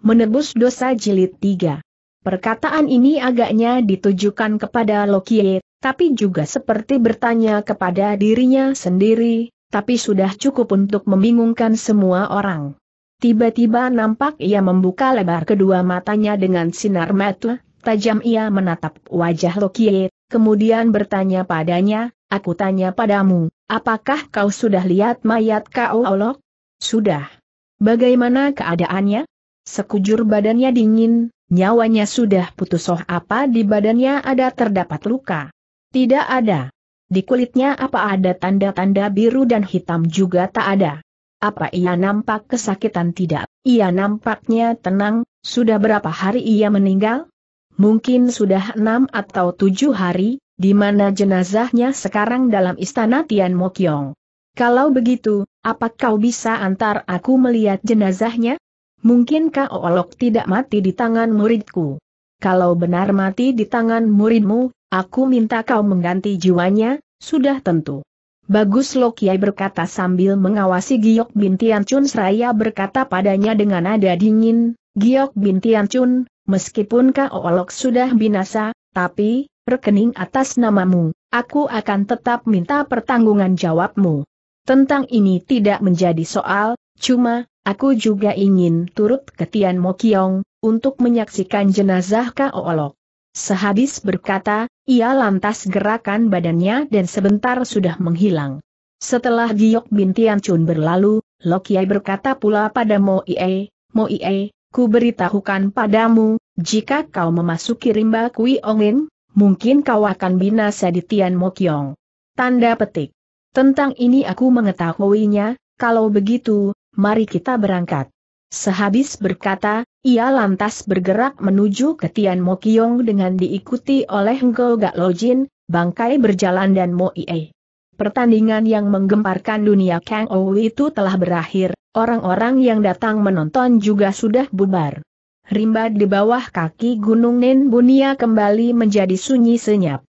Menebus dosa jilid 3. Perkataan ini agaknya ditujukan kepada Lokie, tapi juga seperti bertanya kepada dirinya sendiri, tapi sudah cukup untuk membingungkan semua orang. Tiba-tiba nampak ia membuka lebar kedua matanya dengan sinar mata, tajam ia menatap wajah Lokie, kemudian bertanya padanya, aku tanya padamu, apakah kau sudah lihat mayat Kau Olok? Sudah. Bagaimana keadaannya? Sekujur badannya dingin, nyawanya sudah putus oh apa di badannya ada terdapat luka. Tidak ada. Di kulitnya apa ada tanda-tanda biru dan hitam juga tak ada. Apa ia nampak kesakitan tidak? Ia nampaknya tenang, sudah berapa hari ia meninggal? Mungkin sudah enam atau tujuh hari, di mana jenazahnya sekarang dalam istana Tian Mokyong. Kalau begitu, apa kau bisa antar aku melihat jenazahnya? Mungkin Kak Olok tidak mati di tangan muridku? Kalau benar mati di tangan muridmu, aku minta kau mengganti jiwanya, sudah tentu. Bagus Lok. berkata sambil mengawasi Giok bin Chun. seraya berkata padanya dengan nada dingin, Giok bin Chun, meskipun Olok sudah binasa, tapi, rekening atas namamu, aku akan tetap minta pertanggungan jawabmu. Tentang ini tidak menjadi soal, cuma, Aku juga ingin turut ke Tian Mokiong, untuk menyaksikan jenazah Olok. Sehabis berkata, ia lantas gerakan badannya dan sebentar sudah menghilang. Setelah Giok bin Tian Chun berlalu, Lokiai berkata pula pada Mo Ie, Mo Ie, ku beritahukan padamu, jika kau memasuki rimba Kui Ongin, mungkin kau akan binasa di Tian Mokiong. Tanda petik. Tentang ini aku mengetahuinya, kalau begitu, mari kita berangkat. Sehabis berkata, ia lantas bergerak menuju ke Tian Mo Kiong dengan diikuti oleh Ngo Gak Lojin, Bangkai Berjalan dan Mo Ie. Pertandingan yang menggemparkan dunia Kang Ou itu telah berakhir, orang-orang yang datang menonton juga sudah bubar. Rimba di bawah kaki Gunung Nen Bunia kembali menjadi sunyi senyap.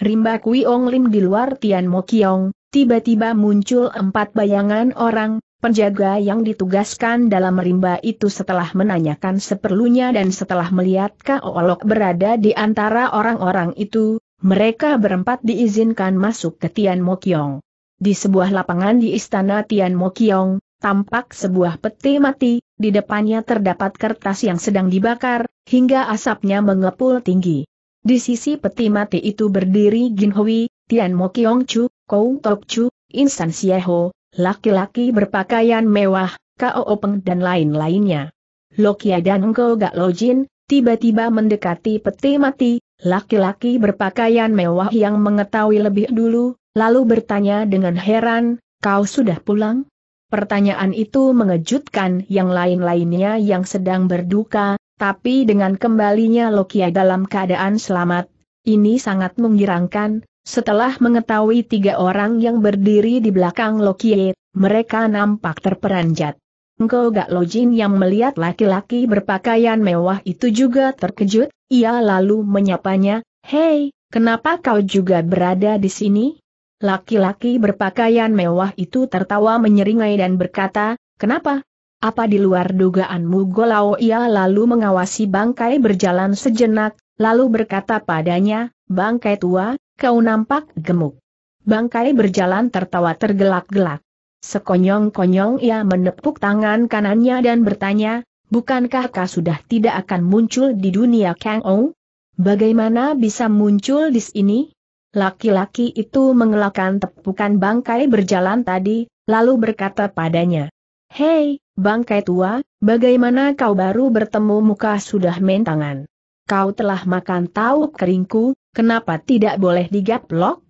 Rimba Kui Ong Lim di luar Tian Mo Kiong, tiba-tiba muncul empat bayangan orang, Penjaga yang ditugaskan dalam rimba itu setelah menanyakan seperlunya dan setelah melihat Kaolok berada di antara orang-orang itu, mereka berempat diizinkan masuk ke Tian Mokyong. Di sebuah lapangan di istana Tian Mokyong, tampak sebuah peti mati, di depannya terdapat kertas yang sedang dibakar, hingga asapnya mengepul tinggi. Di sisi peti mati itu berdiri Gin Hui, Tian Mokyong Chu, Kou Tok Chu, Insan Sieho, Laki-laki berpakaian mewah, Kao Peng dan lain-lainnya. Lokia dan Ngo Gak Lojin, tiba-tiba mendekati peti mati, laki-laki berpakaian mewah yang mengetahui lebih dulu, lalu bertanya dengan heran, kau sudah pulang? Pertanyaan itu mengejutkan yang lain-lainnya yang sedang berduka, tapi dengan kembalinya Lokia dalam keadaan selamat, ini sangat menggirangkan. Setelah mengetahui tiga orang yang berdiri di belakang Lokie, mereka nampak terperanjat. Engkau Gak Lojin yang melihat laki-laki berpakaian mewah itu juga terkejut, ia lalu menyapanya, Hei, kenapa kau juga berada di sini? Laki-laki berpakaian mewah itu tertawa menyeringai dan berkata, Kenapa? Apa di luar dugaanmu Golao ia lalu mengawasi bangkai berjalan sejenak, lalu berkata padanya, Bangkai tua, Kau nampak gemuk. Bangkai berjalan tertawa tergelak-gelak. Sekonyong-konyong ia menepuk tangan kanannya dan bertanya, bukankah kau sudah tidak akan muncul di dunia Kang Ou? Bagaimana bisa muncul di sini? Laki-laki itu mengelakkan tepukan bangkai berjalan tadi, lalu berkata padanya. Hei, bangkai tua, bagaimana kau baru bertemu muka sudah mentangan? Kau telah makan tahu keringku, kenapa tidak boleh digaplok?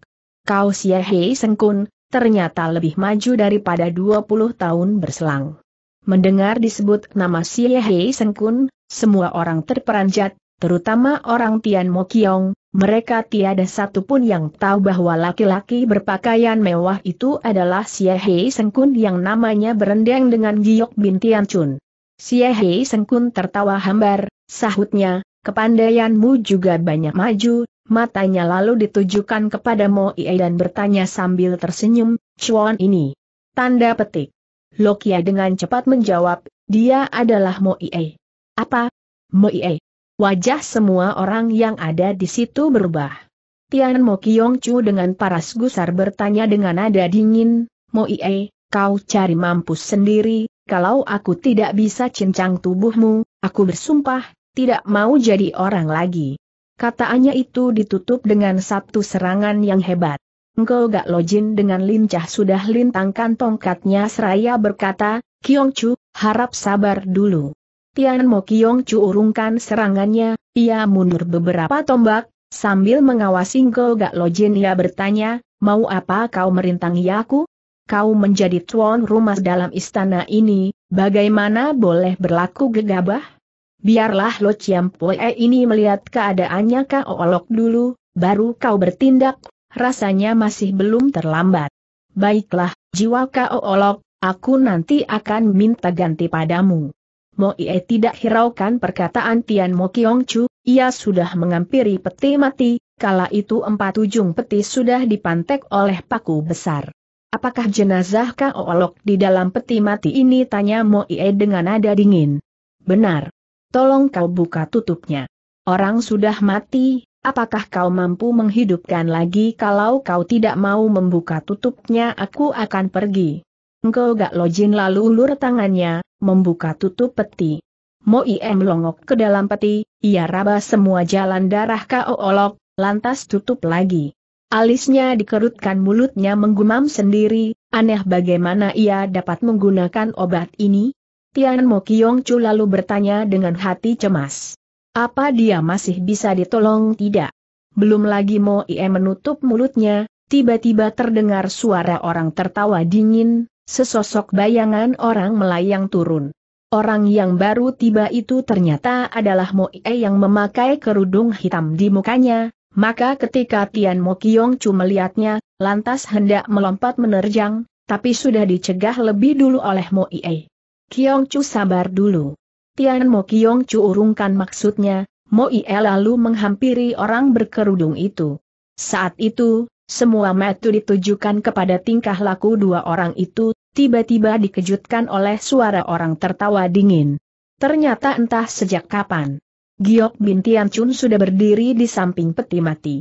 Kau Siehei Sengkun, ternyata lebih maju daripada 20 tahun berselang. Mendengar disebut nama Siehei Sengkun, semua orang terperanjat, terutama orang Tian Mokiong, mereka tiada satupun yang tahu bahwa laki-laki berpakaian mewah itu adalah Siehei Sengkun yang namanya berendang dengan Giok bin Tian Chun. Sengkun tertawa hambar, sahutnya, kepandaianmu juga banyak maju, matanya lalu ditujukan kepada Mo Ie dan bertanya sambil tersenyum, Chuan ini. Tanda petik. Lokia dengan cepat menjawab, dia adalah Mo Ie. Apa? Mo Ie. Wajah semua orang yang ada di situ berubah. Tian Mo Kiong Chu dengan paras gusar bertanya dengan nada dingin, Mo Ie, kau cari mampus sendiri, kalau aku tidak bisa cincang tubuhmu, aku bersumpah, tidak mau jadi orang lagi. Kataannya itu ditutup dengan satu serangan yang hebat. Engkau gak lojin dengan lincah sudah lintangkan tongkatnya seraya berkata, Kiong Chu, harap sabar dulu. Tian Mo Kiong Chu urungkan serangannya, ia mundur beberapa tombak, sambil mengawasi Engkau gak lojin ia bertanya, mau apa kau merintangi aku? Kau menjadi tuan rumah dalam istana ini, bagaimana boleh berlaku gegabah? Biarlah Lo Chiam E ini melihat keadaannya olok dulu, baru kau bertindak, rasanya masih belum terlambat. Baiklah, jiwa olok, aku nanti akan minta ganti padamu. Mo Ie tidak hiraukan perkataan Tian Mo Kiong Chu, ia sudah mengampiri peti mati, kala itu empat ujung peti sudah dipantek oleh paku besar. Apakah jenazah Kaolok di dalam peti mati ini tanya Mo Ie dengan nada dingin? Benar tolong kau buka tutupnya. Orang sudah mati, apakah kau mampu menghidupkan lagi kalau kau tidak mau membuka tutupnya aku akan pergi. Engkau gak lojin lalu ulur tangannya, membuka tutup peti. Mo Im longok ke dalam peti, ia raba semua jalan darah kau olok, lantas tutup lagi. Alisnya dikerutkan mulutnya menggumam sendiri, aneh bagaimana ia dapat menggunakan obat ini, Tian Mo Kiong Chu lalu bertanya dengan hati cemas. Apa dia masih bisa ditolong tidak? Belum lagi Mo Ie menutup mulutnya, tiba-tiba terdengar suara orang tertawa dingin, sesosok bayangan orang melayang turun. Orang yang baru tiba itu ternyata adalah Mo Ie yang memakai kerudung hitam di mukanya, maka ketika Tian Mo Kiong Chu melihatnya, lantas hendak melompat menerjang, tapi sudah dicegah lebih dulu oleh Mo Ie. Kiong Chu sabar dulu. Tian Mo Kiong Chu urungkan maksudnya, Mo Ie lalu menghampiri orang berkerudung itu. Saat itu, semua metu ditujukan kepada tingkah laku dua orang itu, tiba-tiba dikejutkan oleh suara orang tertawa dingin. Ternyata entah sejak kapan. Giok bin Tian Chun sudah berdiri di samping peti mati.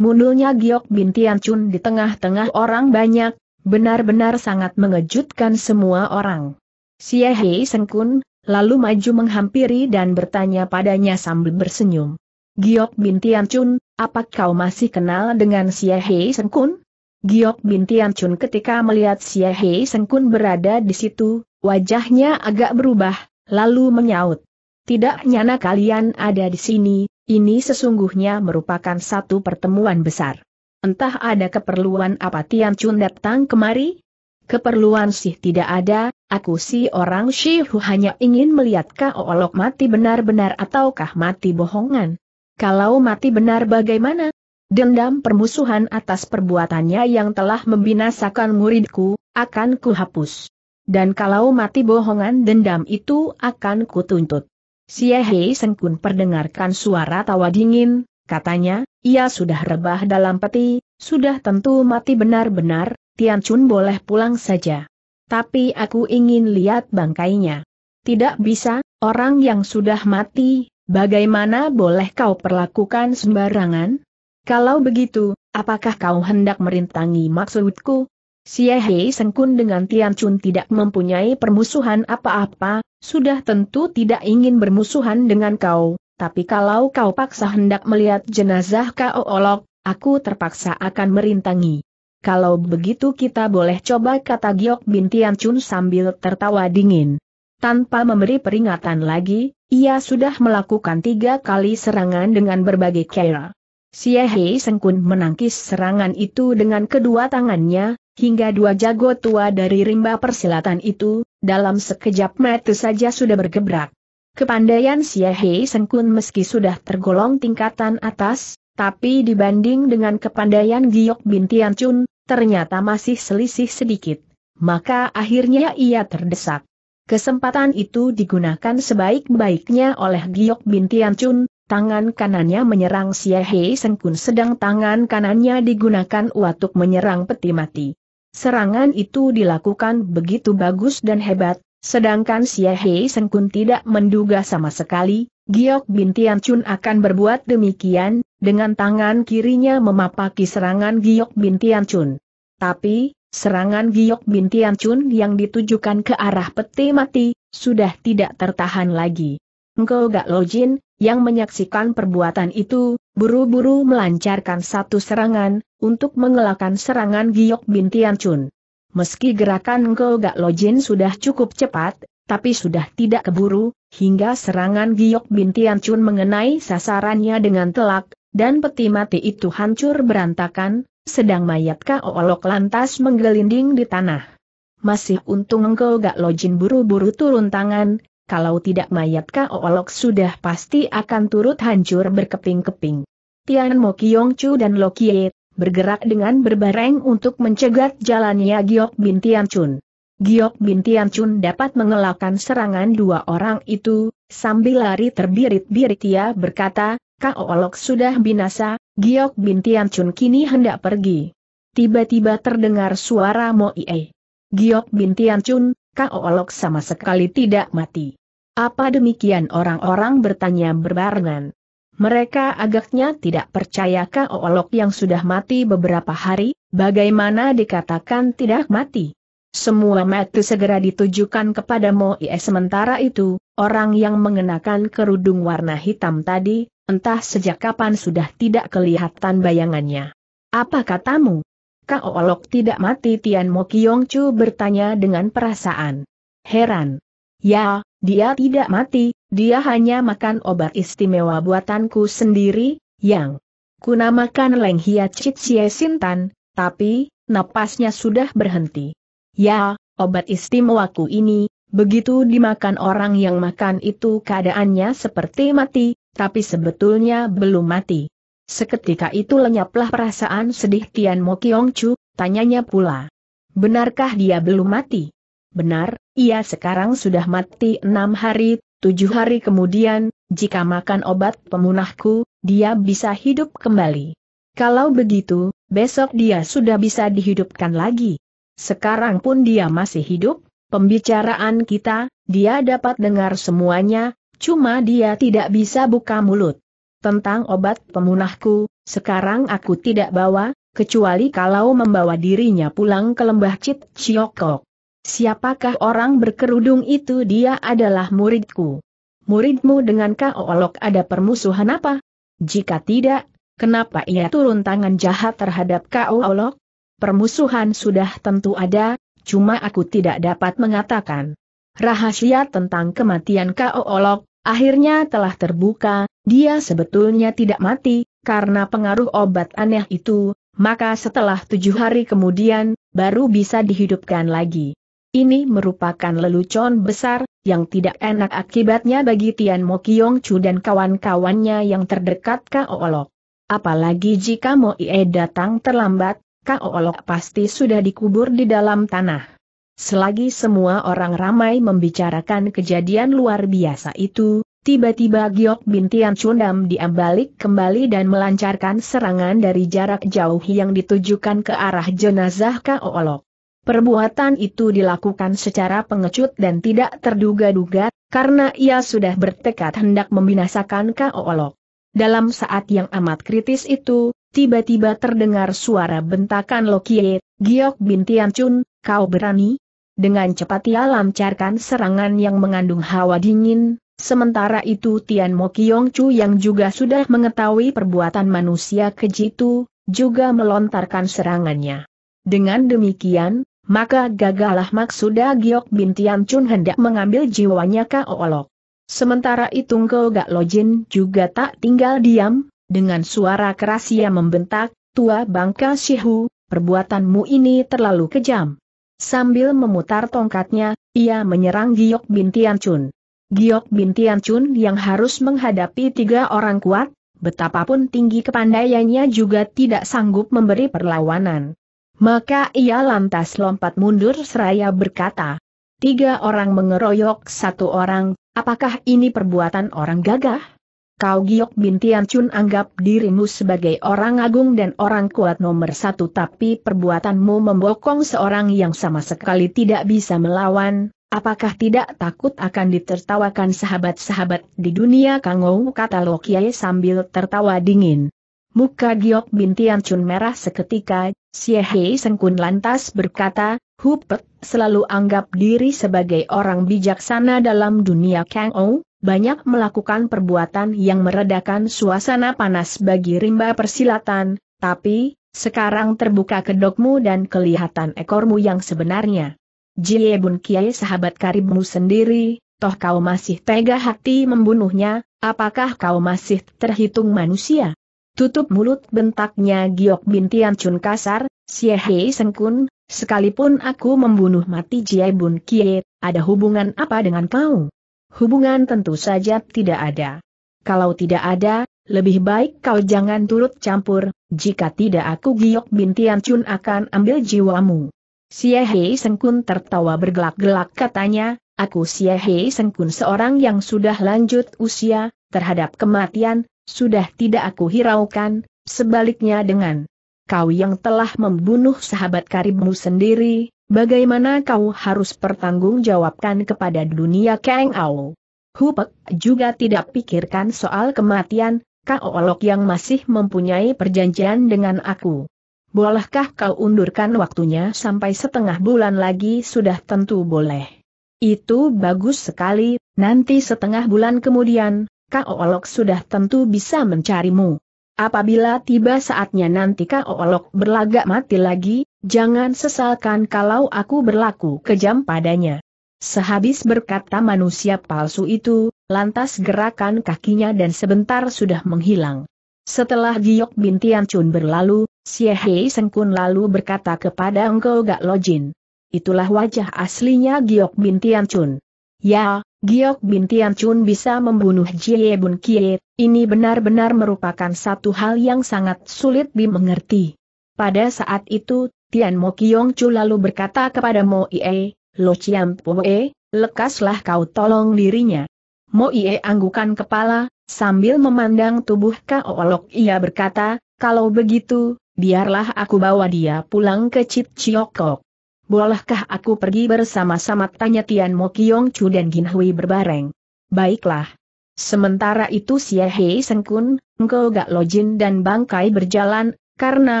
Munculnya Giok bin Tian Chun di tengah-tengah orang banyak, benar-benar sangat mengejutkan semua orang. Xie Hei Sengkun, lalu maju menghampiri dan bertanya padanya sambil bersenyum. Giok Bin Tian Chun, apa kau masih kenal dengan Xie Hei Sengkun? Giok Bin Tian Chun ketika melihat Xie Hei Sengkun berada di situ, wajahnya agak berubah, lalu menyaut. Tidak nyana kalian ada di sini, ini sesungguhnya merupakan satu pertemuan besar. Entah ada keperluan apa Tian Chun datang kemari? Keperluan sih tidak ada, aku si orang Shihu hanya ingin melihatkah olok mati benar-benar ataukah mati bohongan. Kalau mati benar bagaimana? Dendam permusuhan atas perbuatannya yang telah membinasakan muridku, akan kuhapus. Dan kalau mati bohongan dendam itu akan kutuntut. Hei Sengkun perdengarkan suara tawa dingin, katanya, ia sudah rebah dalam peti, sudah tentu mati benar-benar, Tian Chun boleh pulang saja. Tapi aku ingin lihat bangkainya. Tidak bisa, orang yang sudah mati, bagaimana boleh kau perlakukan sembarangan? Kalau begitu, apakah kau hendak merintangi maksudku? Xie Hei Sengkun dengan Tian Chun tidak mempunyai permusuhan apa-apa, sudah tentu tidak ingin bermusuhan dengan kau, tapi kalau kau paksa hendak melihat jenazah kau Olok, aku terpaksa akan merintangi kalau begitu kita boleh coba kata Giok Bin Tian Chun sambil tertawa dingin. Tanpa memberi peringatan lagi, ia sudah melakukan tiga kali serangan dengan berbagai cara. Siehei Sengkun menangkis serangan itu dengan kedua tangannya, hingga dua jago tua dari rimba persilatan itu, dalam sekejap mata saja sudah bergebrak. Kepandaian Siehei Sengkun meski sudah tergolong tingkatan atas, tapi dibanding dengan kepandaian Giok bin Chun, ternyata masih selisih sedikit. Maka akhirnya ia terdesak. Kesempatan itu digunakan sebaik-baiknya oleh Giok bin Chun, tangan kanannya menyerang Xie Hei Sengkun sedang tangan kanannya digunakan untuk menyerang peti mati. Serangan itu dilakukan begitu bagus dan hebat, sedangkan Xie Hei Sengkun tidak menduga sama sekali, Giok bin Chun akan berbuat demikian, dengan tangan kirinya memapaki serangan Giok Bin Chun. Tapi, serangan Giok Bin Chun yang ditujukan ke arah peti mati, sudah tidak tertahan lagi. Engkau gak lojin, yang menyaksikan perbuatan itu, buru-buru melancarkan satu serangan, untuk mengelakkan serangan Giok Bin Chun. Meski gerakan Engkau Gak Lojin sudah cukup cepat, tapi sudah tidak keburu, hingga serangan Giok Bin Chun mengenai sasarannya dengan telak, dan peti mati itu hancur berantakan, sedang mayat Kaolok lantas menggelinding di tanah. Masih untung engkau gak lojin buru-buru turun tangan, kalau tidak mayat Kaolok sudah pasti akan turut hancur berkeping-keping. Tian Mo Kiong Chu dan Lo Kie, bergerak dengan berbareng untuk mencegat jalannya Giok Bin Tian Chun. Giok Bin Tian Chun dapat mengelakkan serangan dua orang itu, sambil lari terbirit-birit ia berkata, Kao Olok sudah binasa, Giok bin Chun kini hendak pergi. Tiba-tiba terdengar suara Mo Ie. Giok bin Chun, Kao Olok sama sekali tidak mati. Apa demikian orang-orang bertanya berbarengan. Mereka agaknya tidak percaya Kao Olok yang sudah mati beberapa hari, bagaimana dikatakan tidak mati. Semua mata segera ditujukan kepada Mo Ie sementara itu, orang yang mengenakan kerudung warna hitam tadi, Entah sejak kapan sudah tidak kelihatan bayangannya. Apa katamu? Kau Olok tidak mati Tian Mo Kiong Chu bertanya dengan perasaan. Heran. Ya, dia tidak mati, dia hanya makan obat istimewa buatanku sendiri, yang kunamakan Leng Hia Chit Xie Sintan, tapi, napasnya sudah berhenti. Ya, obat istimewaku ini, begitu dimakan orang yang makan itu keadaannya seperti mati, tapi sebetulnya belum mati. Seketika itu lenyaplah perasaan sedih Tian Mo Kiong Chu, tanyanya pula. Benarkah dia belum mati? Benar, ia sekarang sudah mati enam hari, tujuh hari kemudian, jika makan obat pemunahku, dia bisa hidup kembali. Kalau begitu, besok dia sudah bisa dihidupkan lagi. Sekarang pun dia masih hidup, pembicaraan kita, dia dapat dengar semuanya, Cuma dia tidak bisa buka mulut. Tentang obat pemunahku, sekarang aku tidak bawa, kecuali kalau membawa dirinya pulang ke lembah Cit Ciokok. Siapakah orang berkerudung itu dia adalah muridku. Muridmu dengan Kaolok ada permusuhan apa? Jika tidak, kenapa ia turun tangan jahat terhadap Kaolok? Permusuhan sudah tentu ada, cuma aku tidak dapat mengatakan. Rahasia tentang kematian Kaolok, akhirnya telah terbuka, dia sebetulnya tidak mati, karena pengaruh obat aneh itu, maka setelah tujuh hari kemudian, baru bisa dihidupkan lagi. Ini merupakan lelucon besar, yang tidak enak akibatnya bagi Tian Mo Kiong Chu dan kawan-kawannya yang terdekat Kaolok. Apalagi jika Mo Ie datang terlambat, Kaolok pasti sudah dikubur di dalam tanah. Selagi semua orang ramai membicarakan kejadian luar biasa itu, tiba-tiba Giok Bintian Cundam diambalik kembali dan melancarkan serangan dari jarak jauh yang ditujukan ke arah jenazah Kaolok. Perbuatan itu dilakukan secara pengecut dan tidak terduga-duga, karena ia sudah bertekad hendak membinasakan Kaolok. Dalam saat yang amat kritis itu, tiba-tiba terdengar suara bentakan Lokie, Giok Bintian Cun, kau berani? Dengan cepat ia lancarkan serangan yang mengandung hawa dingin, sementara itu Tian Mo Kiong Chu yang juga sudah mengetahui perbuatan manusia keji itu juga melontarkan serangannya. Dengan demikian, maka gagalah maksuda Giok bin Tian Chun hendak mengambil jiwanya Olok. Sementara itu Ngo Gak Jin juga tak tinggal diam, dengan suara keras ia membentak, Tua Bangka Sihu, perbuatanmu ini terlalu kejam. Sambil memutar tongkatnya, ia menyerang Giok bin Chun. Giok bin Chun yang harus menghadapi tiga orang kuat, betapapun tinggi kepandaiannya juga tidak sanggup memberi perlawanan. Maka ia lantas lompat mundur seraya berkata, Tiga orang mengeroyok satu orang, apakah ini perbuatan orang gagah? kau Giok bin Tian Chun anggap dirimu sebagai orang agung dan orang kuat nomor satu tapi perbuatanmu membokong seorang yang sama sekali tidak bisa melawan, apakah tidak takut akan ditertawakan sahabat-sahabat di dunia Kangou kata Lokiye sambil tertawa dingin. Muka Giok bin Tian Chun merah seketika, Siehe Sengkun lantas berkata, Hupet selalu anggap diri sebagai orang bijaksana dalam dunia Kangou, banyak melakukan perbuatan yang meredakan suasana panas bagi rimba persilatan, tapi, sekarang terbuka kedokmu dan kelihatan ekormu yang sebenarnya. Jie Bun Kiai sahabat karibmu sendiri, toh kau masih tega hati membunuhnya, apakah kau masih terhitung manusia? Tutup mulut bentaknya Giok Bintian Chun kasar, Siehei Sengkun, sekalipun aku membunuh mati Jie Bun Kiai, ada hubungan apa dengan kau? Hubungan tentu saja tidak ada. Kalau tidak ada, lebih baik kau jangan turut campur, jika tidak aku Giok Bintian Chun akan ambil jiwamu. Siehei Sengkun tertawa bergelak-gelak katanya, aku Siehei Sengkun seorang yang sudah lanjut usia, terhadap kematian, sudah tidak aku hiraukan, sebaliknya dengan kau yang telah membunuh sahabat karibmu sendiri, bagaimana kau harus pertanggungjawabkan kepada dunia Kang Ao? Hupek juga tidak pikirkan soal kematian, Kau Olok yang masih mempunyai perjanjian dengan aku. Bolehkah kau undurkan waktunya sampai setengah bulan lagi sudah tentu boleh. Itu bagus sekali, nanti setengah bulan kemudian, kau Olok sudah tentu bisa mencarimu. Apabila tiba saatnya nanti Kak Olok berlagak mati lagi, jangan sesalkan kalau aku berlaku kejam padanya. Sehabis berkata manusia palsu itu, lantas gerakan kakinya dan sebentar sudah menghilang. Setelah Giok bin Chun berlalu, Hei Sengkun lalu berkata kepada Engkau Gak Lojin. Itulah wajah aslinya Giok bin Chun. Ya, Giok Bin Tian Chun bisa membunuh Jie Bun Kie, ini benar-benar merupakan satu hal yang sangat sulit dimengerti. Pada saat itu, Tian Mo Kiong Chu lalu berkata kepada Mo Ie, Lo Chiam Pue, lekaslah kau tolong dirinya. Mo Ie anggukan kepala, sambil memandang tubuh Kao Olok ia berkata, kalau begitu, biarlah aku bawa dia pulang ke Chit Chiokok. Bolehkah aku pergi bersama-sama tanya Tian Mo Kiong Chu dan Gin Hui berbareng? Baiklah. Sementara itu Xie Hei Sengkun, Engkau Gak Lojin dan Bang Kai berjalan, karena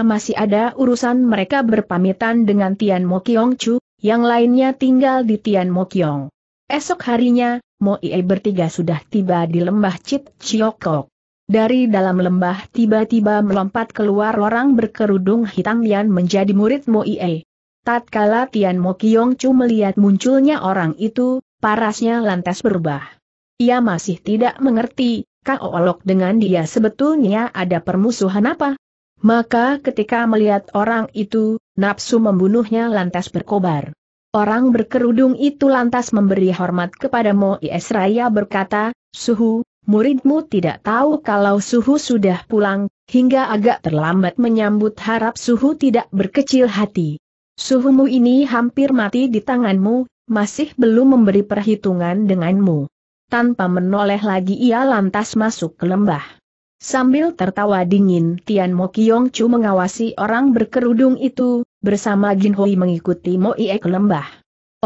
masih ada urusan mereka berpamitan dengan Tian Mo Kiong Chu, yang lainnya tinggal di Tian Mo Kiong. Esok harinya, Mo Ie bertiga sudah tiba di lembah Chit Chiokok. Dari dalam lembah tiba-tiba melompat keluar orang berkerudung hitam yang menjadi murid Mo Ie. Tatkala Tian Mo Kiong Chu melihat munculnya orang itu, parasnya lantas berubah. Ia masih tidak mengerti, olok dengan dia sebetulnya ada permusuhan apa? Maka ketika melihat orang itu, nafsu membunuhnya lantas berkobar. Orang berkerudung itu lantas memberi hormat kepada Mo Is berkata, Suhu, muridmu tidak tahu kalau Suhu sudah pulang, hingga agak terlambat menyambut harap Suhu tidak berkecil hati. Suhumu ini hampir mati di tanganmu, masih belum memberi perhitungan denganmu. Tanpa menoleh lagi ia lantas masuk ke lembah. Sambil tertawa dingin Tian Mo Kiong Chu mengawasi orang berkerudung itu, bersama Jin Hui mengikuti Mo Ie ke lembah.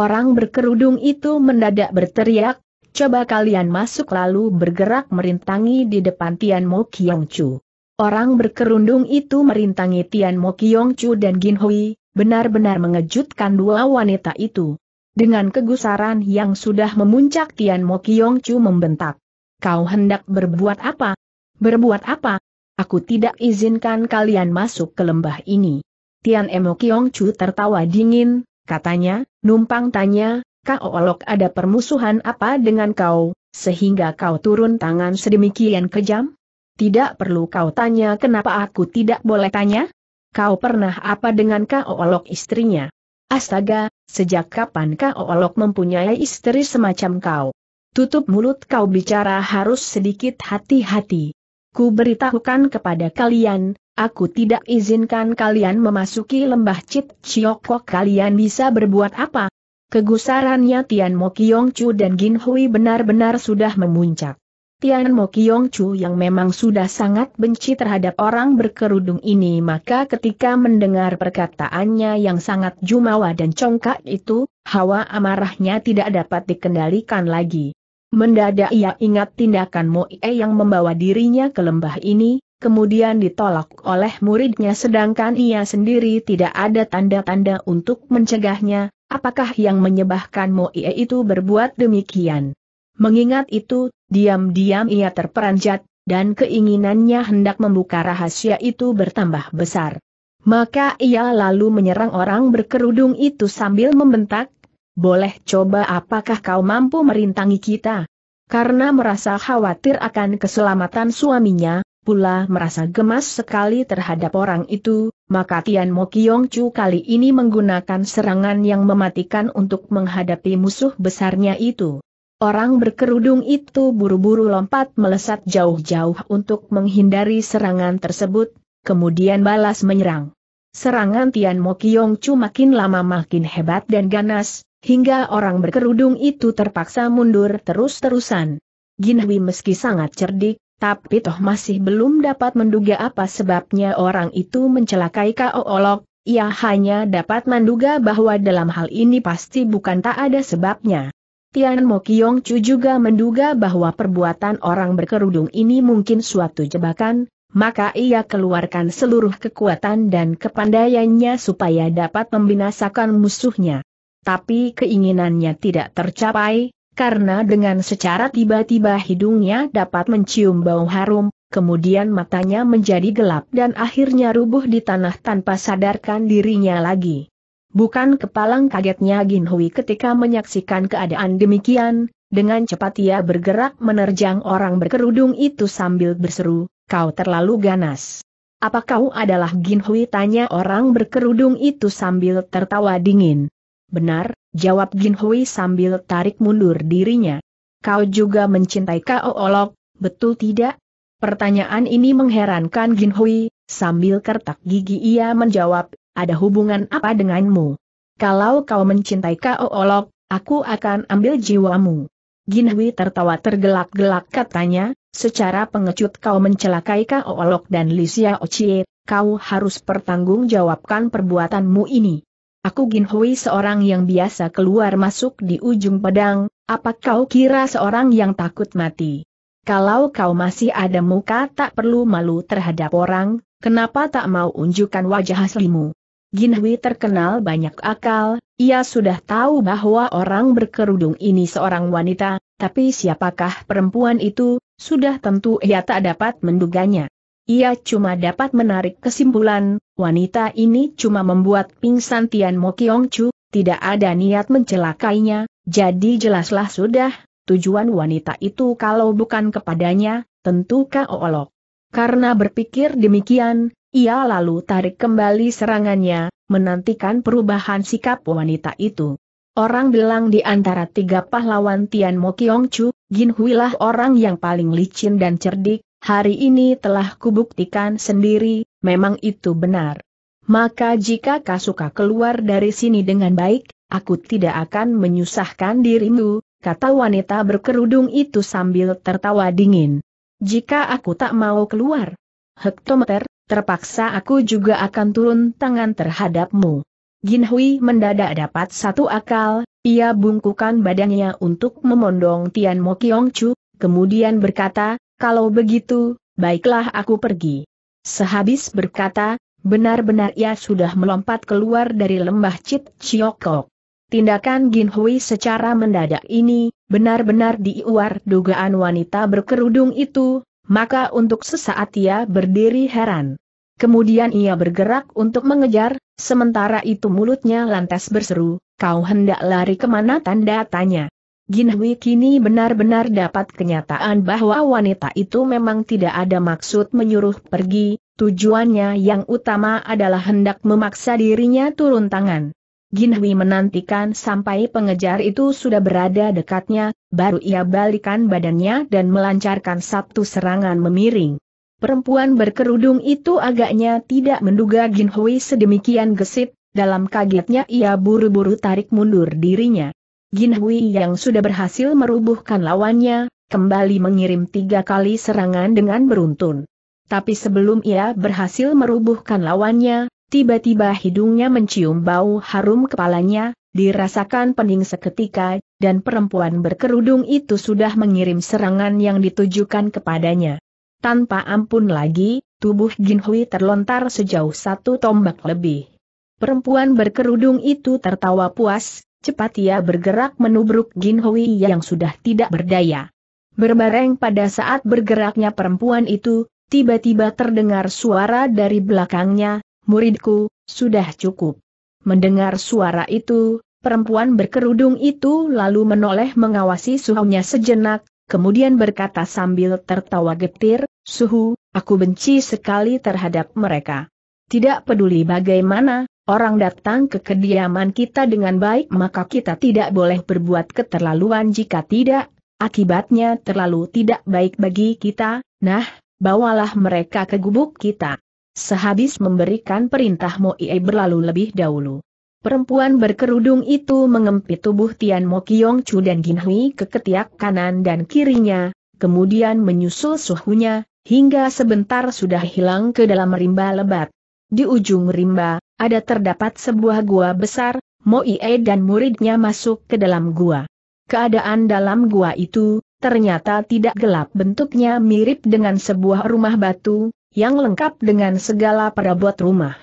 Orang berkerudung itu mendadak berteriak, coba kalian masuk lalu bergerak merintangi di depan Tian Mo Kiong Chu. Orang berkerudung itu merintangi Tian Mo Kiong Chu dan Jin Hui, benar-benar mengejutkan dua wanita itu. Dengan kegusaran yang sudah memuncak Tian Mo Kiong Chu membentak. Kau hendak berbuat apa? Berbuat apa? Aku tidak izinkan kalian masuk ke lembah ini. Tian Mo Kiong Chu tertawa dingin, katanya, numpang tanya, Kau Olok ada permusuhan apa dengan kau, sehingga kau turun tangan sedemikian kejam? Tidak perlu kau tanya kenapa aku tidak boleh tanya? kau pernah apa dengan Olok istrinya? Astaga, sejak kapan Olok mempunyai istri semacam kau? Tutup mulut kau bicara harus sedikit hati-hati. Ku beritahukan kepada kalian, aku tidak izinkan kalian memasuki lembah Cip Chiokok kalian bisa berbuat apa? Kegusarannya Tian Mo Kiong Chu dan Gin Hui benar-benar sudah memuncak. Tian Mo Kiong Chu yang memang sudah sangat benci terhadap orang berkerudung ini maka ketika mendengar perkataannya yang sangat jumawa dan congkak itu, hawa amarahnya tidak dapat dikendalikan lagi. Mendadak ia ingat tindakan Mo Moe yang membawa dirinya ke lembah ini, kemudian ditolak oleh muridnya sedangkan ia sendiri tidak ada tanda-tanda untuk mencegahnya, apakah yang menyebabkan Mo Moe itu berbuat demikian. Mengingat itu, diam-diam ia terperanjat, dan keinginannya hendak membuka rahasia itu bertambah besar. Maka ia lalu menyerang orang berkerudung itu sambil membentak, boleh coba apakah kau mampu merintangi kita? Karena merasa khawatir akan keselamatan suaminya, pula merasa gemas sekali terhadap orang itu, maka Tian Mo Kiong Chu kali ini menggunakan serangan yang mematikan untuk menghadapi musuh besarnya itu. Orang berkerudung itu buru-buru lompat melesat jauh-jauh untuk menghindari serangan tersebut, kemudian balas menyerang. Serangan Tian Mo Kiong Chu makin lama makin hebat dan ganas, hingga orang berkerudung itu terpaksa mundur terus-terusan. Hui meski sangat cerdik, tapi toh masih belum dapat menduga apa sebabnya orang itu mencelakai Kao Olok, ia hanya dapat menduga bahwa dalam hal ini pasti bukan tak ada sebabnya. Tian Mo Kiong Chu juga menduga bahwa perbuatan orang berkerudung ini mungkin suatu jebakan, maka ia keluarkan seluruh kekuatan dan kepandaiannya supaya dapat membinasakan musuhnya. Tapi keinginannya tidak tercapai, karena dengan secara tiba-tiba hidungnya dapat mencium bau harum, kemudian matanya menjadi gelap dan akhirnya rubuh di tanah tanpa sadarkan dirinya lagi. Bukan kepalang kagetnya Gin Hui ketika menyaksikan keadaan demikian, dengan cepat ia bergerak menerjang orang berkerudung itu sambil berseru, kau terlalu ganas. Apa kau adalah Gin Hui tanya orang berkerudung itu sambil tertawa dingin. Benar, jawab Gin Hui sambil tarik mundur dirinya. Kau juga mencintai kau, Olok, betul tidak? Pertanyaan ini mengherankan Gin Hui, sambil kertak gigi ia menjawab, ada hubungan apa denganmu? Kalau kau mencintai kau Olok, aku akan ambil jiwamu. Ginhui tertawa tergelak-gelak katanya, secara pengecut kau mencelakai kau Olok dan Lisia Ocie, kau harus pertanggungjawabkan perbuatanmu ini. Aku Ginhui seorang yang biasa keluar masuk di ujung pedang, apa kau kira seorang yang takut mati? Kalau kau masih ada muka tak perlu malu terhadap orang, kenapa tak mau unjukkan wajah aslimu? Gin terkenal banyak akal, ia sudah tahu bahwa orang berkerudung ini seorang wanita, tapi siapakah perempuan itu, sudah tentu ia tak dapat menduganya. Ia cuma dapat menarik kesimpulan, wanita ini cuma membuat pingsan Tian Mo Kiong Chu, tidak ada niat mencelakainya, jadi jelaslah sudah, tujuan wanita itu kalau bukan kepadanya, tentu olok. Karena berpikir demikian, ia lalu tarik kembali serangannya, menantikan perubahan sikap wanita itu. Orang bilang di antara tiga pahlawan Tian Mo Kiong Chu, Jin lah orang yang paling licin dan cerdik, hari ini telah kubuktikan sendiri, memang itu benar. Maka jika Kasuka keluar dari sini dengan baik, aku tidak akan menyusahkan dirimu, kata wanita berkerudung itu sambil tertawa dingin. Jika aku tak mau keluar, hektometer, terpaksa aku juga akan turun tangan terhadapmu. Gin Hui mendadak dapat satu akal, ia bungkukan badannya untuk memondong Tian Mo Kiong Chu, kemudian berkata, kalau begitu, baiklah aku pergi. Sehabis berkata, benar-benar ia sudah melompat keluar dari lembah Chit Chiokok. Tindakan Gin Hui secara mendadak ini, benar-benar diuar dugaan wanita berkerudung itu, maka untuk sesaat ia berdiri heran. Kemudian ia bergerak untuk mengejar, sementara itu mulutnya lantas berseru, kau hendak lari kemana tanda tanya. Ginhui kini benar-benar dapat kenyataan bahwa wanita itu memang tidak ada maksud menyuruh pergi, tujuannya yang utama adalah hendak memaksa dirinya turun tangan. Ginhui menantikan sampai pengejar itu sudah berada dekatnya, baru ia balikan badannya dan melancarkan satu serangan memiring. Perempuan berkerudung itu agaknya tidak menduga Jin Hui sedemikian gesit, dalam kagetnya ia buru-buru tarik mundur dirinya. Jin Hui yang sudah berhasil merubuhkan lawannya, kembali mengirim tiga kali serangan dengan beruntun. Tapi sebelum ia berhasil merubuhkan lawannya, tiba-tiba hidungnya mencium bau harum kepalanya, dirasakan pening seketika, dan perempuan berkerudung itu sudah mengirim serangan yang ditujukan kepadanya. Tanpa ampun lagi, tubuh Jin Hui terlontar sejauh satu tombak lebih. Perempuan berkerudung itu tertawa puas, cepat ia bergerak menubruk Jin Hui yang sudah tidak berdaya. Berbareng pada saat bergeraknya perempuan itu, tiba-tiba terdengar suara dari belakangnya, muridku, sudah cukup. Mendengar suara itu, perempuan berkerudung itu lalu menoleh mengawasi suhunya sejenak, kemudian berkata sambil tertawa getir, Suhu, aku benci sekali terhadap mereka. Tidak peduli bagaimana, orang datang ke kediaman kita dengan baik maka kita tidak boleh berbuat keterlaluan jika tidak, akibatnya terlalu tidak baik bagi kita, nah, bawalah mereka ke gubuk kita. Sehabis memberikan perintah Moie berlalu lebih dahulu. Perempuan berkerudung itu mengempit tubuh Tian Mo Kiong Chu dan Gin Hui ke ketiak kanan dan kirinya, kemudian menyusul suhunya, hingga sebentar sudah hilang ke dalam rimba lebat. Di ujung rimba, ada terdapat sebuah gua besar, Mo Ie dan muridnya masuk ke dalam gua. Keadaan dalam gua itu, ternyata tidak gelap bentuknya mirip dengan sebuah rumah batu, yang lengkap dengan segala perabot rumah.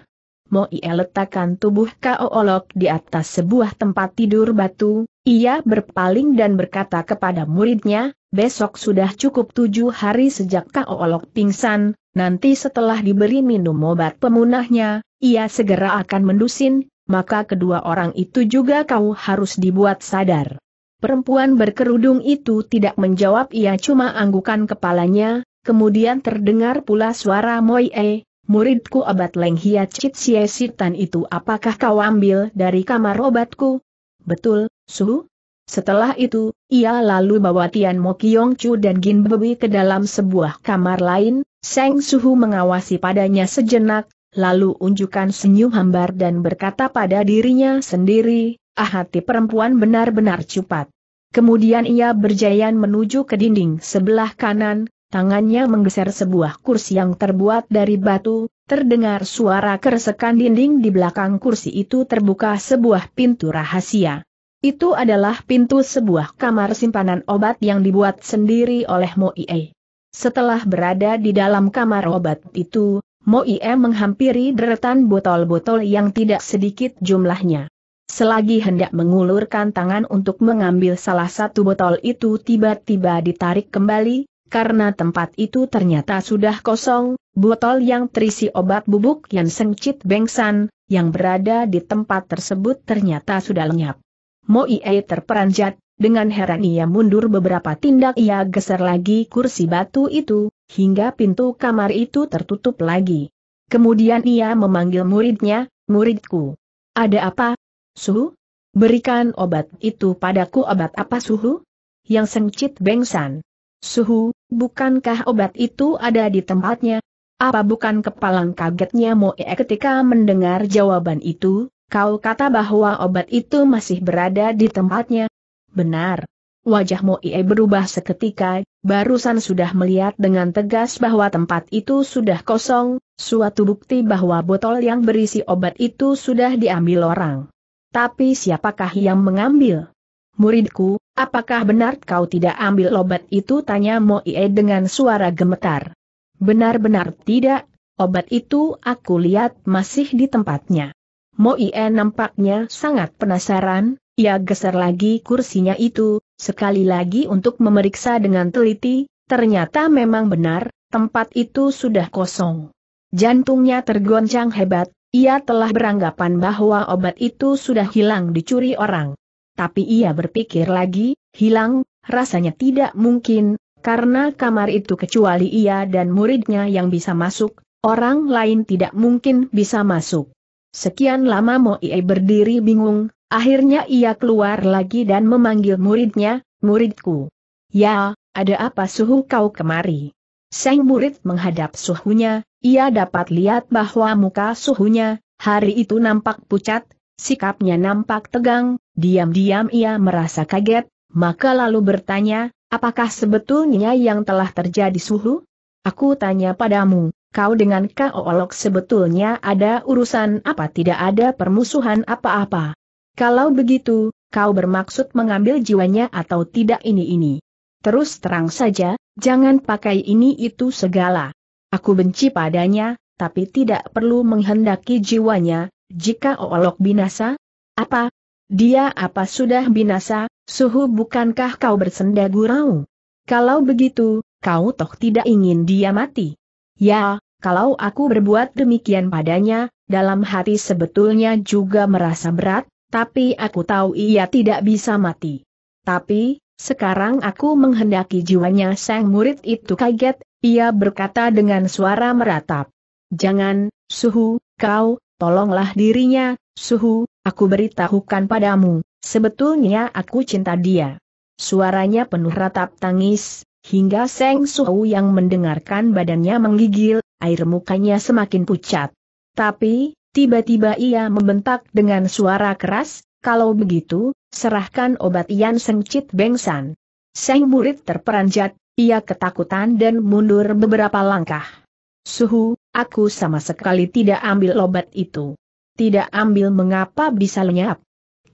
Mo Ie letakkan tubuh Kao Olok di atas sebuah tempat tidur batu, ia berpaling dan berkata kepada muridnya, besok sudah cukup tujuh hari sejak Kao Olok pingsan, nanti setelah diberi minum obat pemunahnya, ia segera akan mendusin, maka kedua orang itu juga kau harus dibuat sadar. Perempuan berkerudung itu tidak menjawab ia cuma anggukan kepalanya, kemudian terdengar pula suara Moi E muridku abad Lenghia Chitsie Sitan itu apakah kau ambil dari kamar obatku? Betul, Suhu. Setelah itu, ia lalu bawa Tian Mo Kiong Chu dan Gin Bebi ke dalam sebuah kamar lain, Seng Suhu mengawasi padanya sejenak, lalu unjukkan senyum hambar dan berkata pada dirinya sendiri, ah hati perempuan benar-benar cupat. Kemudian ia berjaya menuju ke dinding sebelah kanan, Tangannya menggeser sebuah kursi yang terbuat dari batu, terdengar suara keresekan dinding di belakang kursi itu terbuka sebuah pintu rahasia. Itu adalah pintu sebuah kamar simpanan obat yang dibuat sendiri oleh Moie. Setelah berada di dalam kamar obat itu, Moie menghampiri deretan botol-botol yang tidak sedikit jumlahnya. Selagi hendak mengulurkan tangan untuk mengambil salah satu botol itu tiba-tiba ditarik kembali, karena tempat itu ternyata sudah kosong, botol yang terisi obat bubuk yang sengcit bengsan, yang berada di tempat tersebut ternyata sudah lenyap. Moie terperanjat, dengan heran ia mundur beberapa tindak ia geser lagi kursi batu itu, hingga pintu kamar itu tertutup lagi. Kemudian ia memanggil muridnya, muridku. Ada apa? Suhu? Berikan obat itu padaku obat apa suhu? Yang sengcit bengsan. Suhu, bukankah obat itu ada di tempatnya? Apa bukan kepalang kagetnya Moe ketika mendengar jawaban itu, kau kata bahwa obat itu masih berada di tempatnya? Benar. Wajah Moe berubah seketika, barusan sudah melihat dengan tegas bahwa tempat itu sudah kosong, suatu bukti bahwa botol yang berisi obat itu sudah diambil orang. Tapi siapakah yang mengambil? Muridku, Apakah benar kau tidak ambil obat itu? Tanya Moie dengan suara gemetar. Benar-benar tidak, obat itu aku lihat masih di tempatnya. Moie nampaknya sangat penasaran, ia geser lagi kursinya itu, sekali lagi untuk memeriksa dengan teliti, ternyata memang benar, tempat itu sudah kosong. Jantungnya tergoncang hebat, ia telah beranggapan bahwa obat itu sudah hilang dicuri orang. Tapi ia berpikir lagi, hilang, rasanya tidak mungkin, karena kamar itu kecuali ia dan muridnya yang bisa masuk, orang lain tidak mungkin bisa masuk. Sekian lama Mo Ie berdiri bingung, akhirnya ia keluar lagi dan memanggil muridnya, muridku. Ya, ada apa suhu kau kemari? Sang murid menghadap suhunya, ia dapat lihat bahwa muka suhunya, hari itu nampak pucat, sikapnya nampak tegang, Diam-diam ia merasa kaget, maka lalu bertanya, apakah sebetulnya yang telah terjadi suhu? Aku tanya padamu, kau dengan Olok sebetulnya ada urusan apa tidak ada permusuhan apa-apa? Kalau begitu, kau bermaksud mengambil jiwanya atau tidak ini-ini? Terus terang saja, jangan pakai ini itu segala. Aku benci padanya, tapi tidak perlu menghendaki jiwanya, jika Olok binasa? Apa, dia apa sudah binasa, suhu bukankah kau bersenda gurau? Kalau begitu, kau toh tidak ingin dia mati. Ya, kalau aku berbuat demikian padanya, dalam hati sebetulnya juga merasa berat, tapi aku tahu ia tidak bisa mati. Tapi, sekarang aku menghendaki jiwanya sang murid itu kaget, ia berkata dengan suara meratap. Jangan, suhu, kau, tolonglah dirinya, Suhu, aku beritahukan padamu, sebetulnya aku cinta dia. Suaranya penuh ratap tangis, hingga Seng Suhu yang mendengarkan badannya menggigil, air mukanya semakin pucat. Tapi, tiba-tiba ia membentak dengan suara keras, kalau begitu, serahkan obat Ian Seng Sengcit Bengsan. Seng murid terperanjat, ia ketakutan dan mundur beberapa langkah. Suhu, aku sama sekali tidak ambil obat itu tidak ambil mengapa bisa lenyap.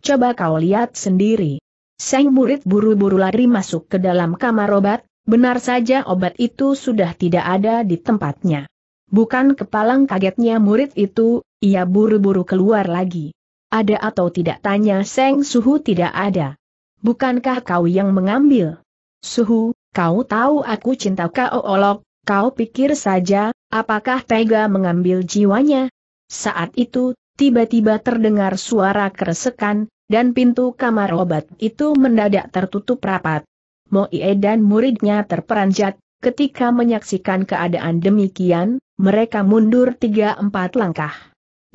Coba kau lihat sendiri. Sang murid buru-buru lari masuk ke dalam kamar obat, benar saja obat itu sudah tidak ada di tempatnya. Bukan kepalang kagetnya murid itu, ia buru-buru keluar lagi. Ada atau tidak tanya Seng Suhu tidak ada. Bukankah kau yang mengambil? Suhu, kau tahu aku cinta kau olok, kau pikir saja, apakah tega mengambil jiwanya? Saat itu, tiba-tiba terdengar suara keresekan, dan pintu kamar obat itu mendadak tertutup rapat. Moe dan muridnya terperanjat, ketika menyaksikan keadaan demikian, mereka mundur tiga-empat langkah.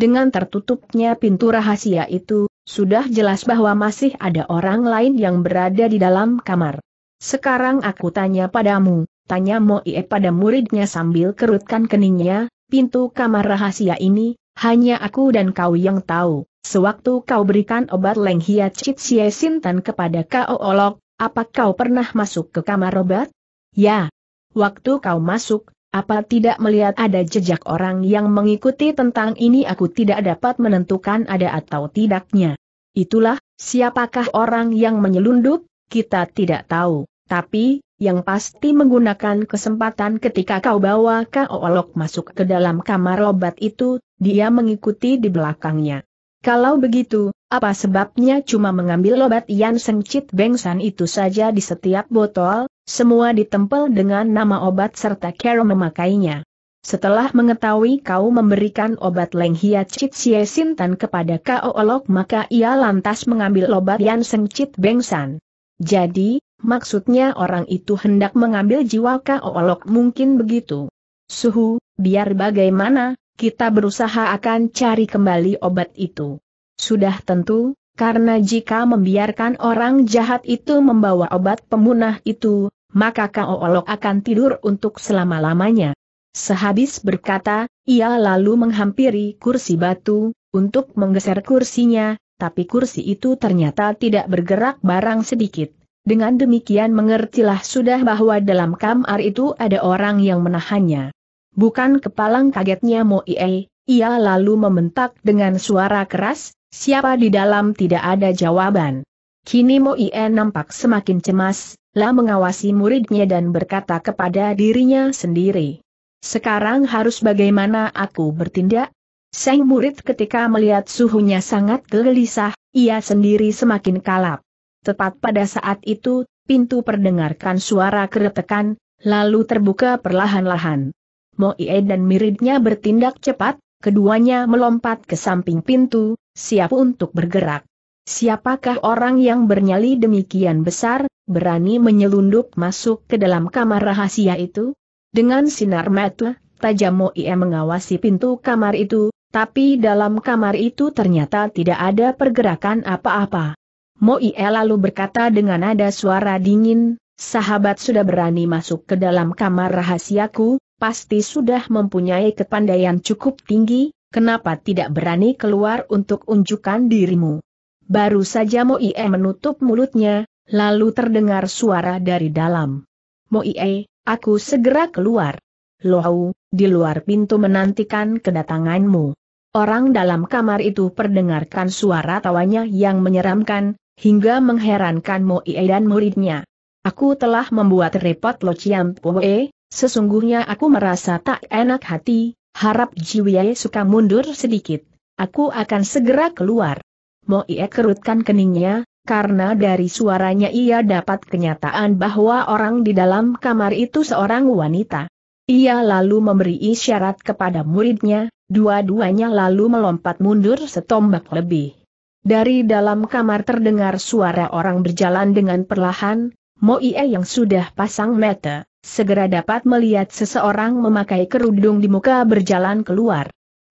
Dengan tertutupnya pintu rahasia itu, sudah jelas bahwa masih ada orang lain yang berada di dalam kamar. Sekarang aku tanya padamu, tanya Moe pada muridnya sambil kerutkan keningnya, pintu kamar rahasia ini, hanya aku dan kau yang tahu, sewaktu kau berikan obat Leng Hia Chit Sintan kepada Kau Olok, apa kau pernah masuk ke kamar obat? Ya. Waktu kau masuk, apa tidak melihat ada jejak orang yang mengikuti tentang ini aku tidak dapat menentukan ada atau tidaknya. Itulah, siapakah orang yang menyelundup, kita tidak tahu, tapi, yang pasti menggunakan kesempatan ketika kau bawa Kau Olok masuk ke dalam kamar obat itu, dia mengikuti di belakangnya. Kalau begitu, apa sebabnya cuma mengambil obat Yan Sengcit Bengsan itu saja di setiap botol, semua ditempel dengan nama obat serta Carol memakainya. Setelah mengetahui kau memberikan obat Leng Hia Chit Xie Sintan kepada Kao Olok maka ia lantas mengambil obat Yan Seng Chit Bengsan. Jadi, maksudnya orang itu hendak mengambil jiwa Kao Olok mungkin begitu. Suhu, biar bagaimana, kita berusaha akan cari kembali obat itu. Sudah tentu, karena jika membiarkan orang jahat itu membawa obat pemunah itu, maka Kang Olok akan tidur untuk selama-lamanya. Sehabis berkata, ia lalu menghampiri kursi batu, untuk menggeser kursinya, tapi kursi itu ternyata tidak bergerak barang sedikit. Dengan demikian mengertilah sudah bahwa dalam kamar itu ada orang yang menahannya. Bukan kepalang kagetnya Mo Ie, ia lalu membentak dengan suara keras, siapa di dalam tidak ada jawaban. Kini Mo Ie nampak semakin cemas, lah mengawasi muridnya dan berkata kepada dirinya sendiri. Sekarang harus bagaimana aku bertindak? Sang murid ketika melihat suhunya sangat gelisah, ia sendiri semakin kalap. Tepat pada saat itu, pintu perdengarkan suara keretekan, lalu terbuka perlahan-lahan. Ie dan Miridnya bertindak cepat, keduanya melompat ke samping pintu, siap untuk bergerak. Siapakah orang yang bernyali demikian besar, berani menyelundup masuk ke dalam kamar rahasia itu? Dengan sinar mata, tajam Ie mengawasi pintu kamar itu, tapi dalam kamar itu ternyata tidak ada pergerakan apa-apa. Ie lalu berkata dengan nada suara dingin, sahabat sudah berani masuk ke dalam kamar rahasiaku, pasti sudah mempunyai kepandaian cukup tinggi, kenapa tidak berani keluar untuk unjukkan dirimu? Baru saja Moie menutup mulutnya, lalu terdengar suara dari dalam. Moie, aku segera keluar. Lohau, di luar pintu menantikan kedatanganmu. Orang dalam kamar itu perdengarkan suara tawanya yang menyeramkan, hingga mengherankan Moie dan muridnya. Aku telah membuat repot Lo Chiam Poe, Sesungguhnya aku merasa tak enak hati, harap Jiwie suka mundur sedikit. Aku akan segera keluar. Mo Ie kerutkan keningnya, karena dari suaranya ia dapat kenyataan bahwa orang di dalam kamar itu seorang wanita. Ia lalu memberi isyarat kepada muridnya, dua-duanya lalu melompat mundur setombak lebih. Dari dalam kamar terdengar suara orang berjalan dengan perlahan, Mo Ie yang sudah pasang mata segera dapat melihat seseorang memakai kerudung di muka berjalan keluar.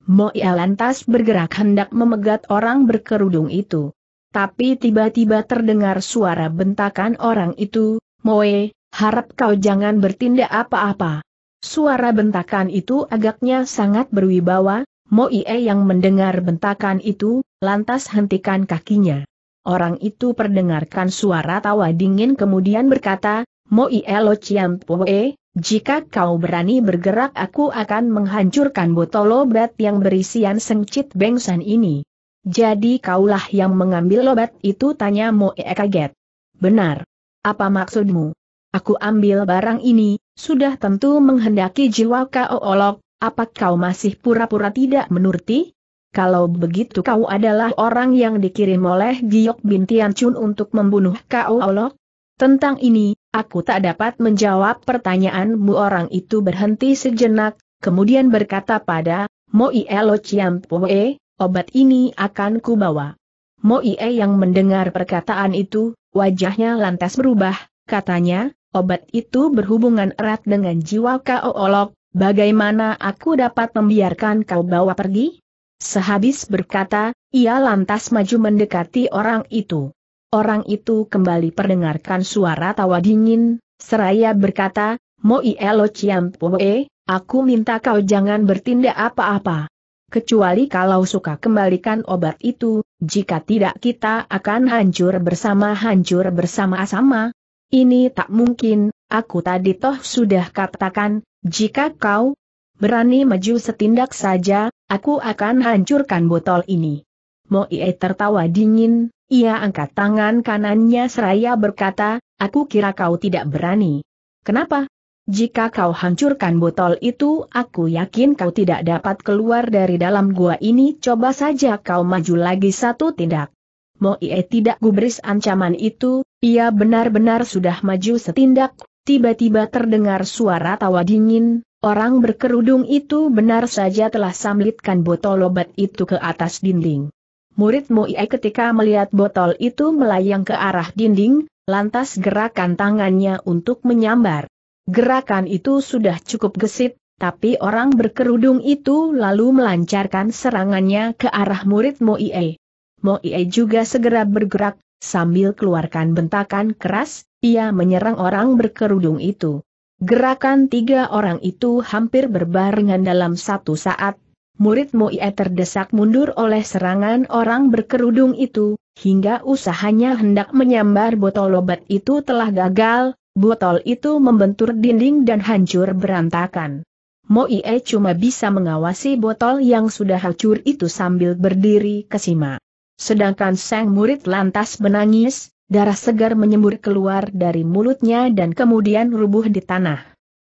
Moia lantas bergerak hendak memegat orang berkerudung itu. Tapi tiba-tiba terdengar suara bentakan orang itu, Moe, harap kau jangan bertindak apa-apa. Suara bentakan itu agaknya sangat berwibawa, Moie yang mendengar bentakan itu, lantas hentikan kakinya. Orang itu perdengarkan suara tawa dingin kemudian berkata, Mo Ielo Elo Chiampoe, jika kau berani bergerak aku akan menghancurkan botol obat yang berisian sengcit bengsan ini. Jadi kaulah yang mengambil obat itu tanya Mo Ie kaget. Benar. Apa maksudmu? Aku ambil barang ini, sudah tentu menghendaki jiwa kau olok, apa kau masih pura-pura tidak menuruti? Kalau begitu kau adalah orang yang dikirim oleh Giok Bintian Chun untuk membunuh kau olok? Tentang ini, aku tak dapat menjawab pertanyaanmu orang itu berhenti sejenak, kemudian berkata pada, Mo Moi Chiam Poe, obat ini akan kubawa. Moi yang mendengar perkataan itu, wajahnya lantas berubah, katanya, obat itu berhubungan erat dengan jiwa Kau Olok, bagaimana aku dapat membiarkan kau bawa pergi? Sehabis berkata, ia lantas maju mendekati orang itu. Orang itu kembali perdengarkan suara tawa dingin, seraya berkata, Moi ciam Poe, aku minta kau jangan bertindak apa-apa. Kecuali kalau suka kembalikan obat itu, jika tidak kita akan hancur bersama-hancur bersama-sama. Ini tak mungkin, aku tadi toh sudah katakan, jika kau berani maju setindak saja, aku akan hancurkan botol ini. Ie tertawa dingin, ia angkat tangan kanannya seraya berkata, aku kira kau tidak berani. Kenapa? Jika kau hancurkan botol itu, aku yakin kau tidak dapat keluar dari dalam gua ini. Coba saja kau maju lagi satu tindak. Moie tidak gubris ancaman itu, ia benar-benar sudah maju setindak, tiba-tiba terdengar suara tawa dingin, orang berkerudung itu benar saja telah samlitkan botol obat itu ke atas dinding. Murid Mui'e ketika melihat botol itu melayang ke arah dinding, lantas gerakan tangannya untuk menyambar. Gerakan itu sudah cukup gesit, tapi orang berkerudung itu lalu melancarkan serangannya ke arah murid Moie. Moie juga segera bergerak, sambil keluarkan bentakan keras, ia menyerang orang berkerudung itu. Gerakan tiga orang itu hampir berbarengan dalam satu saat, muridmu ia terdesak mundur oleh serangan orang berkerudung itu, hingga usahanya hendak menyambar botol obat itu telah gagal, botol itu membentur dinding dan hancur berantakan. Moie cuma bisa mengawasi botol yang sudah hancur itu sambil berdiri kesima. Sedangkan sang murid lantas menangis, darah segar menyembur keluar dari mulutnya dan kemudian rubuh di tanah.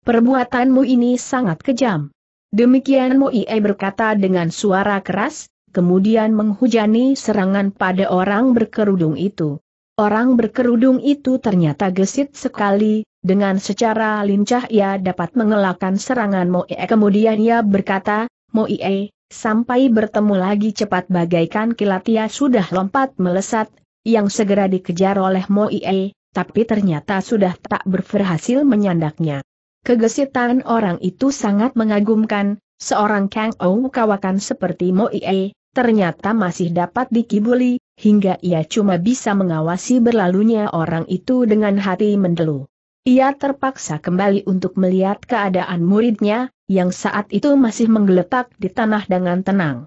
Perbuatanmu ini sangat kejam. Demikian Moie berkata dengan suara keras, kemudian menghujani serangan pada orang berkerudung itu. Orang berkerudung itu ternyata gesit sekali, dengan secara lincah ia dapat mengelakkan serangan Moie. Kemudian ia berkata, Moie, sampai bertemu lagi cepat bagaikan kilat ia sudah lompat melesat, yang segera dikejar oleh Moie, tapi ternyata sudah tak berhasil menyandaknya. Kegesitan orang itu sangat mengagumkan, seorang Kang Ou kawakan seperti Mo Ie, ternyata masih dapat dikibuli, hingga ia cuma bisa mengawasi berlalunya orang itu dengan hati mendelu. Ia terpaksa kembali untuk melihat keadaan muridnya, yang saat itu masih menggeletak di tanah dengan tenang.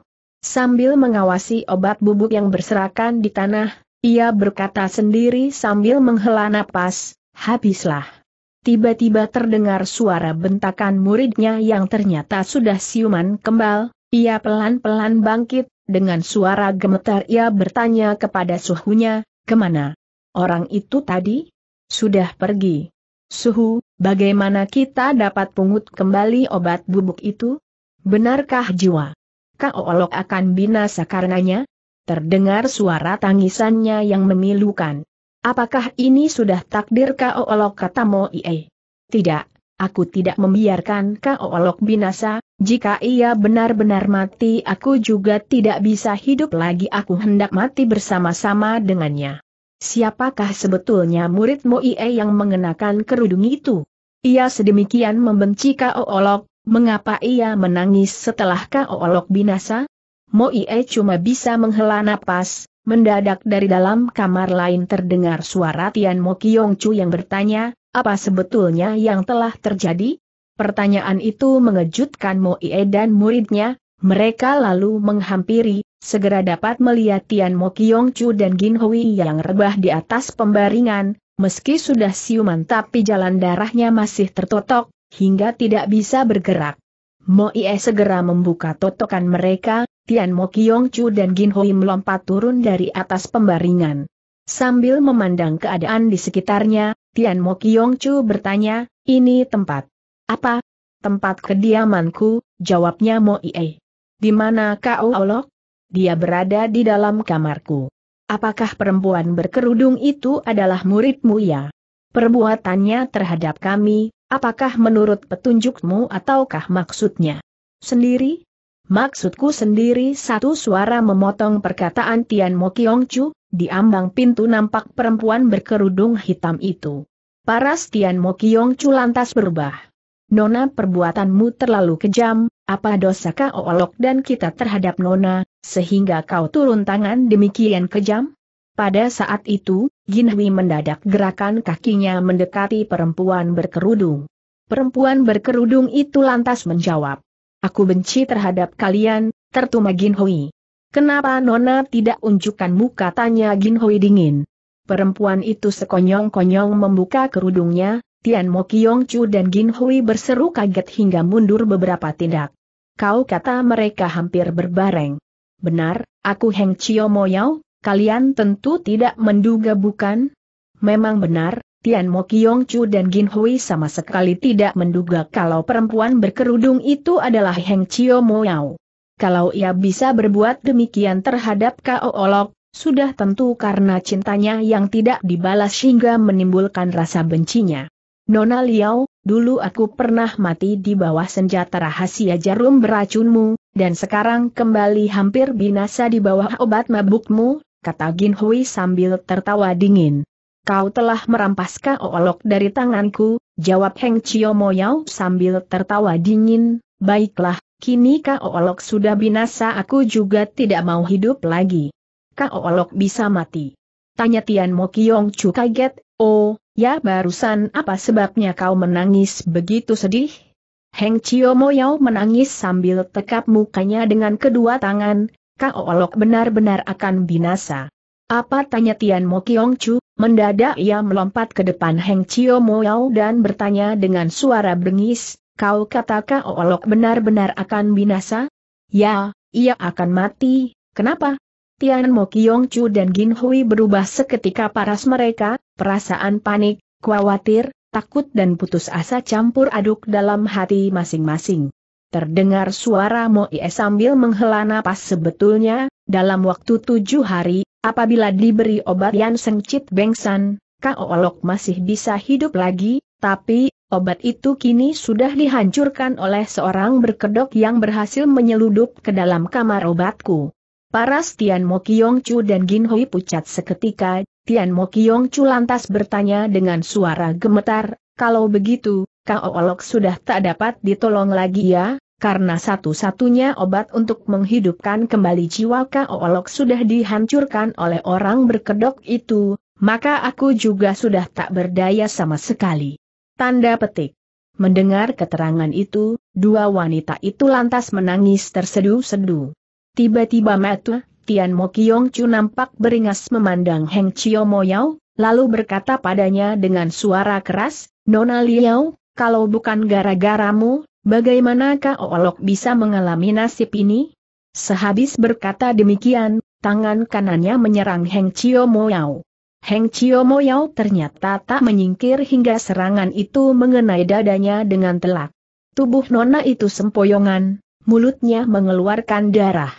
Sambil mengawasi obat bubuk yang berserakan di tanah, ia berkata sendiri sambil menghela napas, habislah tiba-tiba terdengar suara bentakan muridnya yang ternyata sudah siuman kembal, ia pelan-pelan bangkit, dengan suara gemetar ia bertanya kepada suhunya, kemana? Orang itu tadi? Sudah pergi. Suhu, bagaimana kita dapat pungut kembali obat bubuk itu? Benarkah jiwa? Kaolok akan binasa karenanya? Terdengar suara tangisannya yang memilukan. Apakah ini sudah takdir Kao Olok kata Mo Ie? Tidak, aku tidak membiarkan Kao Olok binasa, jika ia benar-benar mati aku juga tidak bisa hidup lagi aku hendak mati bersama-sama dengannya. Siapakah sebetulnya murid Mo Ie yang mengenakan kerudung itu? Ia sedemikian membenci Kao Olok, mengapa ia menangis setelah Kao Olok binasa? Mo Ie cuma bisa menghela napas, Mendadak dari dalam kamar lain terdengar suara Tian Mo Kiong Chu yang bertanya, apa sebetulnya yang telah terjadi? Pertanyaan itu mengejutkan Mo Ie dan muridnya, mereka lalu menghampiri, segera dapat melihat Tian Mo Kiong Chu dan Gin Hui yang rebah di atas pembaringan, meski sudah siuman tapi jalan darahnya masih tertotok, hingga tidak bisa bergerak. Mo Ie segera membuka totokan mereka, Tian Mo Kiong Chu dan Gin Hoi melompat turun dari atas pembaringan. Sambil memandang keadaan di sekitarnya, Tian Mo Kiong Chu bertanya, ini tempat. Apa? Tempat kediamanku, jawabnya Mo Ie. Di mana kau olok? Dia berada di dalam kamarku. Apakah perempuan berkerudung itu adalah muridmu ya? Perbuatannya terhadap kami, Apakah menurut petunjukmu ataukah maksudnya? Sendiri? Maksudku sendiri satu suara memotong perkataan Tian Mo Kiong Chu, di ambang pintu nampak perempuan berkerudung hitam itu. Paras Tian Mo Kiong Chu lantas berubah. Nona perbuatanmu terlalu kejam, apa dosa kau olok dan kita terhadap Nona, sehingga kau turun tangan demikian kejam? Pada saat itu, Ginhui mendadak gerakan kakinya mendekati perempuan berkerudung. Perempuan berkerudung itu lantas menjawab. Aku benci terhadap kalian, tertuma Ginhui. Kenapa Nona tidak unjukkan muka tanya Ginhui dingin. Perempuan itu sekonyong-konyong membuka kerudungnya, Tian Mo Chu dan Ginhui berseru kaget hingga mundur beberapa tindak. Kau kata mereka hampir berbareng. Benar, aku Heng Chio Moyau? Kalian tentu tidak menduga bukan? Memang benar, Tian Mo Kiong Chu dan Gin Hui sama sekali tidak menduga kalau perempuan berkerudung itu adalah Heng Chio Mo Yao. Kalau ia bisa berbuat demikian terhadap Kao Olok, sudah tentu karena cintanya yang tidak dibalas hingga menimbulkan rasa bencinya. Nona Liao, dulu aku pernah mati di bawah senjata rahasia jarum beracunmu, dan sekarang kembali hampir binasa di bawah obat mabukmu, kata Gin Hui sambil tertawa dingin. Kau telah merampas Kaolok dari tanganku, jawab Heng Chio Moyau sambil tertawa dingin, baiklah, kini Kaolok sudah binasa aku juga tidak mau hidup lagi. Kaolok bisa mati. Tanya Tian Mo Kiong Chu kaget, oh, ya barusan apa sebabnya kau menangis begitu sedih? Heng Chio Moyau menangis sambil tekap mukanya dengan kedua tangan, Kau Olok benar-benar akan binasa. Apa tanya Tian Mo Kiong Chu, mendadak ia melompat ke depan Heng Chio Mo Yao dan bertanya dengan suara bengis, kau kata Kau Olok benar-benar akan binasa? Ya, ia akan mati, kenapa? Tian Mo Kiong Chu dan Gin Hui berubah seketika paras mereka, perasaan panik, khawatir, takut dan putus asa campur aduk dalam hati masing-masing. Terdengar suara Moe sambil menghela napas sebetulnya, dalam waktu tujuh hari, apabila diberi obat yang sengcit bengsan, Olok masih bisa hidup lagi, tapi, obat itu kini sudah dihancurkan oleh seorang berkedok yang berhasil menyeludup ke dalam kamar obatku. Para Tian Mo Kiong Chu dan Gin Hui pucat seketika, Tian Mo Kiong Chu lantas bertanya dengan suara gemetar, kalau begitu, Kau Olok sudah tak dapat ditolong lagi ya, karena satu-satunya obat untuk menghidupkan kembali jiwa Kau Olok sudah dihancurkan oleh orang berkedok itu, maka aku juga sudah tak berdaya sama sekali. Tanda petik. Mendengar keterangan itu, dua wanita itu lantas menangis tersedu-sedu. Tiba-tiba Matu, Tian Mo Kiong Chu nampak beringas memandang Heng Chio Moyau, lalu berkata padanya dengan suara keras, Nona Liao, kalau bukan gara-garamu, bagaimanakah Olok bisa mengalami nasib ini? Sehabis berkata demikian, tangan kanannya menyerang Heng Chio Yao. Heng Chio Yao ternyata tak menyingkir hingga serangan itu mengenai dadanya dengan telak. Tubuh Nona itu sempoyongan, mulutnya mengeluarkan darah.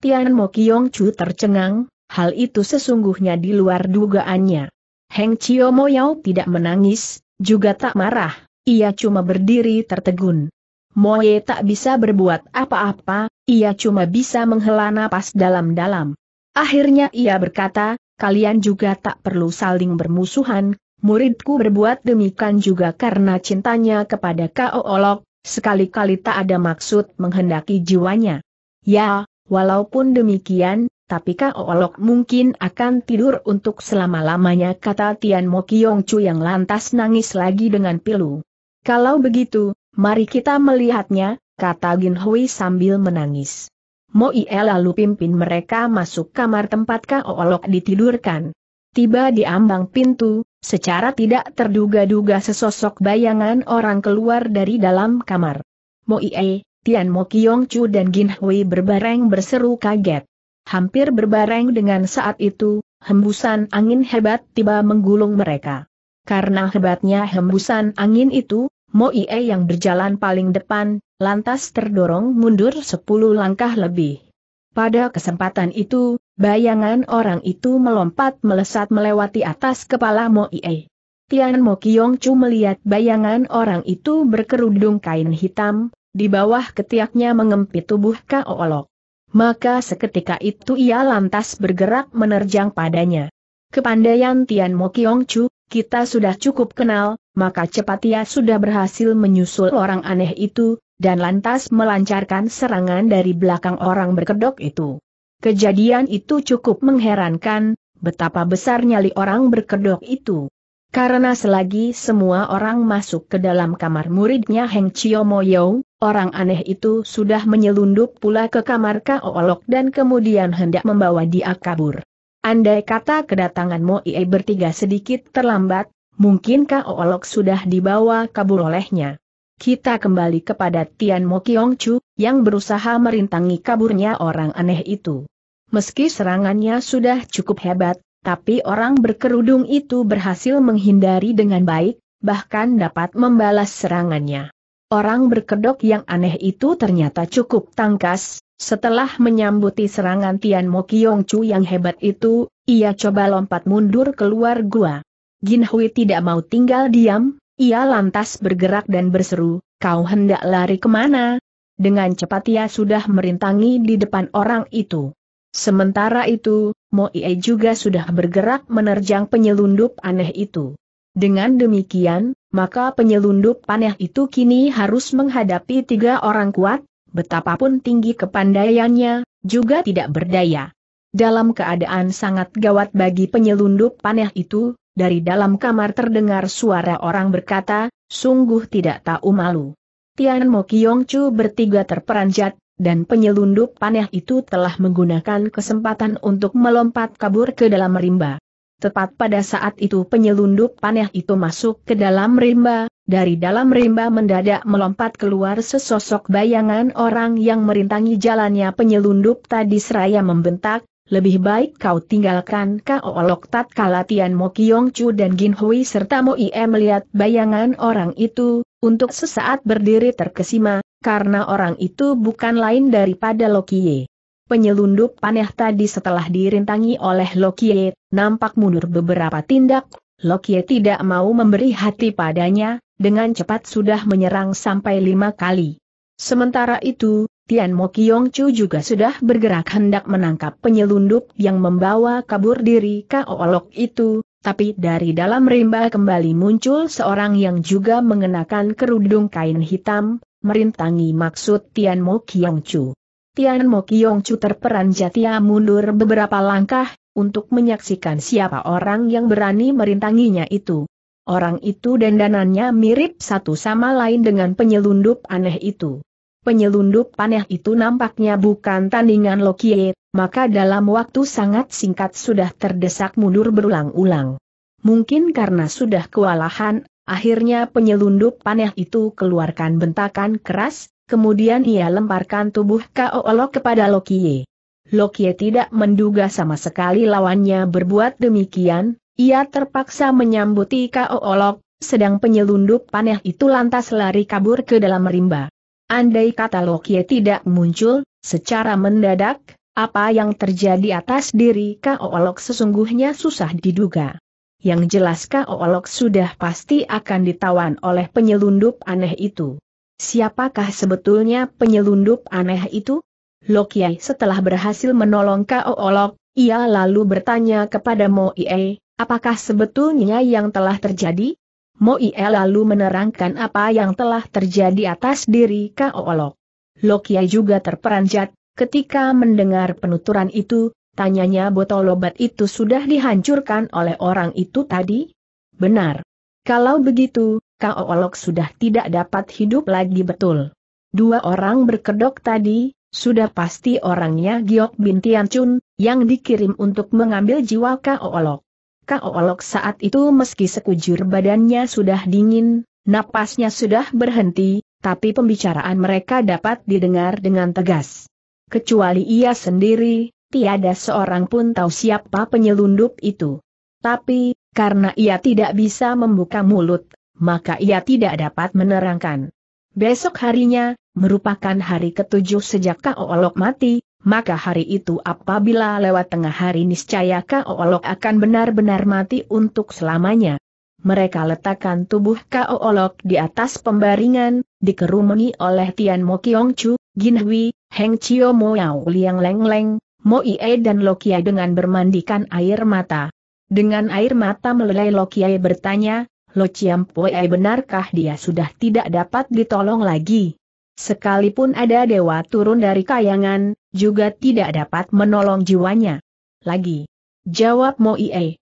Tian Mo Kiong Chu tercengang, hal itu sesungguhnya di luar dugaannya. Heng Chio Yao tidak menangis, juga tak marah, ia cuma berdiri tertegun. Moye tak bisa berbuat apa-apa, ia cuma bisa menghela napas dalam-dalam. Akhirnya ia berkata, kalian juga tak perlu saling bermusuhan, muridku berbuat demikian juga karena cintanya kepada Kao Olok, sekali-kali tak ada maksud menghendaki jiwanya. Ya, walaupun demikian, tapi Kao Olok mungkin akan tidur untuk selama-lamanya kata Tian Mo Kiong Chu yang lantas nangis lagi dengan pilu. Kalau begitu, mari kita melihatnya, kata Gin Hui sambil menangis. Mo Ie lalu pimpin mereka masuk kamar tempat Kao Olok ditidurkan. Tiba di ambang pintu, secara tidak terduga-duga sesosok bayangan orang keluar dari dalam kamar. Mo Ie, Tian Mo Kiong Chu dan Gin Hui berbareng berseru kaget. Hampir berbareng dengan saat itu, hembusan angin hebat tiba menggulung mereka. Karena hebatnya hembusan angin itu, Moie yang berjalan paling depan, lantas terdorong mundur sepuluh langkah lebih. Pada kesempatan itu, bayangan orang itu melompat melesat melewati atas kepala Moie. Tian Mo Kiong Chu melihat bayangan orang itu berkerudung kain hitam, di bawah ketiaknya mengempit tubuh Kaolok. Maka seketika itu ia lantas bergerak menerjang padanya. Kepandaian Tian Mo Kiong Chu, kita sudah cukup kenal, maka cepat ia sudah berhasil menyusul orang aneh itu, dan lantas melancarkan serangan dari belakang orang berkedok itu. Kejadian itu cukup mengherankan, betapa besar nyali orang berkedok itu. Karena selagi semua orang masuk ke dalam kamar muridnya Heng Chio Moyo, orang aneh itu sudah menyelundup pula ke kamar Kaolok dan kemudian hendak membawa dia kabur. Andai kata kedatangan Moie bertiga sedikit terlambat, mungkinkah Oolok sudah dibawa kabur olehnya? Kita kembali kepada Tian Mo Kiong Chu, yang berusaha merintangi kaburnya orang aneh itu. Meski serangannya sudah cukup hebat, tapi orang berkerudung itu berhasil menghindari dengan baik, bahkan dapat membalas serangannya. Orang berkedok yang aneh itu ternyata cukup tangkas, setelah menyambuti serangan Tian Mo Kiong Chu yang hebat itu, ia coba lompat mundur keluar gua. Gin Hui tidak mau tinggal diam, ia lantas bergerak dan berseru, kau hendak lari kemana? Dengan cepat ia sudah merintangi di depan orang itu. Sementara itu, Mo Ie juga sudah bergerak menerjang penyelundup aneh itu. Dengan demikian, maka penyelundup aneh itu kini harus menghadapi tiga orang kuat, betapapun tinggi kepandaiannya, juga tidak berdaya. Dalam keadaan sangat gawat bagi penyelundup aneh itu, dari dalam kamar terdengar suara orang berkata, sungguh tidak tahu malu. Tian Mo Kiong Chu bertiga terperanjat, dan penyelundup panah itu telah menggunakan kesempatan untuk melompat kabur ke dalam rimba. Tepat pada saat itu penyelundup panah itu masuk ke dalam rimba, dari dalam rimba mendadak melompat keluar sesosok bayangan orang yang merintangi jalannya penyelundup tadi seraya membentak, lebih baik kau tinggalkan Kau olok tat Kalatian Mo Kiong Chu dan Gin Hui serta Mo Ie melihat bayangan orang itu, untuk sesaat berdiri terkesima, karena orang itu bukan lain daripada Lokie. Penyelundup paneh tadi setelah dirintangi oleh Lokie, nampak mundur beberapa tindak, Lokie tidak mau memberi hati padanya, dengan cepat sudah menyerang sampai lima kali. Sementara itu, Tian Mo Kiong Chu juga sudah bergerak hendak menangkap penyelundup yang membawa kabur diri olok itu, tapi dari dalam rimba kembali muncul seorang yang juga mengenakan kerudung kain hitam, merintangi maksud Tian Mo Kiong Chu. Tian Mo Kiong Chu terperanjat ia mundur beberapa langkah, untuk menyaksikan siapa orang yang berani merintanginya itu. Orang itu dandanannya mirip satu sama lain dengan penyelundup aneh itu. Penyelundup panah itu nampaknya bukan tandingan Lokie, maka dalam waktu sangat singkat sudah terdesak mundur berulang-ulang. Mungkin karena sudah kewalahan, akhirnya penyelundup panah itu keluarkan bentakan keras, kemudian ia lemparkan tubuh Kaolo kepada Lokie. Lokie tidak menduga sama sekali lawannya berbuat demikian, ia terpaksa menyambuti Kaolok, sedang penyelundup panah itu lantas lari kabur ke dalam rimba. Andai kata Lokie tidak muncul, secara mendadak, apa yang terjadi atas diri Kaolok sesungguhnya susah diduga. Yang jelas Kaolok sudah pasti akan ditawan oleh penyelundup aneh itu. Siapakah sebetulnya penyelundup aneh itu? Loki, setelah berhasil menolong Kaolok, ia lalu bertanya kepada Moie, apakah sebetulnya yang telah terjadi? Moie lalu menerangkan apa yang telah terjadi atas diri Kao Olok. Lokia juga terperanjat, ketika mendengar penuturan itu, tanyanya botol obat itu sudah dihancurkan oleh orang itu tadi? Benar. Kalau begitu, Kao Olok sudah tidak dapat hidup lagi betul. Dua orang berkedok tadi, sudah pasti orangnya Giok Bintian Chun, yang dikirim untuk mengambil jiwa Kao Olok. Kak Olok saat itu meski sekujur badannya sudah dingin, napasnya sudah berhenti, tapi pembicaraan mereka dapat didengar dengan tegas. Kecuali ia sendiri, tiada seorang pun tahu siapa penyelundup itu. Tapi, karena ia tidak bisa membuka mulut, maka ia tidak dapat menerangkan. Besok harinya, merupakan hari ketujuh sejak Kak Olok mati, maka hari itu apabila lewat tengah hari niscaya Kaolok akan benar-benar mati untuk selamanya. Mereka letakkan tubuh Kaolok di atas pembaringan, dikerumuni oleh Tian Mo Kiong Chu, Gin Hui, Heng Chio Mo Yao Liang Leng Leng, Mo Ie dan Lokia dengan bermandikan air mata. Dengan air mata meleleh Lokia bertanya, Lo Chiam Pue benarkah dia sudah tidak dapat ditolong lagi? Sekalipun ada dewa turun dari kayangan, juga tidak dapat menolong jiwanya. Lagi. Jawab Mo Ie.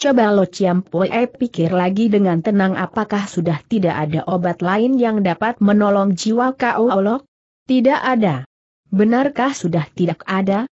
Coba Lo Ciam Poe pikir lagi dengan tenang apakah sudah tidak ada obat lain yang dapat menolong jiwa Kau Olok? Tidak ada. Benarkah sudah tidak ada?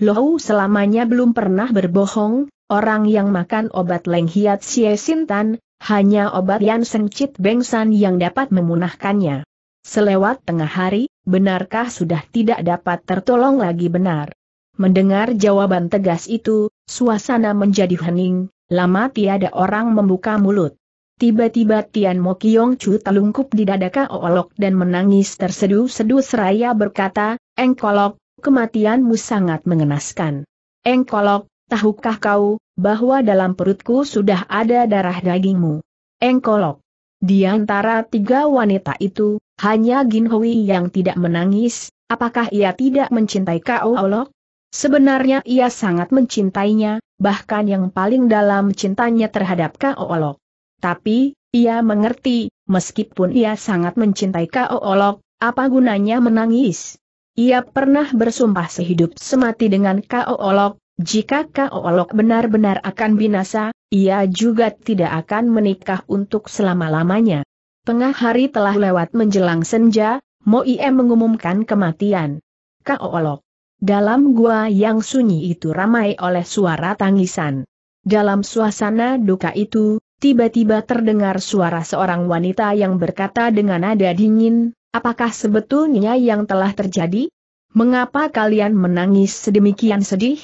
Lohu selamanya belum pernah berbohong, orang yang makan obat lenghiat Sie Sintan, hanya obat yang Sengcit Bengsan yang dapat memunahkannya. Selewat tengah hari, benarkah sudah tidak dapat tertolong lagi benar? Mendengar jawaban tegas itu, suasana menjadi hening, lama tiada orang membuka mulut. Tiba-tiba Tian Mo Kiong Chu telungkup di dada Olok dan menangis terseduh-seduh seraya berkata, Engkolok, kematianmu sangat mengenaskan. Engkolok, tahukah kau, bahwa dalam perutku sudah ada darah dagingmu? Engkolok. Di antara tiga wanita itu, hanya Gin Hui yang tidak menangis, apakah ia tidak mencintai Kao Olok? Sebenarnya ia sangat mencintainya, bahkan yang paling dalam cintanya terhadap Kao Olok. Tapi, ia mengerti, meskipun ia sangat mencintai Kao Olok, apa gunanya menangis? Ia pernah bersumpah sehidup semati dengan Kao Olok, jika Kao Olok benar-benar akan binasa, ia juga tidak akan menikah untuk selama-lamanya. Tengah hari telah lewat menjelang senja, Mo Ie mengumumkan kematian. Olok. Dalam gua yang sunyi itu ramai oleh suara tangisan. Dalam suasana duka itu, tiba-tiba terdengar suara seorang wanita yang berkata dengan nada dingin, apakah sebetulnya yang telah terjadi? Mengapa kalian menangis sedemikian sedih?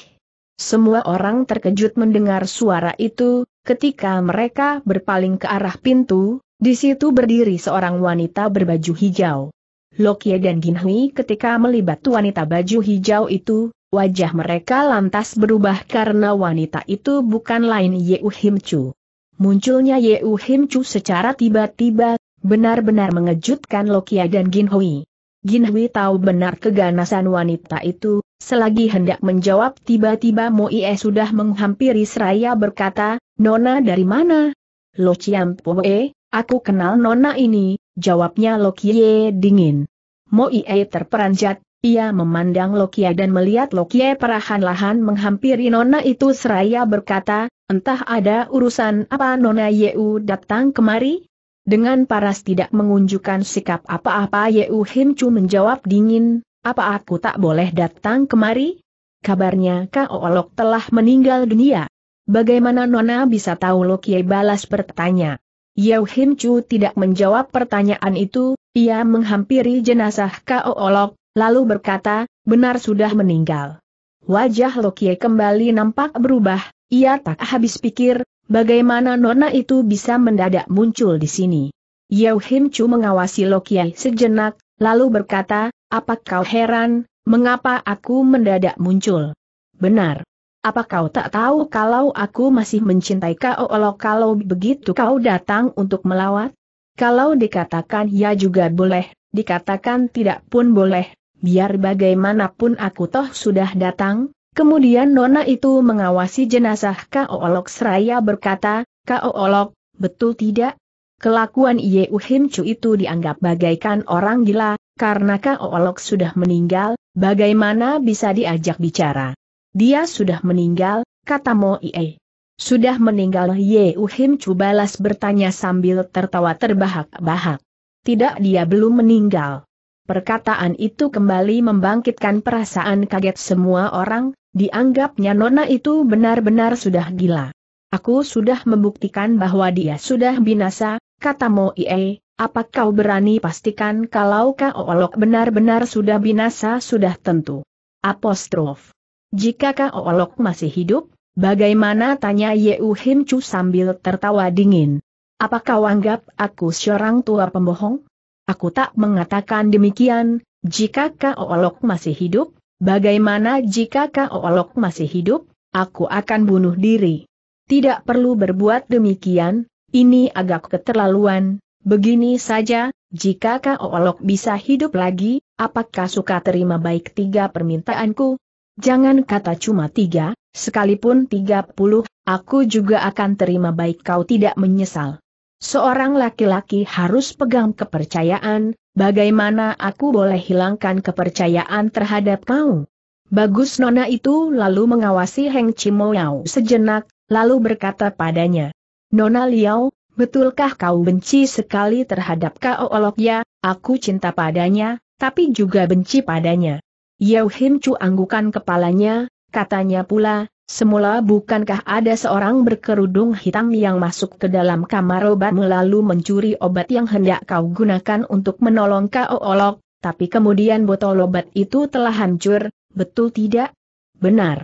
Semua orang terkejut mendengar suara itu, ketika mereka berpaling ke arah pintu, di situ berdiri seorang wanita berbaju hijau. Lokie dan Ginhui ketika melibat wanita baju hijau itu, wajah mereka lantas berubah karena wanita itu bukan lain Yeu Himchu. Munculnya Yeu Himchu secara tiba-tiba, benar-benar mengejutkan Lokia dan Ginhui. Ginhui tahu benar keganasan wanita itu, selagi hendak menjawab tiba-tiba Ie sudah menghampiri seraya berkata, Nona dari mana? Lo Chiam Poe, Aku kenal nona ini, jawabnya Lokie dingin. Moie terperanjat, ia memandang Lokie dan melihat Lokie perlahan-lahan menghampiri nona itu seraya berkata, entah ada urusan apa nona Yeu datang kemari? Dengan paras tidak mengunjukkan sikap apa-apa Yeu Himcu menjawab dingin, apa aku tak boleh datang kemari? Kabarnya Kaolok telah meninggal dunia. Bagaimana Nona bisa tahu Lokie balas bertanya? Yau Him Chu tidak menjawab pertanyaan itu, ia menghampiri jenazah Kao Olok, lalu berkata, benar sudah meninggal. Wajah Lokie kembali nampak berubah, ia tak habis pikir, bagaimana nona itu bisa mendadak muncul di sini. Yau Him Chu mengawasi Lokie sejenak, lalu berkata, apa kau heran, mengapa aku mendadak muncul? Benar. Apa kau tak tahu kalau aku masih mencintai kau Olo kalau begitu kau datang untuk melawat? Kalau dikatakan ya juga boleh, dikatakan tidak pun boleh, biar bagaimanapun aku toh sudah datang. Kemudian Nona itu mengawasi jenazah Kao Olok seraya berkata, kau Olok, betul tidak? Kelakuan Ye Uhimcu itu dianggap bagaikan orang gila, karena Kao Olok sudah meninggal, bagaimana bisa diajak bicara? Dia sudah meninggal, kata Mo Ie. Sudah meninggal Ye Uhim Chu balas bertanya sambil tertawa terbahak-bahak. Tidak dia belum meninggal. Perkataan itu kembali membangkitkan perasaan kaget semua orang, dianggapnya Nona itu benar-benar sudah gila. Aku sudah membuktikan bahwa dia sudah binasa, kata Mo Ie, apa kau berani pastikan kalau Kak Olok benar-benar sudah binasa sudah tentu. Apostrof. Jika Kang Olok masih hidup, bagaimana tanya U Him Chu sambil tertawa dingin. Apakah kau aku seorang tua pembohong? Aku tak mengatakan demikian, jika Kang Olok masih hidup, bagaimana jika Kang Olok masih hidup, aku akan bunuh diri. Tidak perlu berbuat demikian, ini agak keterlaluan, begini saja, jika Kang Olok bisa hidup lagi, apakah suka terima baik tiga permintaanku? Jangan kata cuma tiga, sekalipun tiga puluh, aku juga akan terima baik kau tidak menyesal. Seorang laki-laki harus pegang kepercayaan, bagaimana aku boleh hilangkan kepercayaan terhadap kau? Bagus Nona itu lalu mengawasi Heng Cimoyau sejenak, lalu berkata padanya. Nona Liao, betulkah kau benci sekali terhadap kau Olok ya, aku cinta padanya, tapi juga benci padanya. Yao Him Chu anggukan kepalanya, katanya pula, semula bukankah ada seorang berkerudung hitam yang masuk ke dalam kamar obat lalu mencuri obat yang hendak kau gunakan untuk menolong kau olok, tapi kemudian botol obat itu telah hancur, betul tidak? Benar.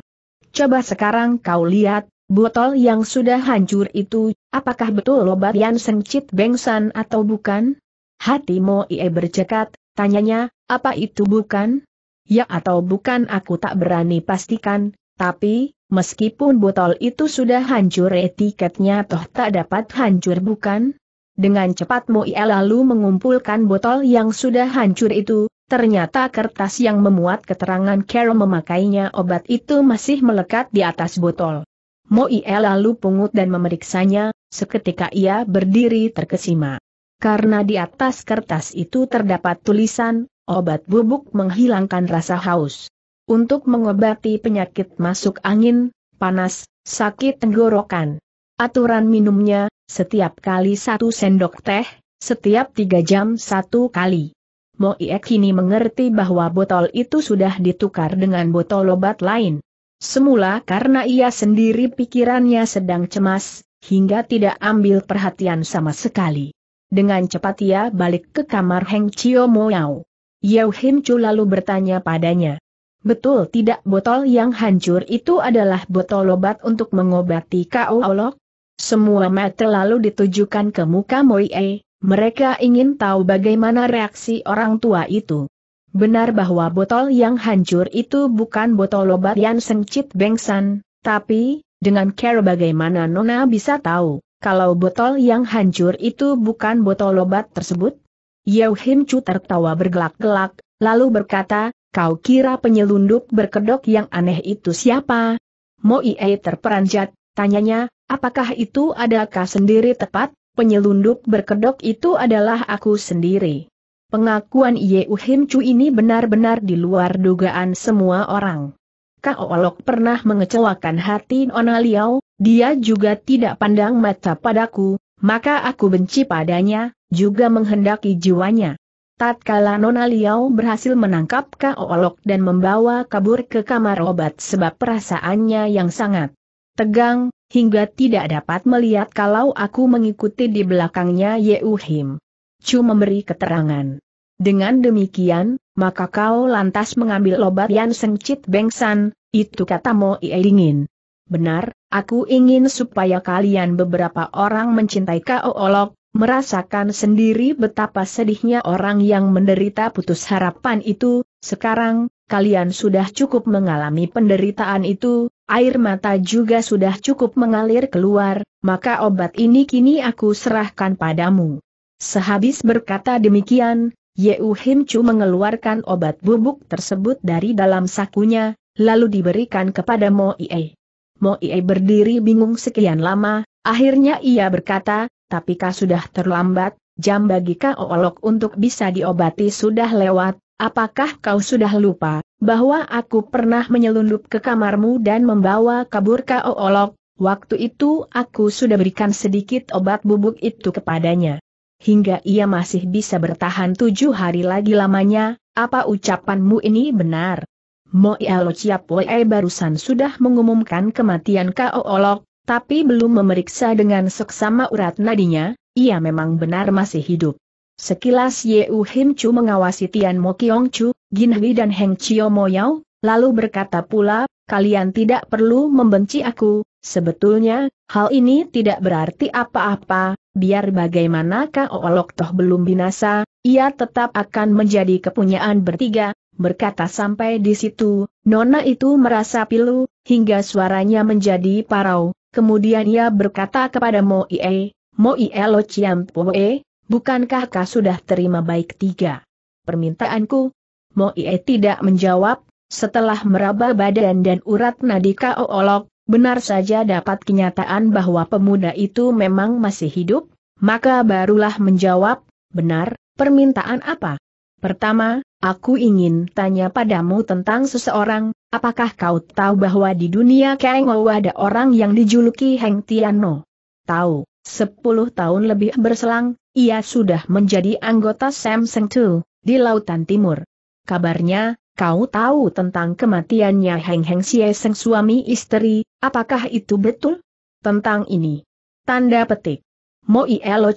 Coba sekarang kau lihat, botol yang sudah hancur itu, apakah betul obat yang sengcit bengsan atau bukan? Hati Mo'ie bercekat, tanyanya, apa itu bukan? Ya atau bukan aku tak berani pastikan, tapi, meskipun botol itu sudah hancur etiketnya toh tak dapat hancur bukan? Dengan cepat Moia lalu mengumpulkan botol yang sudah hancur itu, ternyata kertas yang memuat keterangan Carol memakainya obat itu masih melekat di atas botol. Moia lalu pungut dan memeriksanya, seketika ia berdiri terkesima. Karena di atas kertas itu terdapat tulisan, obat bubuk menghilangkan rasa haus. Untuk mengobati penyakit masuk angin, panas, sakit tenggorokan. Aturan minumnya, setiap kali satu sendok teh, setiap tiga jam satu kali. Mo iek kini mengerti bahwa botol itu sudah ditukar dengan botol obat lain. Semula karena ia sendiri pikirannya sedang cemas, hingga tidak ambil perhatian sama sekali. Dengan cepat ia balik ke kamar Heng Chio Yao. Yau Him Chu lalu bertanya padanya. Betul tidak botol yang hancur itu adalah botol obat untuk mengobati kau Olok? Semua mata lalu ditujukan ke muka Moie, mereka ingin tahu bagaimana reaksi orang tua itu. Benar bahwa botol yang hancur itu bukan botol obat yang sengcit bengsan, tapi, dengan care bagaimana Nona bisa tahu, kalau botol yang hancur itu bukan botol obat tersebut? Yao Him Chu tertawa bergelak-gelak, lalu berkata, kau kira penyelundup berkedok yang aneh itu siapa? Mo Ie terperanjat, tanyanya, apakah itu adakah sendiri tepat? Penyelundup berkedok itu adalah aku sendiri. Pengakuan Yeu Him Chu ini benar-benar di luar dugaan semua orang. Olok pernah mengecewakan hati Nona Liao, dia juga tidak pandang mata padaku, maka aku benci padanya, juga menghendaki jiwanya. Tatkala Nona Liao berhasil menangkap Kaolok dan membawa kabur ke kamar obat sebab perasaannya yang sangat tegang, hingga tidak dapat melihat kalau aku mengikuti di belakangnya Yeu Him. Chu memberi keterangan. Dengan demikian, maka kau lantas mengambil obat yang sengcit bengsan, itu kata mo Ie dingin. Benar, aku ingin supaya kalian beberapa orang mencintai Kaolok, merasakan sendiri betapa sedihnya orang yang menderita putus harapan itu, sekarang, kalian sudah cukup mengalami penderitaan itu, air mata juga sudah cukup mengalir keluar, maka obat ini kini aku serahkan padamu. Sehabis berkata demikian, Yeu Him Chu mengeluarkan obat bubuk tersebut dari dalam sakunya, lalu diberikan kepada Mo Ie. Mo Ie berdiri bingung sekian lama, akhirnya ia berkata, tapi kau sudah terlambat, jam bagi kau olok untuk bisa diobati sudah lewat, apakah kau sudah lupa, bahwa aku pernah menyelundup ke kamarmu dan membawa kabur kau olok, waktu itu aku sudah berikan sedikit obat bubuk itu kepadanya. Hingga ia masih bisa bertahan tujuh hari lagi lamanya, apa ucapanmu ini benar? Moialo Chiapoe barusan sudah mengumumkan kematian Kao Olok, tapi belum memeriksa dengan seksama urat nadinya, ia memang benar masih hidup. Sekilas Yeu Him Chu mengawasi Tian Mo Kiong Chu, Gin Hui dan Heng Chio Mo Yao, lalu berkata pula, kalian tidak perlu membenci aku, sebetulnya, hal ini tidak berarti apa-apa, biar bagaimana Olok Toh belum binasa, ia tetap akan menjadi kepunyaan bertiga, berkata sampai di situ, Nona itu merasa pilu, hingga suaranya menjadi parau, Kemudian ia berkata kepada Mo Ie, Mo Ie Lo Chiam Poe, bukankah kau sudah terima baik tiga permintaanku? Mo Ie tidak menjawab, setelah meraba badan dan urat nadi kau olok, benar saja dapat kenyataan bahwa pemuda itu memang masih hidup, maka barulah menjawab, benar, permintaan apa? Pertama, aku ingin tanya padamu tentang seseorang, Apakah kau tahu bahwa di dunia Kengou ada orang yang dijuluki Heng Tiano? Tahu, sepuluh tahun lebih berselang, ia sudah menjadi anggota Samsung Tu, di Lautan Timur. Kabarnya, kau tahu tentang kematiannya Heng Heng Seng suami istri, apakah itu betul? Tentang ini. Tanda petik. Moi Elo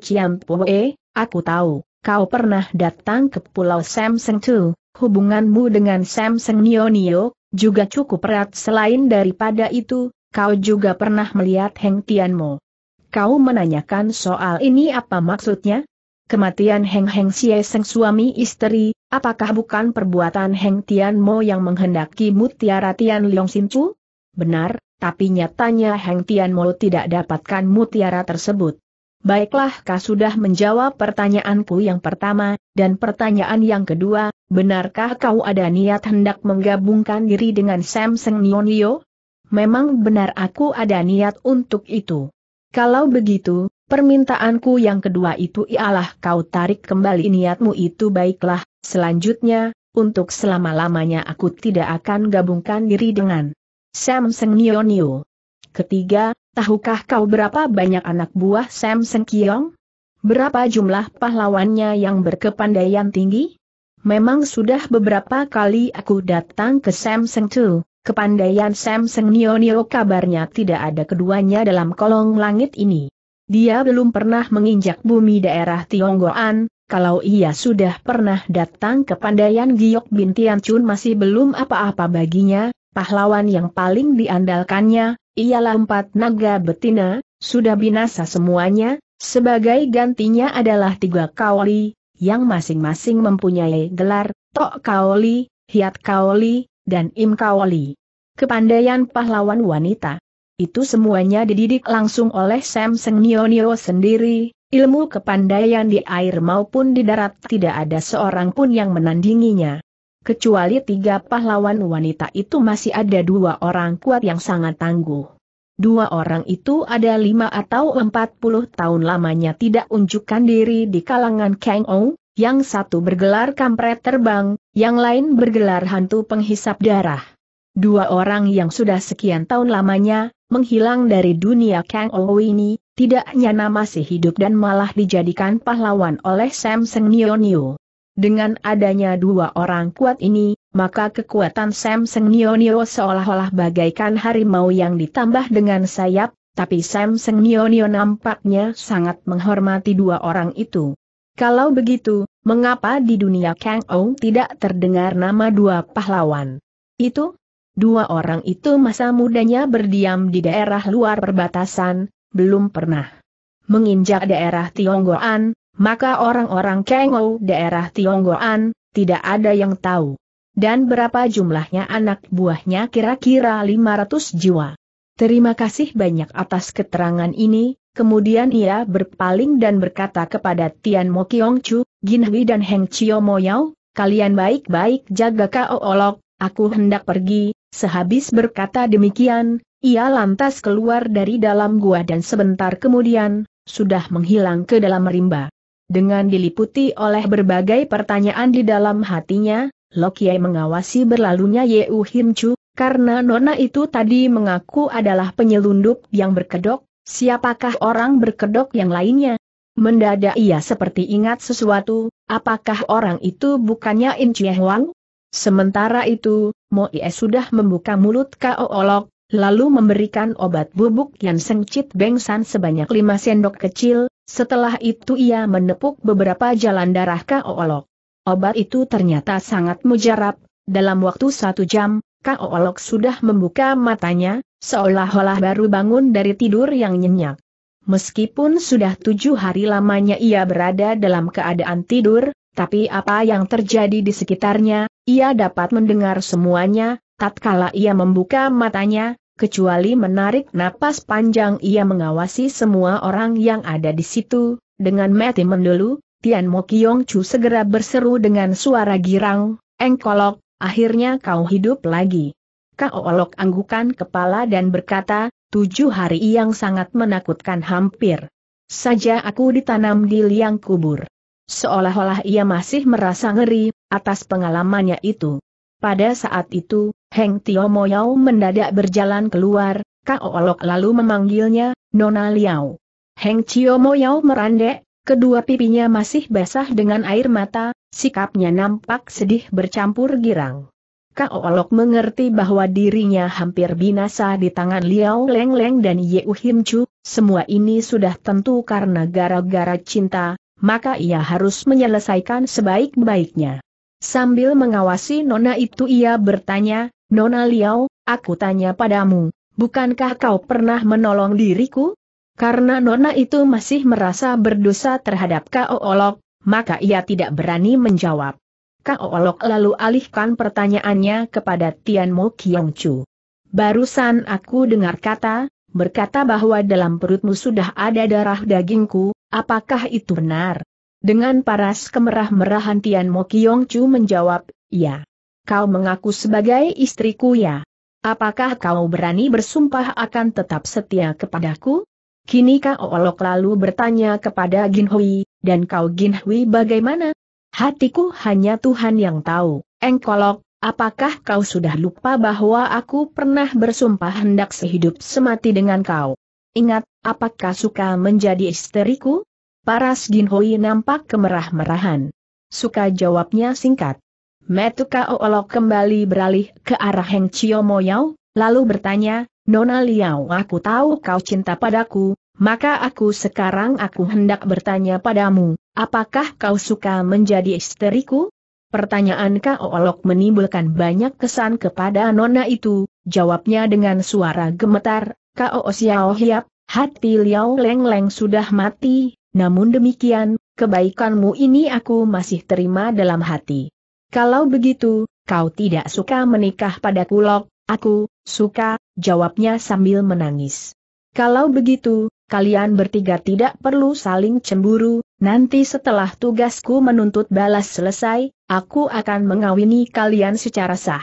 E, aku tahu, kau pernah datang ke Pulau Samsung Tu, hubunganmu dengan Samsung Nio Nio, juga cukup erat selain daripada itu, kau juga pernah melihat Heng Tianmo. Kau menanyakan soal ini apa maksudnya? Kematian Heng Heng Xie suami istri, apakah bukan perbuatan Heng Tianmo yang menghendaki mutiara Tian Leong Sincu? Benar, tapi nyatanya Heng Tianmo tidak dapatkan mutiara tersebut. Baiklah kau sudah menjawab pertanyaanku yang pertama, dan pertanyaan yang kedua, benarkah kau ada niat hendak menggabungkan diri dengan Samsung Nionio? Memang benar aku ada niat untuk itu. Kalau begitu, permintaanku yang kedua itu ialah kau tarik kembali niatmu itu baiklah, selanjutnya, untuk selama-lamanya aku tidak akan gabungkan diri dengan Samsung Nionio. Ketiga, Tahukah kau berapa banyak anak buah Sam Sen Berapa jumlah pahlawannya yang berkepandaian tinggi? Memang sudah beberapa kali aku datang ke Sam Seng Tu, kepandaian Sam Seng Nio Nio kabarnya tidak ada keduanya dalam kolong langit ini. Dia belum pernah menginjak bumi daerah Tionggoan, kalau ia sudah pernah datang ke Pandaian Giok Bin Tian Chun masih belum apa-apa baginya, pahlawan yang paling diandalkannya, ialah empat naga betina, sudah binasa semuanya, sebagai gantinya adalah tiga kaoli, yang masing-masing mempunyai gelar, Tok Kaoli, Hiat Kaoli, dan Im Kaoli. Kepandaian pahlawan wanita. Itu semuanya dididik langsung oleh Sam Seng Nio Nio sendiri, ilmu kepandaian di air maupun di darat tidak ada seorang pun yang menandinginya. Kecuali tiga pahlawan wanita itu masih ada dua orang kuat yang sangat tangguh. Dua orang itu ada lima atau empat puluh tahun lamanya tidak unjukkan diri di kalangan Kang Ou, yang satu bergelar kampret terbang, yang lain bergelar hantu penghisap darah. Dua orang yang sudah sekian tahun lamanya, menghilang dari dunia Kang Ou ini, tidak nyana masih hidup dan malah dijadikan pahlawan oleh Sam Seng Nyo Nyo. Dengan adanya dua orang kuat ini, maka kekuatan Sam Seng Nio Nio seolah-olah bagaikan harimau yang ditambah dengan sayap, tapi Sam Seng Nio Nio nampaknya sangat menghormati dua orang itu. Kalau begitu, mengapa di dunia Kang Ou tidak terdengar nama dua pahlawan? Itu? Dua orang itu masa mudanya berdiam di daerah luar perbatasan, belum pernah menginjak daerah Tionggoan, maka orang-orang Kengou daerah Tionggoan, tidak ada yang tahu. Dan berapa jumlahnya anak buahnya kira-kira 500 jiwa. Terima kasih banyak atas keterangan ini, kemudian ia berpaling dan berkata kepada Tian Mo Kiong Chu, Gin Hui dan Heng Chio Mo Yao, kalian baik-baik jaga Kao Olok, aku hendak pergi, sehabis berkata demikian, ia lantas keluar dari dalam gua dan sebentar kemudian, sudah menghilang ke dalam rimba. Dengan diliputi oleh berbagai pertanyaan di dalam hatinya, Lokiai mengawasi berlalunya Yeu Him karena nona itu tadi mengaku adalah penyelundup yang berkedok, siapakah orang berkedok yang lainnya? Mendadak ia seperti ingat sesuatu, apakah orang itu bukannya In Chie Huang? Sementara itu, Mo Ie sudah membuka mulut Kao Olok, lalu memberikan obat bubuk yang sengcit bengsan sebanyak 5 sendok kecil, setelah itu ia menepuk beberapa jalan darah Kaolok. Obat itu ternyata sangat mujarab, dalam waktu satu jam, Kaolok sudah membuka matanya, seolah-olah baru bangun dari tidur yang nyenyak. Meskipun sudah tujuh hari lamanya ia berada dalam keadaan tidur, tapi apa yang terjadi di sekitarnya, ia dapat mendengar semuanya, tatkala ia membuka matanya, Kecuali menarik napas panjang ia mengawasi semua orang yang ada di situ, dengan mati mendulu, Tian Mo Kiong Chu segera berseru dengan suara girang, Engkolok, akhirnya kau hidup lagi. Kau olok anggukan kepala dan berkata, tujuh hari yang sangat menakutkan hampir. Saja aku ditanam di liang kubur. Seolah-olah ia masih merasa ngeri, atas pengalamannya itu. Pada saat itu, Heng Tio Moyao mendadak berjalan keluar, Kao Olok lalu memanggilnya, Nona Liao. Heng Tio Moyao merandek, kedua pipinya masih basah dengan air mata, sikapnya nampak sedih bercampur girang. Kao Olok mengerti bahwa dirinya hampir binasa di tangan Liao Leng Leng dan Yeu Him Chu, semua ini sudah tentu karena gara-gara cinta, maka ia harus menyelesaikan sebaik-baiknya. Sambil mengawasi nona itu ia bertanya, Nona Liao, aku tanya padamu, bukankah kau pernah menolong diriku? Karena Nona itu masih merasa berdosa terhadap Kao Olok, maka ia tidak berani menjawab. Kao Olok lalu alihkan pertanyaannya kepada Tian Mo Kiong Chu. Barusan aku dengar kata, berkata bahwa dalam perutmu sudah ada darah dagingku, apakah itu benar? Dengan paras kemerah-merahan Tian Mo Kiong Chu menjawab, ya kau mengaku sebagai istriku ya? Apakah kau berani bersumpah akan tetap setia kepadaku? Kini Kau Olok lalu bertanya kepada Gin Hui, dan kau Gin Hui bagaimana? Hatiku hanya Tuhan yang tahu, Engkolok, apakah kau sudah lupa bahwa aku pernah bersumpah hendak sehidup semati dengan kau? Ingat, apakah suka menjadi istriku? Paras Gin Hui nampak kemerah-merahan. Suka jawabnya singkat. Metuka Olok kembali beralih ke arah Heng Chio Moyau, lalu bertanya, Nona Liao aku tahu kau cinta padaku, maka aku sekarang aku hendak bertanya padamu, apakah kau suka menjadi istriku? Pertanyaan Olok menimbulkan banyak kesan kepada Nona itu, jawabnya dengan suara gemetar, Kao Osiao Hiap, hati Liao Leng Leng sudah mati, namun demikian, kebaikanmu ini aku masih terima dalam hati. Kalau begitu, kau tidak suka menikah pada kulok? aku, suka, jawabnya sambil menangis. Kalau begitu, kalian bertiga tidak perlu saling cemburu, nanti setelah tugasku menuntut balas selesai, aku akan mengawini kalian secara sah.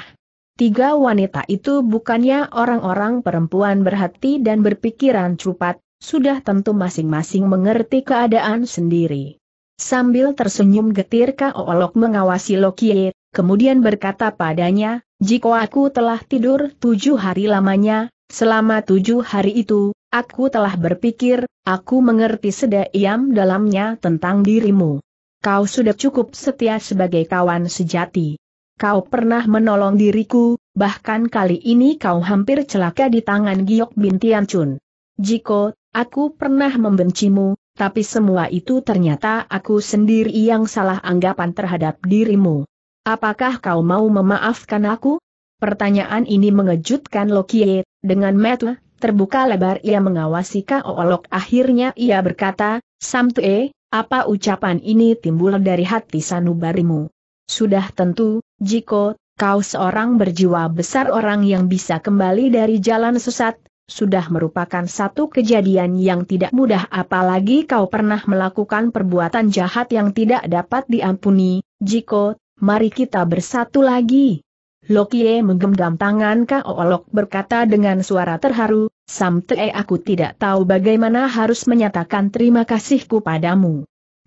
Tiga wanita itu bukannya orang-orang perempuan berhati dan berpikiran cepat, sudah tentu masing-masing mengerti keadaan sendiri. Sambil tersenyum getir olok mengawasi Lokie, kemudian berkata padanya, jika aku telah tidur tujuh hari lamanya, selama tujuh hari itu, aku telah berpikir, aku mengerti sedaiam dalamnya tentang dirimu. Kau sudah cukup setia sebagai kawan sejati. Kau pernah menolong diriku, bahkan kali ini kau hampir celaka di tangan Giok Bintian Chun. Jiko, aku pernah membencimu, tapi semua itu ternyata aku sendiri yang salah anggapan terhadap dirimu. Apakah kau mau memaafkan aku? Pertanyaan ini mengejutkan Lokie, dengan metu, terbuka lebar ia mengawasi Kaolok akhirnya ia berkata, Samtue, apa ucapan ini timbul dari hati sanubarimu? Sudah tentu, Jiko, kau seorang berjiwa besar orang yang bisa kembali dari jalan sesat, sudah merupakan satu kejadian yang tidak mudah apalagi kau pernah melakukan perbuatan jahat yang tidak dapat diampuni, Jiko, mari kita bersatu lagi. Lokie menggenggam tangan Olok berkata dengan suara terharu, Samtee aku tidak tahu bagaimana harus menyatakan terima kasihku padamu.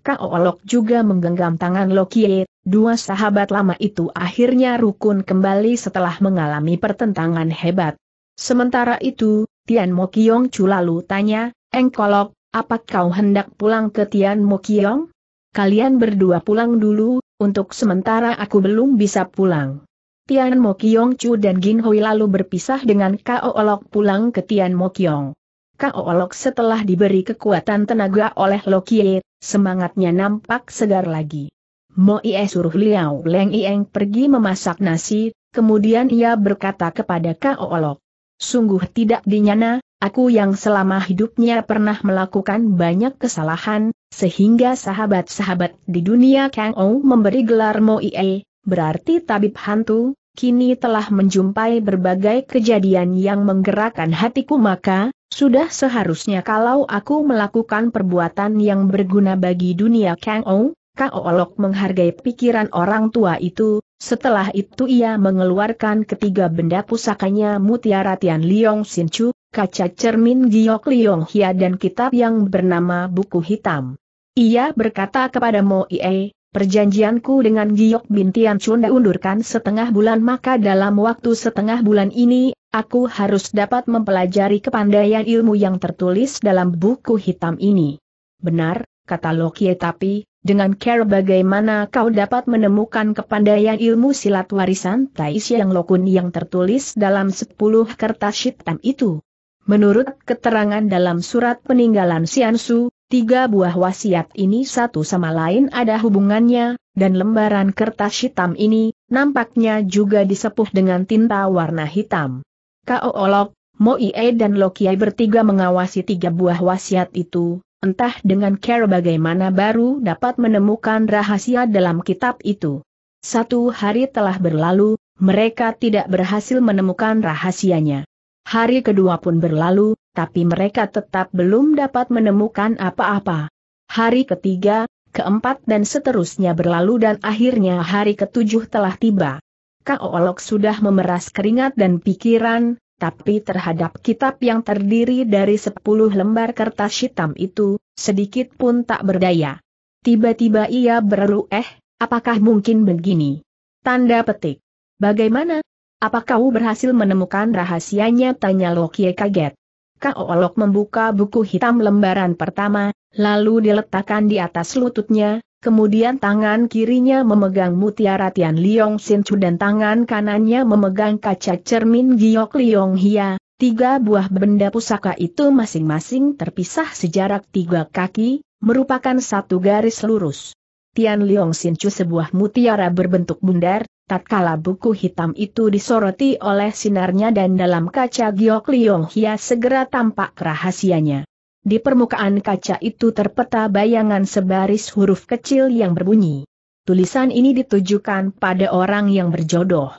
Olok juga menggenggam tangan Lokie, dua sahabat lama itu akhirnya rukun kembali setelah mengalami pertentangan hebat. Sementara itu, Tian Kiong Chu lalu tanya, Engkolok, apa kau hendak pulang ke Tian Kiong? Kalian berdua pulang dulu, untuk sementara aku belum bisa pulang. Tian Mokiong Chu dan Gin Hui lalu berpisah dengan Kao Olok pulang ke Tian Kiong. Kao Olok setelah diberi kekuatan tenaga oleh Lokie, semangatnya nampak segar lagi. Mo Ie suruh Liao Leng Ieng pergi memasak nasi, kemudian ia berkata kepada Kao Olok. Sungguh tidak dinyana, aku yang selama hidupnya pernah melakukan banyak kesalahan, sehingga sahabat-sahabat di dunia Kang Ou memberi gelar Mo Ie, berarti tabib hantu, kini telah menjumpai berbagai kejadian yang menggerakkan hatiku maka, sudah seharusnya kalau aku melakukan perbuatan yang berguna bagi dunia Kang Ou, Kang Olok menghargai pikiran orang tua itu, setelah itu ia mengeluarkan ketiga benda pusakanya Mutiara Tian Liong Sin Chu, kaca cermin Giok Liong Hia dan kitab yang bernama Buku Hitam. Ia berkata kepada Mo Ie, perjanjianku dengan Giok bin Tian Chun diundurkan setengah bulan maka dalam waktu setengah bulan ini, aku harus dapat mempelajari kepandaian ilmu yang tertulis dalam buku hitam ini. Benar, kata Lokie tapi, dengan care bagaimana kau dapat menemukan kepandaian ilmu silat warisan Tai yang Lokun yang tertulis dalam sepuluh kertas hitam itu? Menurut keterangan dalam surat peninggalan Siansu, tiga buah wasiat ini satu sama lain ada hubungannya, dan lembaran kertas hitam ini, nampaknya juga disepuh dengan tinta warna hitam. Kau Olok, Moie dan Lokiai bertiga mengawasi tiga buah wasiat itu, Entah dengan cara bagaimana baru dapat menemukan rahasia dalam kitab itu. Satu hari telah berlalu, mereka tidak berhasil menemukan rahasianya. Hari kedua pun berlalu, tapi mereka tetap belum dapat menemukan apa-apa. Hari ketiga, keempat dan seterusnya berlalu dan akhirnya hari ketujuh telah tiba. Kaolok sudah memeras keringat dan pikiran, tapi terhadap kitab yang terdiri dari sepuluh lembar kertas hitam itu, sedikit pun tak berdaya. Tiba-tiba ia berlu eh, apakah mungkin begini? Tanda petik. Bagaimana? Apakah kau berhasil menemukan rahasianya? Tanya Lokie kaget. Kau Olok membuka buku hitam lembaran pertama, lalu diletakkan di atas lututnya, Kemudian tangan kirinya memegang mutiara Tian Liong Sin Chu dan tangan kanannya memegang kaca cermin Giok Liong Hia. Tiga buah benda pusaka itu masing-masing terpisah sejarak tiga kaki, merupakan satu garis lurus. Tian Liong Sin Chu sebuah mutiara berbentuk bundar, tatkala buku hitam itu disoroti oleh sinarnya dan dalam kaca Giok Liong Hia segera tampak rahasianya. Di permukaan kaca itu terpeta bayangan sebaris huruf kecil yang berbunyi. Tulisan ini ditujukan pada orang yang berjodoh.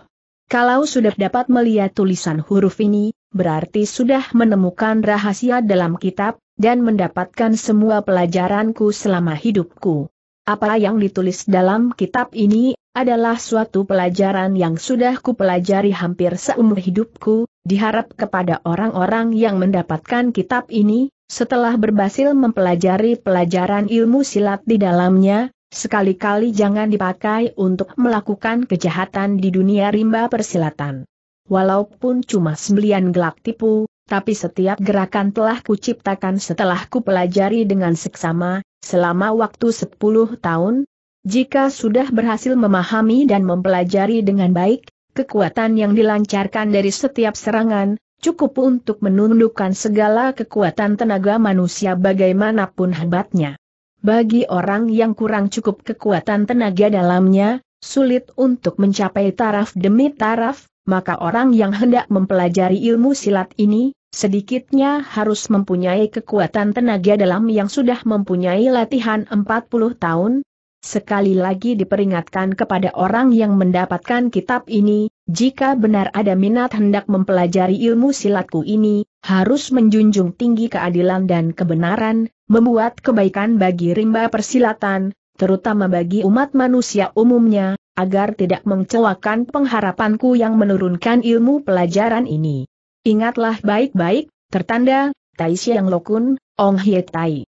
Kalau sudah dapat melihat tulisan huruf ini, berarti sudah menemukan rahasia dalam kitab, dan mendapatkan semua pelajaranku selama hidupku. Apa yang ditulis dalam kitab ini adalah suatu pelajaran yang sudah kupelajari hampir seumur hidupku, diharap kepada orang-orang yang mendapatkan kitab ini, setelah berhasil mempelajari pelajaran ilmu silat di dalamnya, sekali-kali jangan dipakai untuk melakukan kejahatan di dunia rimba persilatan. Walaupun cuma sembilan gelak tipu, tapi setiap gerakan telah kuciptakan setelah kupelajari dengan seksama, selama waktu sepuluh tahun. Jika sudah berhasil memahami dan mempelajari dengan baik, kekuatan yang dilancarkan dari setiap serangan, cukup untuk menundukkan segala kekuatan tenaga manusia bagaimanapun hebatnya. Bagi orang yang kurang cukup kekuatan tenaga dalamnya, sulit untuk mencapai taraf demi taraf, maka orang yang hendak mempelajari ilmu silat ini, sedikitnya harus mempunyai kekuatan tenaga dalam yang sudah mempunyai latihan 40 tahun, Sekali lagi diperingatkan kepada orang yang mendapatkan kitab ini, jika benar ada minat hendak mempelajari ilmu silatku ini, harus menjunjung tinggi keadilan dan kebenaran, membuat kebaikan bagi rimba persilatan, terutama bagi umat manusia umumnya, agar tidak mengecewakan pengharapanku yang menurunkan ilmu pelajaran ini. Ingatlah baik-baik, tertanda, Tai Siang Lokun, Ong Hie Tai.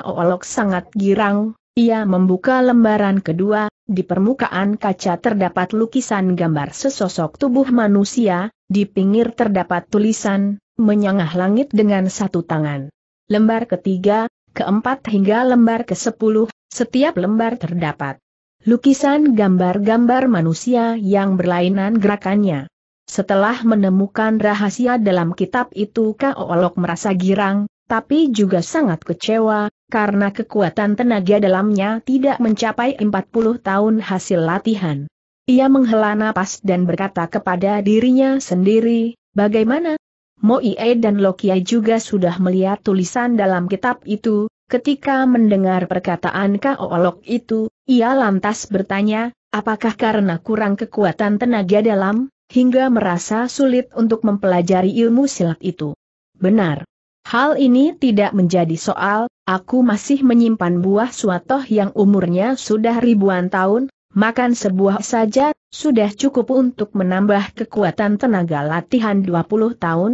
Olok sangat girang, ia membuka lembaran kedua, di permukaan kaca terdapat lukisan gambar sesosok tubuh manusia, di pinggir terdapat tulisan, menyangah langit dengan satu tangan. Lembar ketiga, keempat hingga lembar ke sepuluh, setiap lembar terdapat lukisan gambar-gambar manusia yang berlainan gerakannya. Setelah menemukan rahasia dalam kitab itu Kaolok merasa girang, tapi juga sangat kecewa, karena kekuatan tenaga dalamnya tidak mencapai 40 tahun hasil latihan. Ia menghela napas dan berkata kepada dirinya sendiri, bagaimana? Moie dan Lokia juga sudah melihat tulisan dalam kitab itu, ketika mendengar perkataan Kaolok itu, ia lantas bertanya, apakah karena kurang kekuatan tenaga dalam, hingga merasa sulit untuk mempelajari ilmu silat itu? Benar. Hal ini tidak menjadi soal, aku masih menyimpan buah suatoh yang umurnya sudah ribuan tahun, makan sebuah saja, sudah cukup untuk menambah kekuatan tenaga latihan 20 tahun.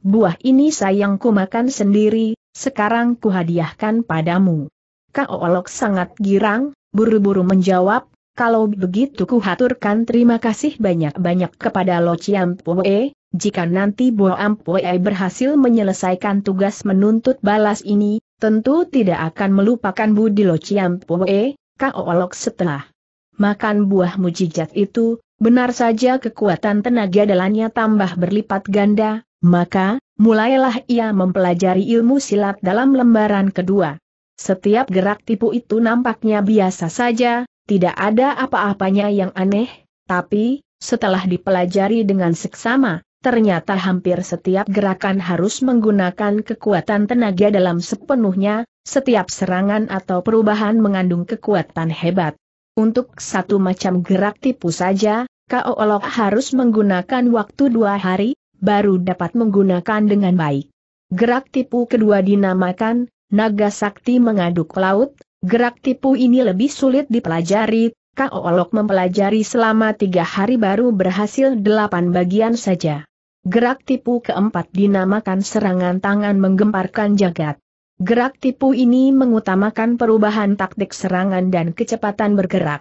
Buah ini sayangku makan sendiri, sekarang kuhadiahkan padamu. Olok sangat girang, buru-buru menjawab, kalau begitu kuhaturkan terima kasih banyak-banyak kepada Lo Chiam Poe, jika nanti Bo Ampuei berhasil menyelesaikan tugas menuntut balas ini, tentu tidak akan melupakan Budi Loci Budilo Kak olok setelah makan buah mujijat itu, benar saja kekuatan tenaga dalannya tambah berlipat ganda, maka, mulailah ia mempelajari ilmu silat dalam lembaran kedua. Setiap gerak tipu itu nampaknya biasa saja, tidak ada apa-apanya yang aneh, tapi, setelah dipelajari dengan seksama, ternyata hampir setiap gerakan harus menggunakan kekuatan tenaga dalam sepenuhnya, setiap serangan atau perubahan mengandung kekuatan hebat. Untuk satu macam gerak tipu saja, Kao Olok harus menggunakan waktu dua hari, baru dapat menggunakan dengan baik. Gerak tipu kedua dinamakan, naga sakti mengaduk laut, gerak tipu ini lebih sulit dipelajari, Kao Olok mempelajari selama tiga hari baru berhasil delapan bagian saja. Gerak tipu keempat dinamakan serangan tangan menggemparkan jagat. Gerak tipu ini mengutamakan perubahan taktik serangan dan kecepatan bergerak.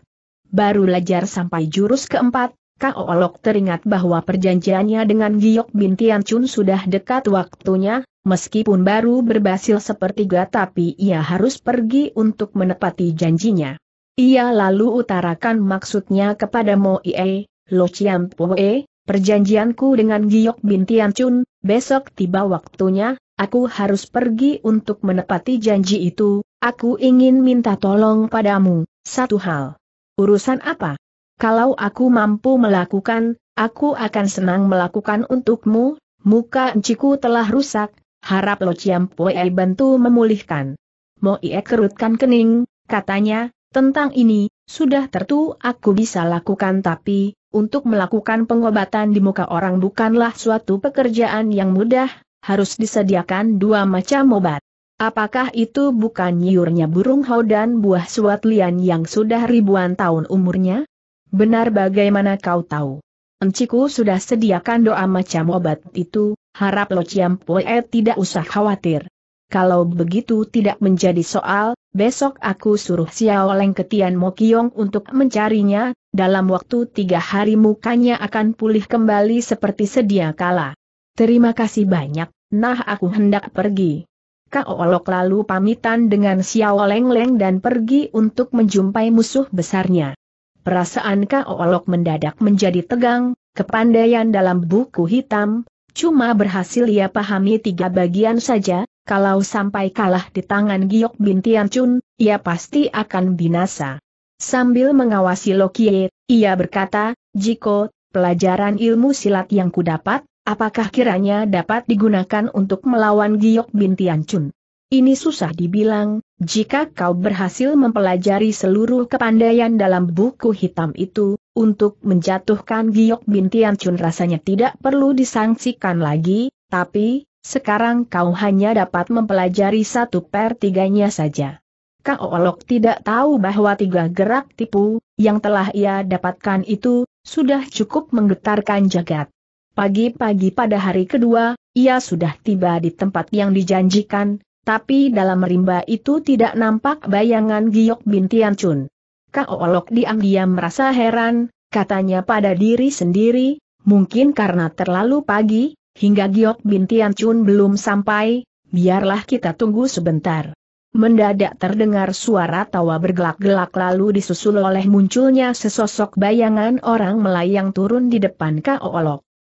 Baru lajar sampai jurus keempat, Kaolok teringat bahwa perjanjiannya dengan Giok bin Chun sudah dekat waktunya, meskipun baru berbasil sepertiga tapi ia harus pergi untuk menepati janjinya. Ia lalu utarakan maksudnya kepada Moie, Lo Chiam Poe, Perjanjianku dengan Giok bin Chun, besok tiba waktunya, aku harus pergi untuk menepati janji itu, aku ingin minta tolong padamu, satu hal. Urusan apa? Kalau aku mampu melakukan, aku akan senang melakukan untukmu, muka enciku telah rusak, harap Lo Ciam Pue bantu memulihkan. Mo Ie kerutkan kening, katanya, tentang ini, sudah tertu aku bisa lakukan tapi, untuk melakukan pengobatan di muka orang bukanlah suatu pekerjaan yang mudah, harus disediakan dua macam obat. Apakah itu bukan nyiurnya burung hau dan buah suat lian yang sudah ribuan tahun umurnya? Benar bagaimana kau tahu? Enciku sudah sediakan doa macam obat itu, harap Lo poe tidak usah khawatir. Kalau begitu tidak menjadi soal, besok aku suruh Xiao Leng ke Tian Kiong untuk mencarinya, dalam waktu tiga hari mukanya akan pulih kembali seperti sedia kala. Terima kasih banyak, nah aku hendak pergi. Kak Olok lalu pamitan dengan Xiao Leng Leng dan pergi untuk menjumpai musuh besarnya. Perasaan Kak Olok mendadak menjadi tegang, kepandaian dalam buku hitam, cuma berhasil ia pahami tiga bagian saja, kalau sampai kalah di tangan Giok Bintian Chun, ia pasti akan binasa. Sambil mengawasi Loki, ia berkata, Jiko, pelajaran ilmu silat yang kudapat, apakah kiranya dapat digunakan untuk melawan Giok bin Tianchun? Ini susah dibilang, jika kau berhasil mempelajari seluruh kepandaian dalam buku hitam itu, untuk menjatuhkan Giok bin Tianchun rasanya tidak perlu disangsikan lagi, tapi, sekarang kau hanya dapat mempelajari satu per tiganya saja. Kak Olok tidak tahu bahwa tiga gerak tipu, yang telah ia dapatkan itu, sudah cukup menggetarkan jagat. Pagi-pagi pada hari kedua, ia sudah tiba di tempat yang dijanjikan, tapi dalam rimba itu tidak nampak bayangan Giok bin Chun. Kak Olok diam-diam merasa heran, katanya pada diri sendiri, mungkin karena terlalu pagi, hingga Giok bin Chun belum sampai, biarlah kita tunggu sebentar. Mendadak terdengar suara tawa bergelak-gelak lalu disusul oleh munculnya sesosok bayangan orang melayang turun di depan Kao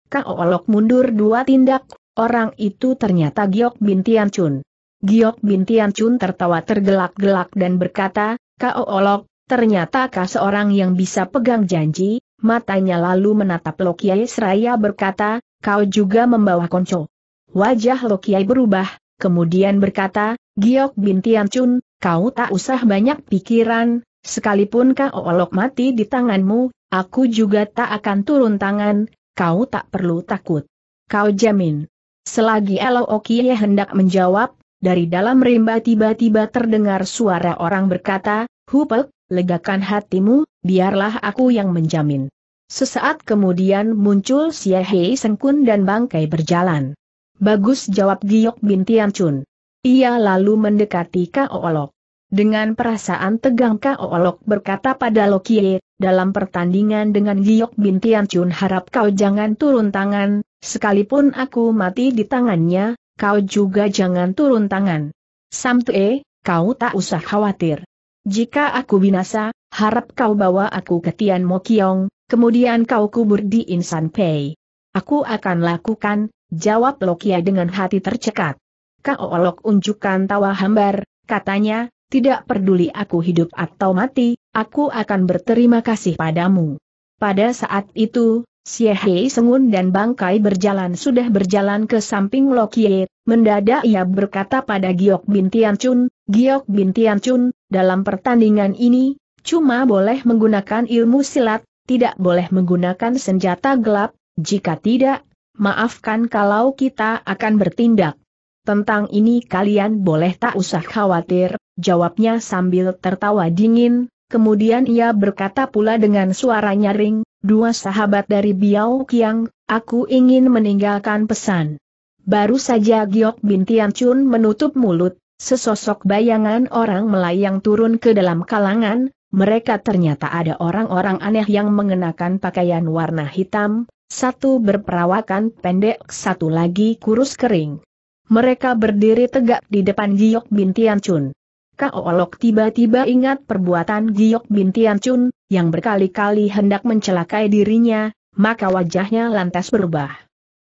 Kao Olok mundur dua tindak, orang itu ternyata Giok Bintian Chun. Giok Bintian Chun tertawa tergelak-gelak dan berkata, Kaolok, ternyata kau seorang yang bisa pegang janji, matanya lalu menatap Lokiai Seraya berkata, kau juga membawa konco. Wajah Lokiai berubah, kemudian berkata, Giok bin Tianchun, kau tak usah banyak pikiran, sekalipun kau Olok mati di tanganmu, aku juga tak akan turun tangan, kau tak perlu takut. Kau jamin. Selagi Elo Okiye hendak menjawab, dari dalam rimba tiba-tiba terdengar suara orang berkata, Hupel, legakan hatimu, biarlah aku yang menjamin. Sesaat kemudian muncul Sia Sengkun dan bangkai berjalan. Bagus jawab Giok bin Tianchun. Ia lalu mendekati Kaolok. Dengan perasaan tegang Kaolok berkata pada Lokie, dalam pertandingan dengan Giok bin Chun harap kau jangan turun tangan, sekalipun aku mati di tangannya, kau juga jangan turun tangan. Samtue, kau tak usah khawatir. Jika aku binasa, harap kau bawa aku ke Tian Mokiong, kemudian kau kubur di Insan Pei. Aku akan lakukan, jawab Lokia dengan hati tercekat. Kau Olok unjukkan tawa hambar, katanya, tidak peduli aku hidup atau mati, aku akan berterima kasih padamu. Pada saat itu, Siehei Sengun dan Bangkai berjalan sudah berjalan ke samping Lokie, mendadak ia berkata pada Giok Bin Tianchun, Giok Bin Tianchun, dalam pertandingan ini, cuma boleh menggunakan ilmu silat, tidak boleh menggunakan senjata gelap, jika tidak, maafkan kalau kita akan bertindak tentang ini kalian boleh tak usah khawatir, jawabnya sambil tertawa dingin, kemudian ia berkata pula dengan suara nyaring, dua sahabat dari Biao Kiang, aku ingin meninggalkan pesan. Baru saja Giok Bin Tian Chun menutup mulut, sesosok bayangan orang melayang turun ke dalam kalangan, mereka ternyata ada orang-orang aneh yang mengenakan pakaian warna hitam, satu berperawakan pendek, satu lagi kurus kering. Mereka berdiri tegak di depan Giok Bin Tian Chun. Kaolok tiba-tiba ingat perbuatan Giok Bin Tian Chun, yang berkali-kali hendak mencelakai dirinya, maka wajahnya lantas berubah.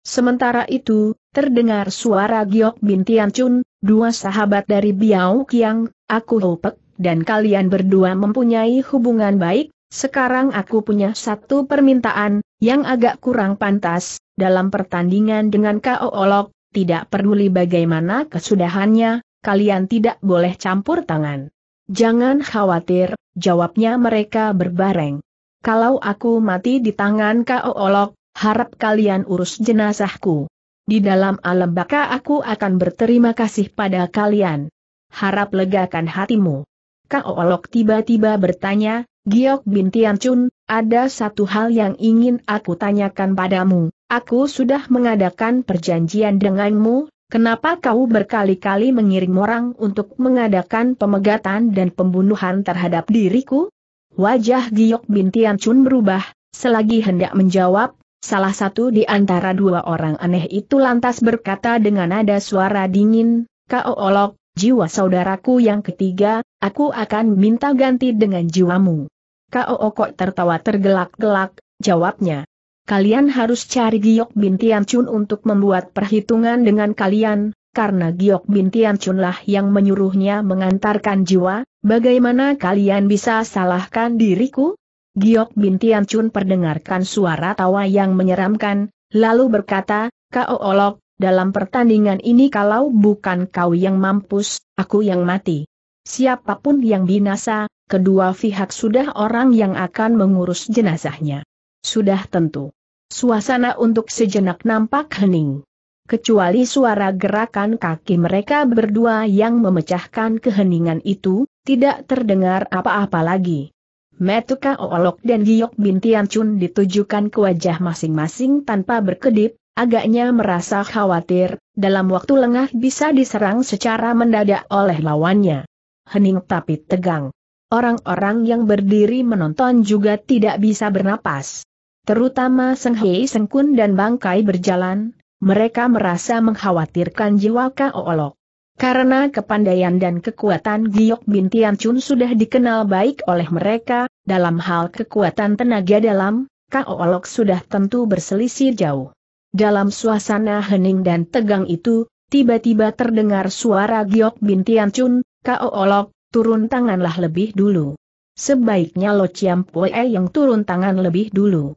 Sementara itu, terdengar suara Giok Bin Tian Chun, dua sahabat dari Biao Kiang, aku Hopek, dan kalian berdua mempunyai hubungan baik, sekarang aku punya satu permintaan, yang agak kurang pantas, dalam pertandingan dengan Kaolok, tidak peduli bagaimana kesudahannya, kalian tidak boleh campur tangan. Jangan khawatir, jawabnya mereka berbareng. Kalau aku mati di tangan kau Olok, harap kalian urus jenazahku. Di dalam alam baka aku akan berterima kasih pada kalian. Harap legakan hatimu. Kau Olok tiba-tiba bertanya, Giok Bin Tian ada satu hal yang ingin aku tanyakan padamu. Aku sudah mengadakan perjanjian denganmu, kenapa kau berkali-kali mengirim orang untuk mengadakan pemegatan dan pembunuhan terhadap diriku? Wajah Giok bin Chun berubah, selagi hendak menjawab, salah satu di antara dua orang aneh itu lantas berkata dengan nada suara dingin, Kau olok, jiwa saudaraku yang ketiga, aku akan minta ganti dengan jiwamu. Kau okok tertawa tergelak-gelak, jawabnya kalian harus cari Giok Bin Tian Chun untuk membuat perhitungan dengan kalian, karena Giok Bin Tian Chun lah yang menyuruhnya mengantarkan jiwa, bagaimana kalian bisa salahkan diriku? Giok Bin Tian Chun perdengarkan suara tawa yang menyeramkan, lalu berkata, Kau Olok, dalam pertandingan ini kalau bukan kau yang mampus, aku yang mati. Siapapun yang binasa, kedua pihak sudah orang yang akan mengurus jenazahnya. Sudah tentu. Suasana untuk sejenak nampak hening. Kecuali suara gerakan kaki mereka berdua yang memecahkan keheningan itu, tidak terdengar apa-apa lagi. Metuka Olok dan Giok Bin Chun ditujukan ke wajah masing-masing tanpa berkedip, agaknya merasa khawatir, dalam waktu lengah bisa diserang secara mendadak oleh lawannya. Hening tapi tegang. Orang-orang yang berdiri menonton juga tidak bisa bernapas terutama Seng Hei Seng Kun dan Bangkai berjalan, mereka merasa mengkhawatirkan jiwa Kaolok. Karena kepandaian dan kekuatan Giok Bintian Chun sudah dikenal baik oleh mereka, dalam hal kekuatan tenaga dalam, Kaolok sudah tentu berselisih jauh. Dalam suasana hening dan tegang itu, tiba-tiba terdengar suara Giok bin Kao Kaolok, turun tanganlah lebih dulu. Sebaiknya Lo Chiam Pue yang turun tangan lebih dulu.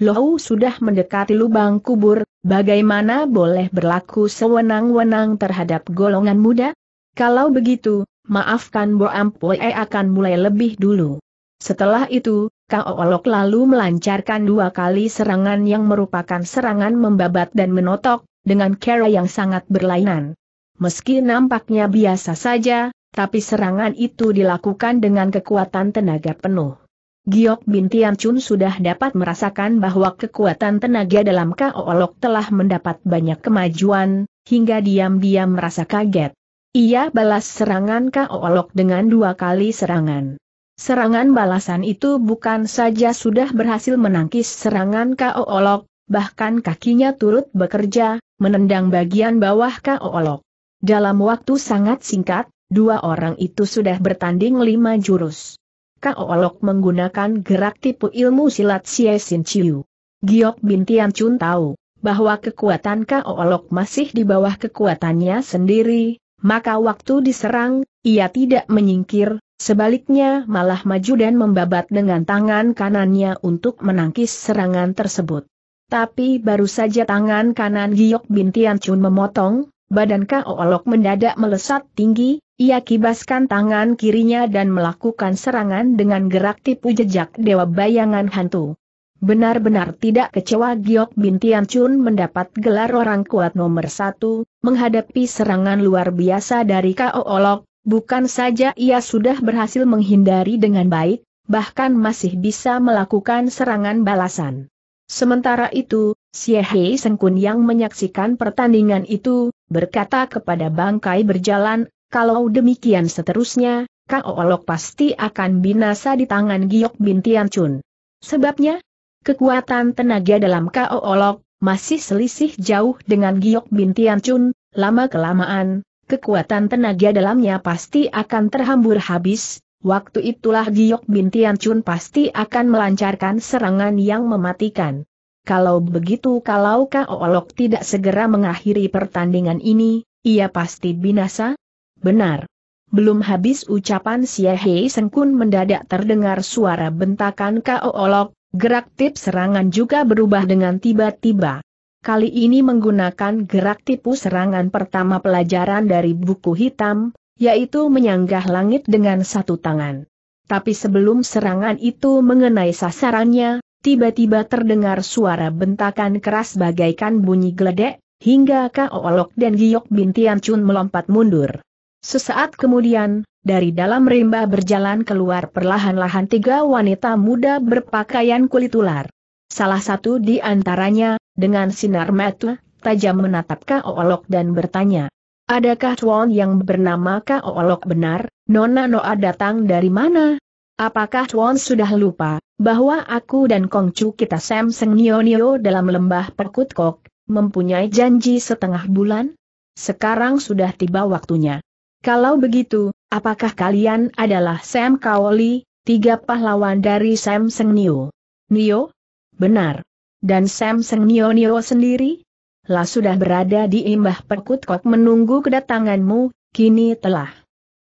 Lohu sudah mendekati lubang kubur, bagaimana boleh berlaku sewenang-wenang terhadap golongan muda? Kalau begitu, maafkan Bo Ampue akan mulai lebih dulu. Setelah itu, Kaolok lalu melancarkan dua kali serangan yang merupakan serangan membabat dan menotok, dengan cara yang sangat berlainan. Meski nampaknya biasa saja, tapi serangan itu dilakukan dengan kekuatan tenaga penuh. Giok Bin Tian Chun sudah dapat merasakan bahwa kekuatan tenaga dalam Kaolok telah mendapat banyak kemajuan, hingga diam-diam merasa kaget. Ia balas serangan Kaolok dengan dua kali serangan. Serangan balasan itu bukan saja sudah berhasil menangkis serangan Kaolok, bahkan kakinya turut bekerja, menendang bagian bawah Kaolok. Dalam waktu sangat singkat, dua orang itu sudah bertanding lima jurus. Kao Olok menggunakan gerak tipu ilmu silat Xie Sin Chiu. Giok Bin Tian Chun tahu bahwa kekuatan Kao Olok masih di bawah kekuatannya sendiri, maka waktu diserang, ia tidak menyingkir, sebaliknya malah maju dan membabat dengan tangan kanannya untuk menangkis serangan tersebut. Tapi baru saja tangan kanan Giok Bin Tian Chun memotong, Badan Olok mendadak melesat tinggi, ia kibaskan tangan kirinya dan melakukan serangan dengan gerak tipu jejak Dewa Bayangan Hantu. Benar-benar tidak kecewa Giok Bintian Chun mendapat gelar orang kuat nomor satu, menghadapi serangan luar biasa dari Olok, bukan saja ia sudah berhasil menghindari dengan baik, bahkan masih bisa melakukan serangan balasan. Sementara itu, Xie Hei Sengkun yang menyaksikan pertandingan itu, berkata kepada bangkai berjalan, kalau demikian seterusnya, Kang Olok pasti akan binasa di tangan Giok bin Chun. Sebabnya, kekuatan tenaga dalam Kao Olok masih selisih jauh dengan Giok bin Chun. lama-kelamaan, kekuatan tenaga dalamnya pasti akan terhambur habis, waktu itulah Giok bin Chun pasti akan melancarkan serangan yang mematikan. Kalau begitu kalau Olok tidak segera mengakhiri pertandingan ini, ia pasti binasa? Benar. Belum habis ucapan Siahei, Sengkun mendadak terdengar suara bentakan Olok, gerak tip serangan juga berubah dengan tiba-tiba. Kali ini menggunakan gerak tipu serangan pertama pelajaran dari buku hitam, yaitu menyanggah langit dengan satu tangan. Tapi sebelum serangan itu mengenai sasarannya, tiba-tiba terdengar suara bentakan keras bagaikan bunyi geledek, hingga Olok dan Giok bin Tian Chun melompat mundur. Sesaat kemudian, dari dalam rimba berjalan keluar perlahan-lahan tiga wanita muda berpakaian kulit ular. Salah satu di antaranya, dengan sinar mata, tajam menatap Olok dan bertanya, Adakah Tuan yang bernama Olok benar, Nona Noa datang dari mana? Apakah Tuan sudah lupa, bahwa aku dan Kongcu kita Sam Seng Nio-Nio dalam lembah Perkutkok, mempunyai janji setengah bulan? Sekarang sudah tiba waktunya. Kalau begitu, apakah kalian adalah Sam Kaoli, tiga pahlawan dari Sam Seng Nio? Nio? Benar. Dan Sam Seng Nio-Nio sendiri? Lah sudah berada di imbah Perkutkok menunggu kedatanganmu, kini telah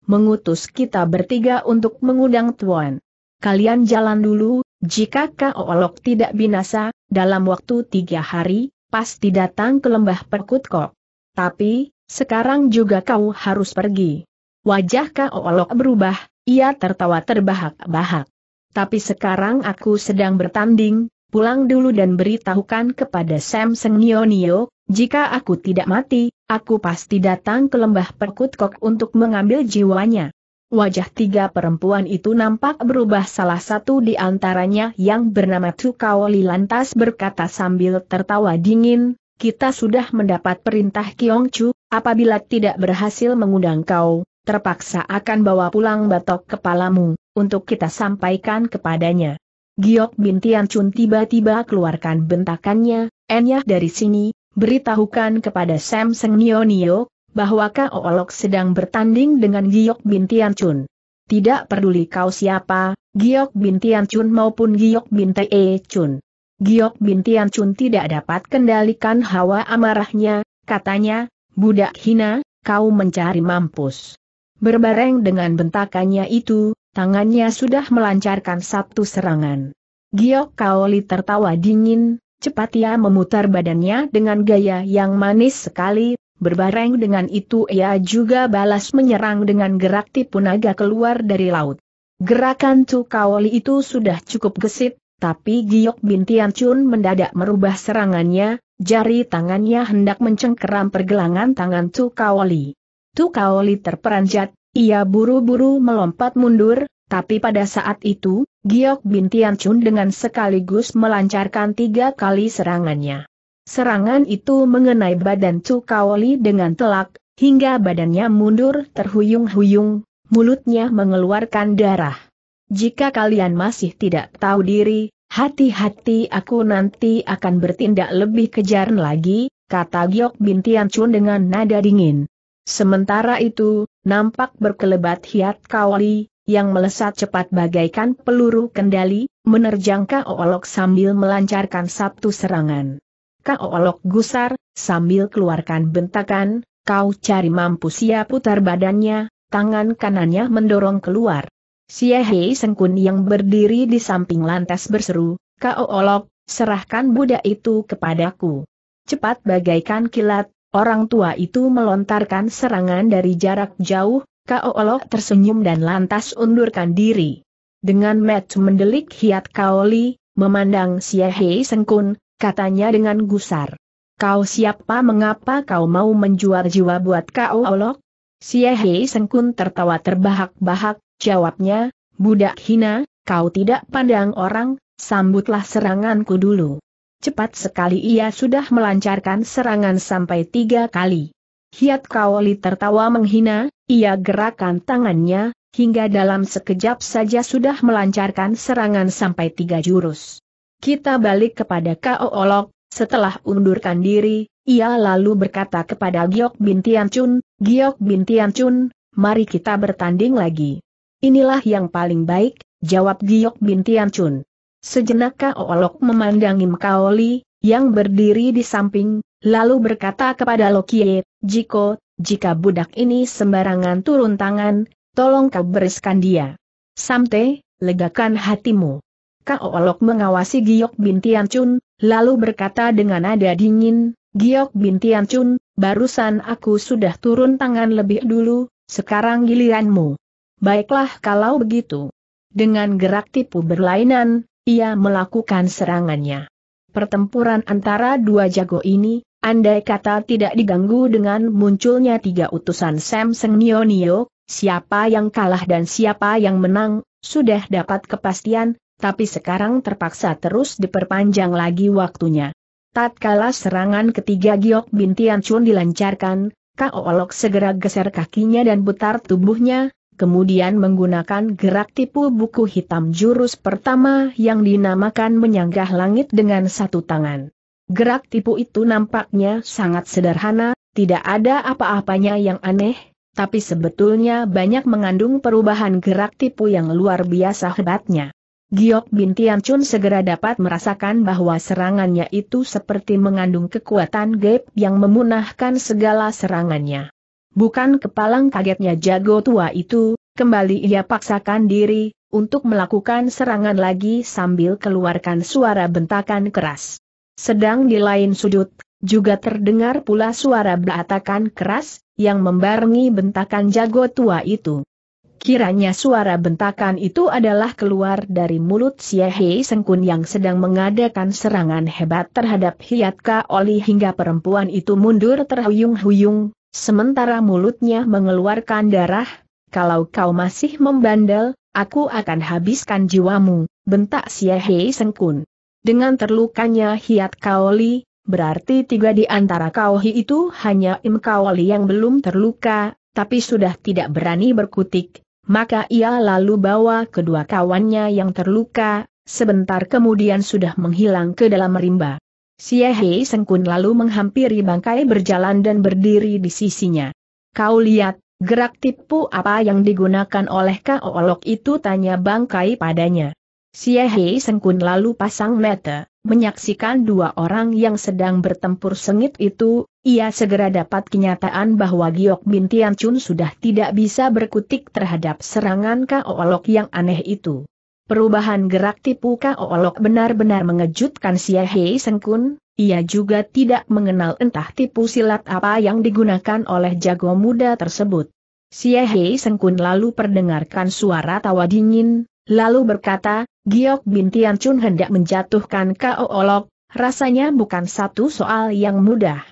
mengutus kita bertiga untuk mengundang Tuan. Kalian jalan dulu, jika Kaolok tidak binasa, dalam waktu tiga hari, pasti datang ke lembah Perkutkok. Tapi, sekarang juga kau harus pergi. Wajah Kaolok berubah, ia tertawa terbahak-bahak. Tapi sekarang aku sedang bertanding, pulang dulu dan beritahukan kepada Sam Seng Nio Nio, jika aku tidak mati, aku pasti datang ke lembah Perkutkok untuk mengambil jiwanya. Wajah tiga perempuan itu nampak berubah salah satu di antaranya yang bernama Tukaoli lantas berkata sambil tertawa dingin, kita sudah mendapat perintah Kiong Chu, apabila tidak berhasil mengundang kau, terpaksa akan bawa pulang batok kepalamu, untuk kita sampaikan kepadanya. Giok Bin Tian Chun tiba-tiba keluarkan bentakannya, Enyah dari sini, beritahukan kepada Sam Seng Nio Nio, bahwa sedang bertanding dengan Giok Bin Tian Chun. Tidak peduli kau siapa, Giok Bin Tian Chun maupun Giok Bin E Chun. Giok Bin Chun tidak dapat kendalikan hawa amarahnya, katanya, budak hina, kau mencari mampus. Berbareng dengan bentakannya itu, tangannya sudah melancarkan satu serangan. Giok Kaoli tertawa dingin, cepat ia memutar badannya dengan gaya yang manis sekali, berbareng dengan itu ia juga balas menyerang dengan gerak tipu naga keluar dari laut. Gerakan Tu Kaoli itu sudah cukup gesit, tapi Giok Bintian Chun mendadak merubah serangannya, jari tangannya hendak mencengkeram pergelangan tangan Tu Kaoli. Tu Kaoli terperanjat, ia buru-buru melompat mundur, tapi pada saat itu, Giok Bin Tian Chun dengan sekaligus melancarkan tiga kali serangannya. Serangan itu mengenai badan Chu Kaoli dengan telak, hingga badannya mundur terhuyung-huyung, mulutnya mengeluarkan darah. Jika kalian masih tidak tahu diri, hati-hati aku nanti akan bertindak lebih kejar lagi, kata Giok Bin Tian Chun dengan nada dingin. Sementara itu, nampak berkelebat hiat kawali, yang melesat cepat bagaikan peluru kendali, menerjang Kaolok sambil melancarkan sabtu serangan. Kaolok gusar, sambil keluarkan bentakan, kau cari mampu siap putar badannya, tangan kanannya mendorong keluar. Sia Sengkun yang berdiri di samping lantas berseru, Kaolok, serahkan budak itu kepadaku. Cepat bagaikan kilat, Orang tua itu melontarkan serangan dari jarak jauh, Kao Kaolok tersenyum dan lantas undurkan diri. Dengan met mendelik hiat Kaoli, memandang Hei Sengkun, katanya dengan gusar. Kau siapa mengapa kau mau menjual jiwa buat Kaolok? Hei Sengkun tertawa terbahak-bahak, jawabnya, budak hina, kau tidak pandang orang, sambutlah seranganku dulu. Cepat sekali ia sudah melancarkan serangan sampai tiga kali. Hiat Kaoli tertawa menghina, ia gerakan tangannya, hingga dalam sekejap saja sudah melancarkan serangan sampai tiga jurus. Kita balik kepada Kao Olok, setelah undurkan diri, ia lalu berkata kepada Giok Bin Chun, Giok Bin Chun, mari kita bertanding lagi. Inilah yang paling baik, jawab Giok Bin Chun. Sejenak Olok memandangi Mkaoli, yang berdiri di samping, lalu berkata kepada Lokie, Jiko, jika budak ini sembarangan turun tangan, tolong kau bereskan dia. Samte, legakan hatimu. Olok mengawasi Giok bin Chun, lalu berkata dengan nada dingin, Giok bin Chun, barusan aku sudah turun tangan lebih dulu, sekarang giliranmu. Baiklah kalau begitu. Dengan gerak tipu berlainan, ia melakukan serangannya. Pertempuran antara dua jago ini, andai kata tidak diganggu dengan munculnya tiga utusan Sam Nio Nionio, siapa yang kalah dan siapa yang menang, sudah dapat kepastian, tapi sekarang terpaksa terus diperpanjang lagi waktunya. Tatkala serangan ketiga Giok Bintian Chun dilancarkan, Kaolok segera geser kakinya dan putar tubuhnya, kemudian menggunakan gerak tipu buku hitam jurus pertama yang dinamakan menyanggah langit dengan satu tangan. Gerak tipu itu nampaknya sangat sederhana, tidak ada apa-apanya yang aneh, tapi sebetulnya banyak mengandung perubahan gerak tipu yang luar biasa hebatnya. Giok Bin Chun segera dapat merasakan bahwa serangannya itu seperti mengandung kekuatan gap yang memunahkan segala serangannya. Bukan kepalang kagetnya jago tua itu, kembali ia paksakan diri, untuk melakukan serangan lagi sambil keluarkan suara bentakan keras. Sedang di lain sudut, juga terdengar pula suara beratakan keras, yang membarengi bentakan jago tua itu. Kiranya suara bentakan itu adalah keluar dari mulut siahei Sengkun yang sedang mengadakan serangan hebat terhadap Hiat Ka Oli hingga perempuan itu mundur terhuyung-huyung, Sementara mulutnya mengeluarkan darah, kalau kau masih membandel, aku akan habiskan jiwamu, bentak Siahe Sengkun. Dengan terlukanya Hiat Kaoli, berarti tiga di antara Kauhi itu hanya Im Kaoli yang belum terluka, tapi sudah tidak berani berkutik, maka ia lalu bawa kedua kawannya yang terluka, sebentar kemudian sudah menghilang ke dalam rimba. Siahei Sengkun lalu menghampiri bangkai berjalan dan berdiri di sisinya. Kau lihat, gerak tipu apa yang digunakan oleh Olok itu tanya bangkai padanya. Siahei Sengkun lalu pasang mata, menyaksikan dua orang yang sedang bertempur sengit itu, ia segera dapat kenyataan bahwa Giok Bin Tian Chun sudah tidak bisa berkutik terhadap serangan Olok yang aneh itu. Perubahan gerak tipu oolok benar-benar mengejutkan si Hei Sengkun, ia juga tidak mengenal entah tipu silat apa yang digunakan oleh jago muda tersebut. Si Hei Sengkun lalu perdengarkan suara tawa dingin, lalu berkata, Giok bin Tian Chun hendak menjatuhkan oolok, rasanya bukan satu soal yang mudah.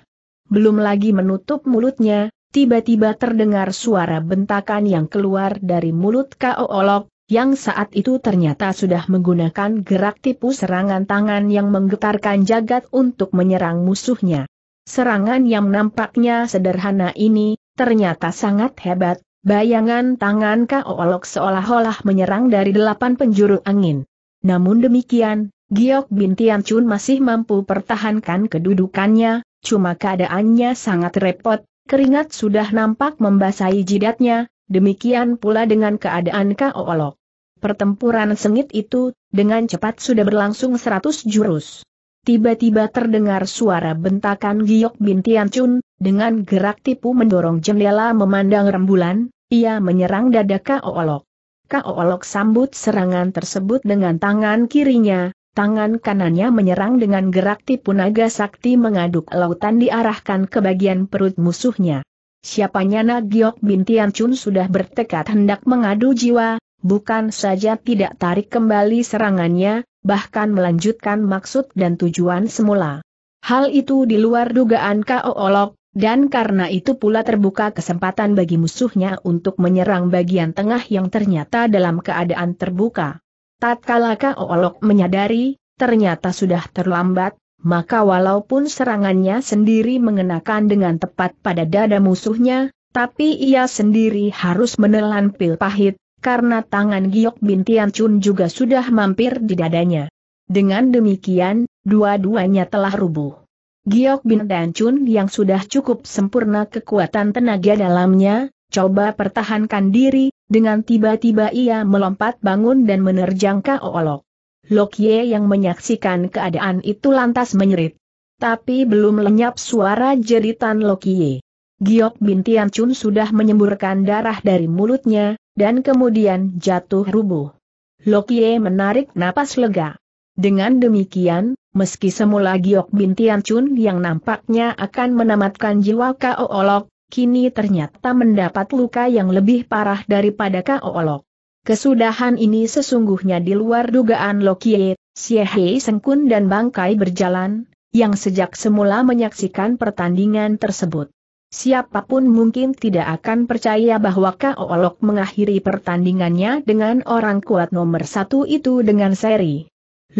Belum lagi menutup mulutnya, tiba-tiba terdengar suara bentakan yang keluar dari mulut oolok yang saat itu ternyata sudah menggunakan gerak tipu serangan tangan yang menggetarkan jagat untuk menyerang musuhnya. Serangan yang nampaknya sederhana ini, ternyata sangat hebat, bayangan tangan Kaolok seolah-olah menyerang dari delapan penjuru angin. Namun demikian, Giok Bin Tian Chun masih mampu pertahankan kedudukannya, cuma keadaannya sangat repot, keringat sudah nampak membasahi jidatnya, demikian pula dengan keadaan Kaolok. Pertempuran sengit itu, dengan cepat sudah berlangsung seratus jurus. Tiba-tiba terdengar suara bentakan Giok bin Chun, dengan gerak tipu mendorong jendela memandang rembulan, ia menyerang dada Kao Olok sambut serangan tersebut dengan tangan kirinya, tangan kanannya menyerang dengan gerak tipu naga sakti mengaduk lautan diarahkan ke bagian perut musuhnya. Siapanya Giok bin Chun sudah bertekad hendak mengadu jiwa, bukan saja tidak tarik kembali serangannya, bahkan melanjutkan maksud dan tujuan semula. Hal itu di luar dugaan Olok, dan karena itu pula terbuka kesempatan bagi musuhnya untuk menyerang bagian tengah yang ternyata dalam keadaan terbuka. Tatkala Olok menyadari, ternyata sudah terlambat, maka walaupun serangannya sendiri mengenakan dengan tepat pada dada musuhnya, tapi ia sendiri harus menelan pil pahit, karena tangan Giok Bintian Chun juga sudah mampir di dadanya. Dengan demikian, dua-duanya telah rubuh. Giok Bintian Chun yang sudah cukup sempurna kekuatan tenaga dalamnya, coba pertahankan diri, dengan tiba-tiba ia melompat bangun dan menerjang Kaolok. Ye yang menyaksikan keadaan itu lantas menyerit. Tapi belum lenyap suara jeritan Ye. Giok Bin Tian Chun sudah menyemburkan darah dari mulutnya, dan kemudian jatuh rubuh. Lokie menarik napas lega. Dengan demikian, meski semula Giok Bin Tian Chun yang nampaknya akan menamatkan jiwa Kao Olok, kini ternyata mendapat luka yang lebih parah daripada Kao Olok. Kesudahan ini sesungguhnya di luar dugaan Lokie, Siehe Sengkun dan Bangkai berjalan, yang sejak semula menyaksikan pertandingan tersebut Siapapun mungkin tidak akan percaya bahwa Olok mengakhiri pertandingannya dengan orang kuat nomor satu itu dengan seri.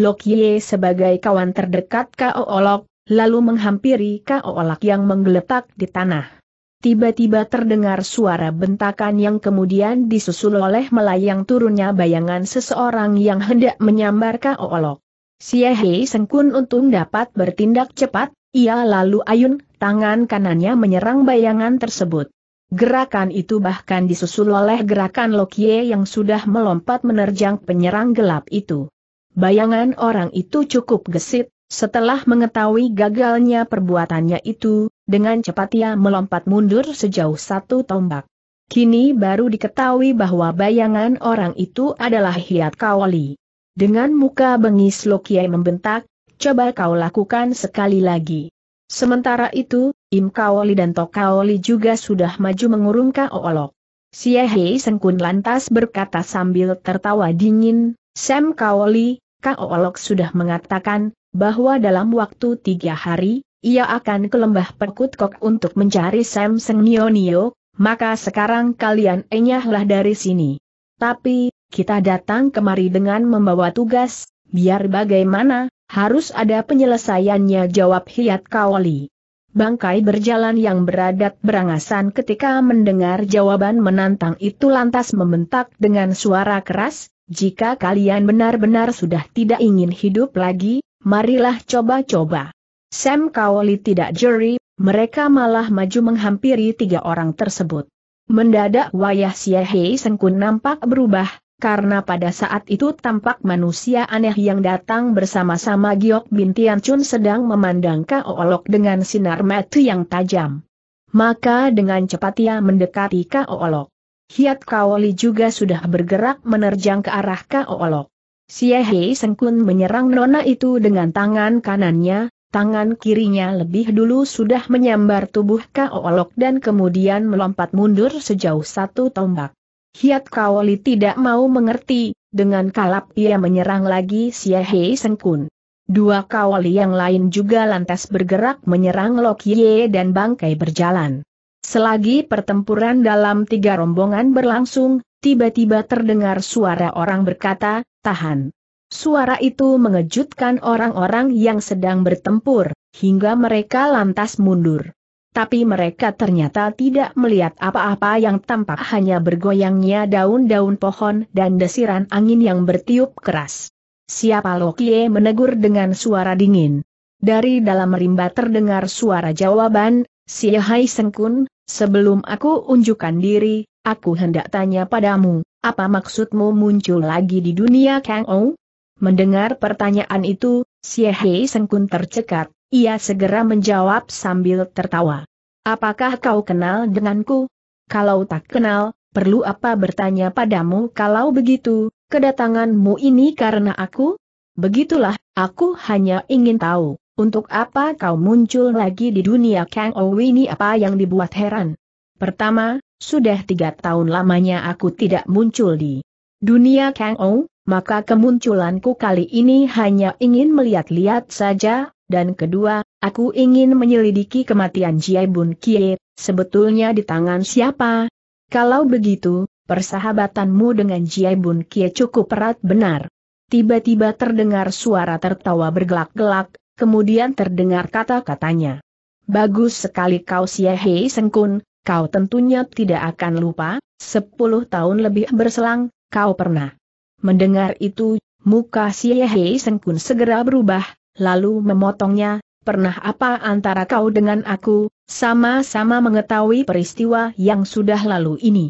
Lok Ye sebagai kawan terdekat Olok, lalu menghampiri Olok yang menggeletak di tanah. Tiba-tiba terdengar suara bentakan yang kemudian disusul oleh melayang turunnya bayangan seseorang yang hendak menyambar Olok. Siehei Sengkun untung dapat bertindak cepat, ia lalu ayun, tangan kanannya menyerang bayangan tersebut. Gerakan itu bahkan disusul oleh gerakan Lokie yang sudah melompat menerjang penyerang gelap itu. Bayangan orang itu cukup gesit, setelah mengetahui gagalnya perbuatannya itu, dengan cepat ia melompat mundur sejauh satu tombak. Kini baru diketahui bahwa bayangan orang itu adalah Hiat Kawali. Dengan muka bengis Lokiai membentak, coba kau lakukan sekali lagi. Sementara itu, Im Kaoli dan Tokaoli juga sudah maju mengurung Kaolok. Siehei Sengkun lantas berkata sambil tertawa dingin, Sam Kaoli, Kaolok sudah mengatakan, bahwa dalam waktu tiga hari, ia akan ke lembah kok untuk mencari Sam Sengnionio, maka sekarang kalian enyahlah dari sini. Tapi, kita datang kemari dengan membawa tugas, biar bagaimana, harus ada penyelesaiannya jawab Hiat Kaoli. Bangkai berjalan yang beradat berangasan ketika mendengar jawaban menantang itu lantas membentak dengan suara keras, jika kalian benar-benar sudah tidak ingin hidup lagi, marilah coba-coba. Sam Kaoli tidak jeri, mereka malah maju menghampiri tiga orang tersebut. Mendadak wayah Siahe Sengkun nampak berubah, karena pada saat itu tampak manusia aneh yang datang bersama-sama Giok bin Chun sedang memandang Kao Olok dengan sinar mata yang tajam. Maka dengan cepat ia mendekati Kao Olok. Hiat Kaoli juga sudah bergerak menerjang ke arah Kao Olok. Siehei Sengkun menyerang nona itu dengan tangan kanannya, tangan kirinya lebih dulu sudah menyambar tubuh Kao Olok dan kemudian melompat mundur sejauh satu tombak. Hiat Kaoli tidak mau mengerti, dengan kalap ia menyerang lagi si Hei Sengkun. Dua Kaoli yang lain juga lantas bergerak menyerang Lok Ye dan bangkai berjalan. Selagi pertempuran dalam tiga rombongan berlangsung, tiba-tiba terdengar suara orang berkata, tahan. Suara itu mengejutkan orang-orang yang sedang bertempur, hingga mereka lantas mundur tapi mereka ternyata tidak melihat apa-apa yang tampak hanya bergoyangnya daun-daun pohon dan desiran angin yang bertiup keras. Siapa Lokie menegur dengan suara dingin. Dari dalam rimba terdengar suara jawaban, Si Hai Sengkun, sebelum aku unjukkan diri, aku hendak tanya padamu, apa maksudmu muncul lagi di dunia Kang Ou? Mendengar pertanyaan itu, Si Hai Sengkun tercekat. Ia segera menjawab sambil tertawa. Apakah kau kenal denganku? Kalau tak kenal, perlu apa bertanya padamu kalau begitu, kedatanganmu ini karena aku? Begitulah, aku hanya ingin tahu, untuk apa kau muncul lagi di dunia Kang ini? apa yang dibuat heran? Pertama, sudah tiga tahun lamanya aku tidak muncul di dunia Kang Ou, maka kemunculanku kali ini hanya ingin melihat-lihat saja, dan kedua, aku ingin menyelidiki kematian Jie Bun Kie, sebetulnya di tangan siapa? Kalau begitu, persahabatanmu dengan Jie Bun Kie cukup erat benar. Tiba-tiba terdengar suara tertawa bergelak-gelak, kemudian terdengar kata-katanya. Bagus sekali kau Siehei Sengkun, kau tentunya tidak akan lupa, sepuluh tahun lebih berselang, kau pernah. Mendengar itu, muka Siehei Sengkun segera berubah, lalu memotongnya, pernah apa antara kau dengan aku, sama-sama mengetahui peristiwa yang sudah lalu ini.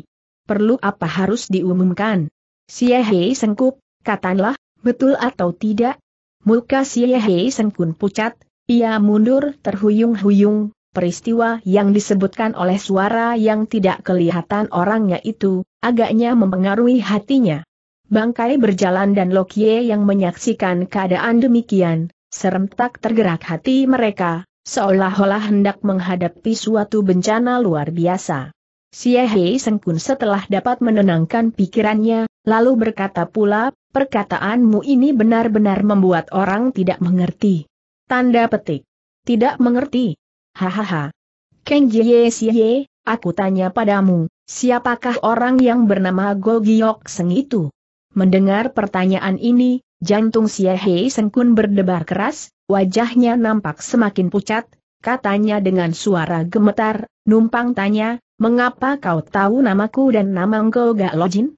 Perlu apa harus diumumkan? Siehe sengkup, katakanlah, betul atau tidak? Muka Siehe sengkun pucat, ia mundur terhuyung-huyung, peristiwa yang disebutkan oleh suara yang tidak kelihatan orangnya itu, agaknya mempengaruhi hatinya. Bangkai berjalan dan Lokie yang menyaksikan keadaan demikian, Serentak tergerak hati mereka, seolah-olah hendak menghadapi suatu bencana luar biasa. Siehei Sengkun setelah dapat menenangkan pikirannya, lalu berkata pula, perkataanmu ini benar-benar membuat orang tidak mengerti. Tanda petik. Tidak mengerti. Hahaha. Keng Jie Siye, aku tanya padamu, siapakah orang yang bernama Gogiok Seng itu? Mendengar pertanyaan ini, Jantung Xie Hei Sengkun berdebar keras, wajahnya nampak semakin pucat, katanya dengan suara gemetar, numpang tanya, mengapa kau tahu namaku dan nama engkau gak lojin?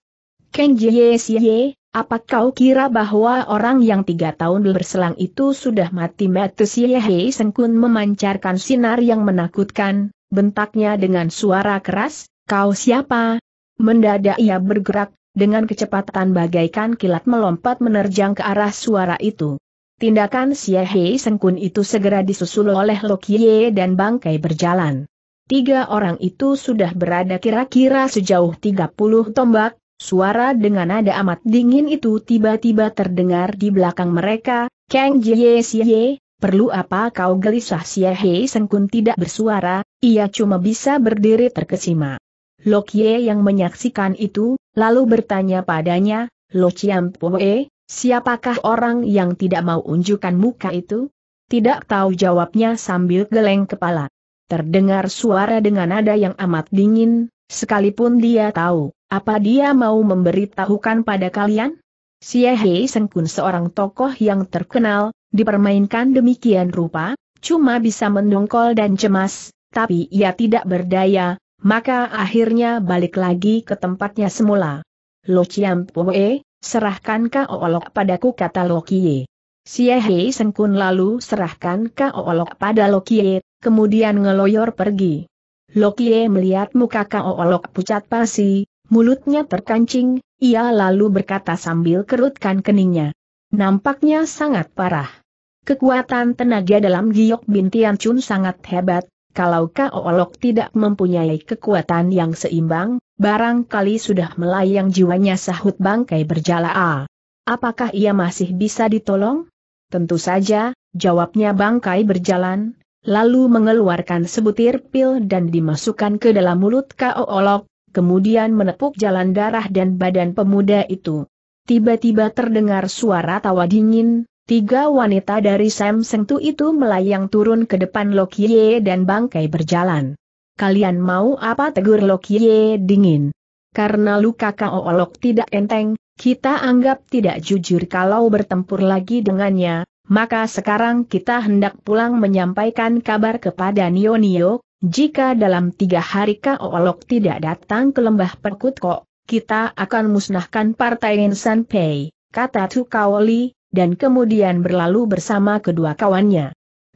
Keng Jie Xie, apa kau kira bahwa orang yang tiga tahun berselang itu sudah mati mati Xie Hei Sengkun memancarkan sinar yang menakutkan, bentaknya dengan suara keras, kau siapa? Mendadak ia bergerak, dengan kecepatan bagaikan kilat melompat menerjang ke arah suara itu. Tindakan Xie Hei Sengkun itu segera disusul oleh Lokie dan bangkai berjalan. Tiga orang itu sudah berada kira-kira sejauh 30 tombak, suara dengan nada amat dingin itu tiba-tiba terdengar di belakang mereka, Kang Jie Xie, perlu apa kau gelisah Xie Hei Sengkun tidak bersuara, ia cuma bisa berdiri terkesima. Ye yang menyaksikan itu, Lalu bertanya padanya, Lo Chiam Poe, siapakah orang yang tidak mau unjukkan muka itu? Tidak tahu jawabnya sambil geleng kepala. Terdengar suara dengan nada yang amat dingin, sekalipun dia tahu, apa dia mau memberitahukan pada kalian? Siehe Sengkun seorang tokoh yang terkenal, dipermainkan demikian rupa, cuma bisa mendongkol dan cemas, tapi ia tidak berdaya, maka akhirnya balik lagi ke tempatnya semula. Lo Chiam Pue, serahkan Kaolok padaku kata Lo Kie. Siehei Sengkun lalu serahkan Kaolok pada Lo Kie, kemudian ngeloyor pergi. Lo Kie melihat muka Kaolok pucat pasi, mulutnya terkancing, ia lalu berkata sambil kerutkan keningnya. Nampaknya sangat parah. Kekuatan tenaga dalam Giok Bintian Chun sangat hebat, kalau Kaolok tidak mempunyai kekuatan yang seimbang, barangkali sudah melayang jiwanya sahut bangkai berjala A. Apakah ia masih bisa ditolong? Tentu saja, jawabnya bangkai berjalan, lalu mengeluarkan sebutir pil dan dimasukkan ke dalam mulut Kaolok, kemudian menepuk jalan darah dan badan pemuda itu. Tiba-tiba terdengar suara tawa dingin, Tiga wanita dari Sam Sengtu itu melayang turun ke depan Lokie dan bangkai berjalan. Kalian mau apa tegur Lokie dingin? Karena luka Oolok tidak enteng, kita anggap tidak jujur kalau bertempur lagi dengannya, maka sekarang kita hendak pulang menyampaikan kabar kepada Nionio, jika dalam tiga hari Oolok tidak datang ke lembah Perkutko, kita akan musnahkan Partai Insan Pei, kata Tukawoli dan kemudian berlalu bersama kedua kawannya.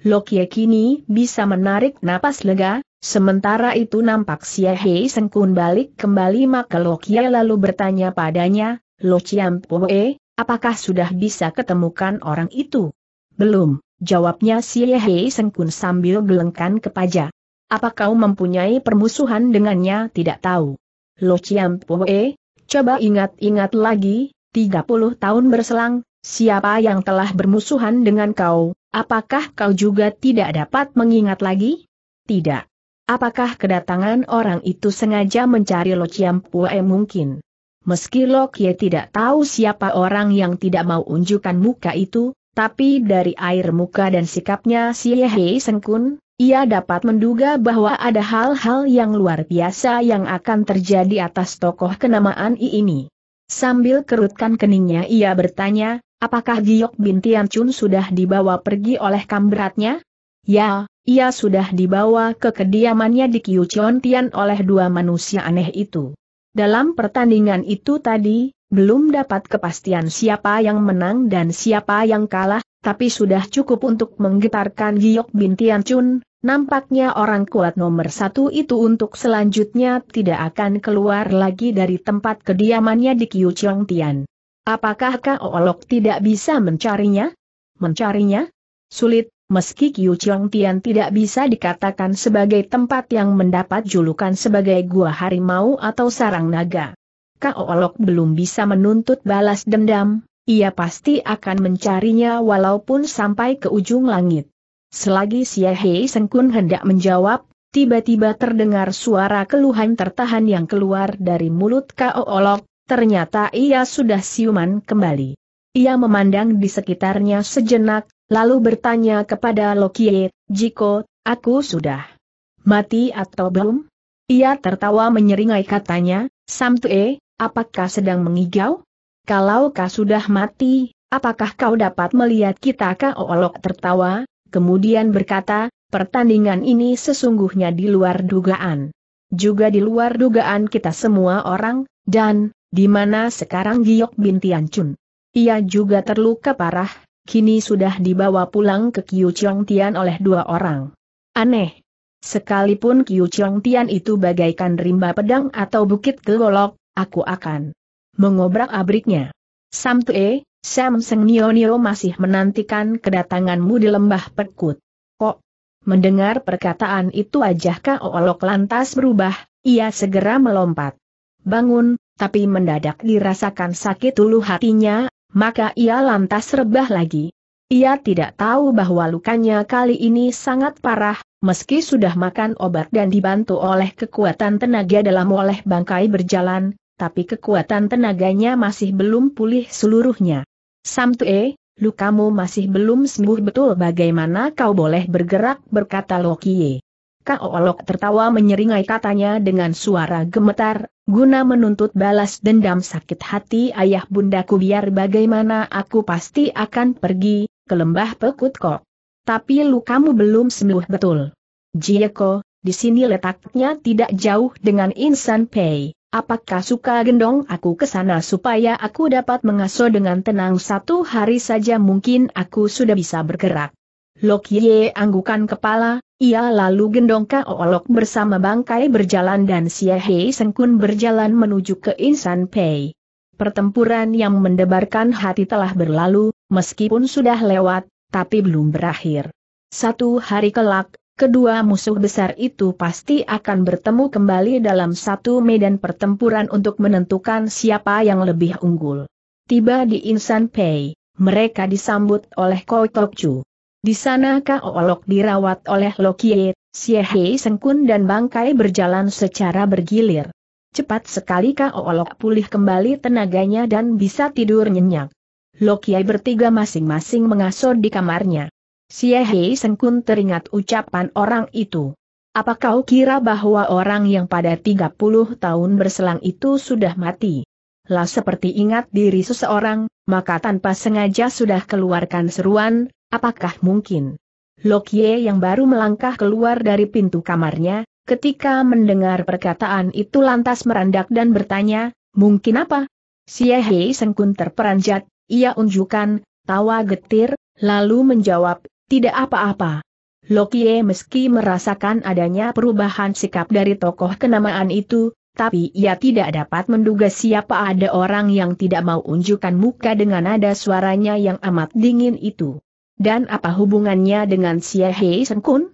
Lokie kini bisa menarik napas lega, sementara itu nampak Xie Sengkun balik kembali maka Lokie lalu bertanya padanya, Lo Chiam Poe, apakah sudah bisa ketemukan orang itu? Belum, jawabnya Xie Sengkun sambil gelengkan kepaja. Apa kau mempunyai permusuhan dengannya tidak tahu? Lo Chiam Poe, coba ingat-ingat lagi, 30 tahun berselang, Siapa yang telah bermusuhan dengan kau, apakah kau juga tidak dapat mengingat lagi? Tidak. Apakah kedatangan orang itu sengaja mencari Lo Chiam Pue mungkin? Meski Lo Kie tidak tahu siapa orang yang tidak mau unjukkan muka itu, tapi dari air muka dan sikapnya si Yehe Sengkun, ia dapat menduga bahwa ada hal-hal yang luar biasa yang akan terjadi atas tokoh kenamaan I ini. Sambil kerutkan keningnya ia bertanya, Apakah Giok bin Chun sudah dibawa pergi oleh kambratnya? Ya, ia sudah dibawa ke kediamannya di Chon Tian oleh dua manusia aneh itu. Dalam pertandingan itu tadi, belum dapat kepastian siapa yang menang dan siapa yang kalah, tapi sudah cukup untuk menggetarkan Giok bin Chun. nampaknya orang kuat nomor satu itu untuk selanjutnya tidak akan keluar lagi dari tempat kediamannya di Chong Tian. Apakah Kao Olok tidak bisa mencarinya? Mencarinya? Sulit, meski Kiu Chiong Tian tidak bisa dikatakan sebagai tempat yang mendapat julukan sebagai gua harimau atau sarang naga. Kao Olok belum bisa menuntut balas dendam, ia pasti akan mencarinya walaupun sampai ke ujung langit. Selagi Xie Hei Sengkun hendak menjawab, tiba-tiba terdengar suara keluhan tertahan yang keluar dari mulut Kao Olok, ternyata ia sudah siuman kembali. Ia memandang di sekitarnya sejenak, lalu bertanya kepada Lokie, Jiko, aku sudah mati atau belum? Ia tertawa menyeringai katanya, Samtue, apakah sedang mengigau? Kalau kau sudah mati, apakah kau dapat melihat kita? Kau olok tertawa, kemudian berkata, pertandingan ini sesungguhnya di luar dugaan. Juga di luar dugaan kita semua orang, dan, di mana sekarang Giok bin Tianchun. Ia juga terluka parah, kini sudah dibawa pulang ke Kiu Chiang Tian oleh dua orang. Aneh. Sekalipun Kiu Chiang Tian itu bagaikan rimba pedang atau bukit kelolok, aku akan mengobrak-abriknya. Tue, Sam Seng Nio Nio masih menantikan kedatanganmu di lembah perkut. Kok? Mendengar perkataan itu wajah olok lantas berubah, ia segera melompat. Bangun, tapi mendadak dirasakan sakit ulu hatinya, maka ia lantas rebah lagi. Ia tidak tahu bahwa lukanya kali ini sangat parah, meski sudah makan obat dan dibantu oleh kekuatan tenaga dalam oleh bangkai berjalan, tapi kekuatan tenaganya masih belum pulih seluruhnya. Samtue, lukamu masih belum sembuh betul bagaimana kau boleh bergerak berkata Lokie. Olok tertawa menyeringai katanya dengan suara gemetar, guna menuntut balas dendam sakit hati ayah bundaku biar bagaimana aku pasti akan pergi, ke lembah pekut kok. Tapi lu kamu belum sembuh betul. Jieko, di sini letaknya tidak jauh dengan Insan Pei. Apakah suka gendong aku ke sana supaya aku dapat mengasuh dengan tenang satu hari saja mungkin aku sudah bisa bergerak. Lok Ye anggukan kepala, ia lalu gendong Olok bersama bangkai berjalan dan Xie Hei Sengkun berjalan menuju ke Insan Pei. Pertempuran yang mendebarkan hati telah berlalu, meskipun sudah lewat, tapi belum berakhir. Satu hari kelak, Kedua musuh besar itu pasti akan bertemu kembali dalam satu medan pertempuran untuk menentukan siapa yang lebih unggul. Tiba di Insan Pei, mereka disambut oleh Koi Tok di sana Kao Olok dirawat oleh Lokie, Siehei Sengkun dan Bangkai berjalan secara bergilir. Cepat sekali Kao Olok pulih kembali tenaganya dan bisa tidur nyenyak. Lokie bertiga masing-masing mengasuh di kamarnya. Siehei Sengkun teringat ucapan orang itu. Apa kau kira bahwa orang yang pada 30 tahun berselang itu sudah mati? Lah seperti ingat diri seseorang, maka tanpa sengaja sudah keluarkan seruan, Apakah mungkin? Lokie yang baru melangkah keluar dari pintu kamarnya, ketika mendengar perkataan itu lantas merandak dan bertanya, mungkin apa? Siehei Sengkun terperanjat, ia unjukkan, tawa getir, lalu menjawab, tidak apa-apa. Lokie meski merasakan adanya perubahan sikap dari tokoh kenamaan itu, tapi ia tidak dapat menduga siapa ada orang yang tidak mau unjukkan muka dengan nada suaranya yang amat dingin itu. Dan apa hubungannya dengan Xie Hei Sen Kun?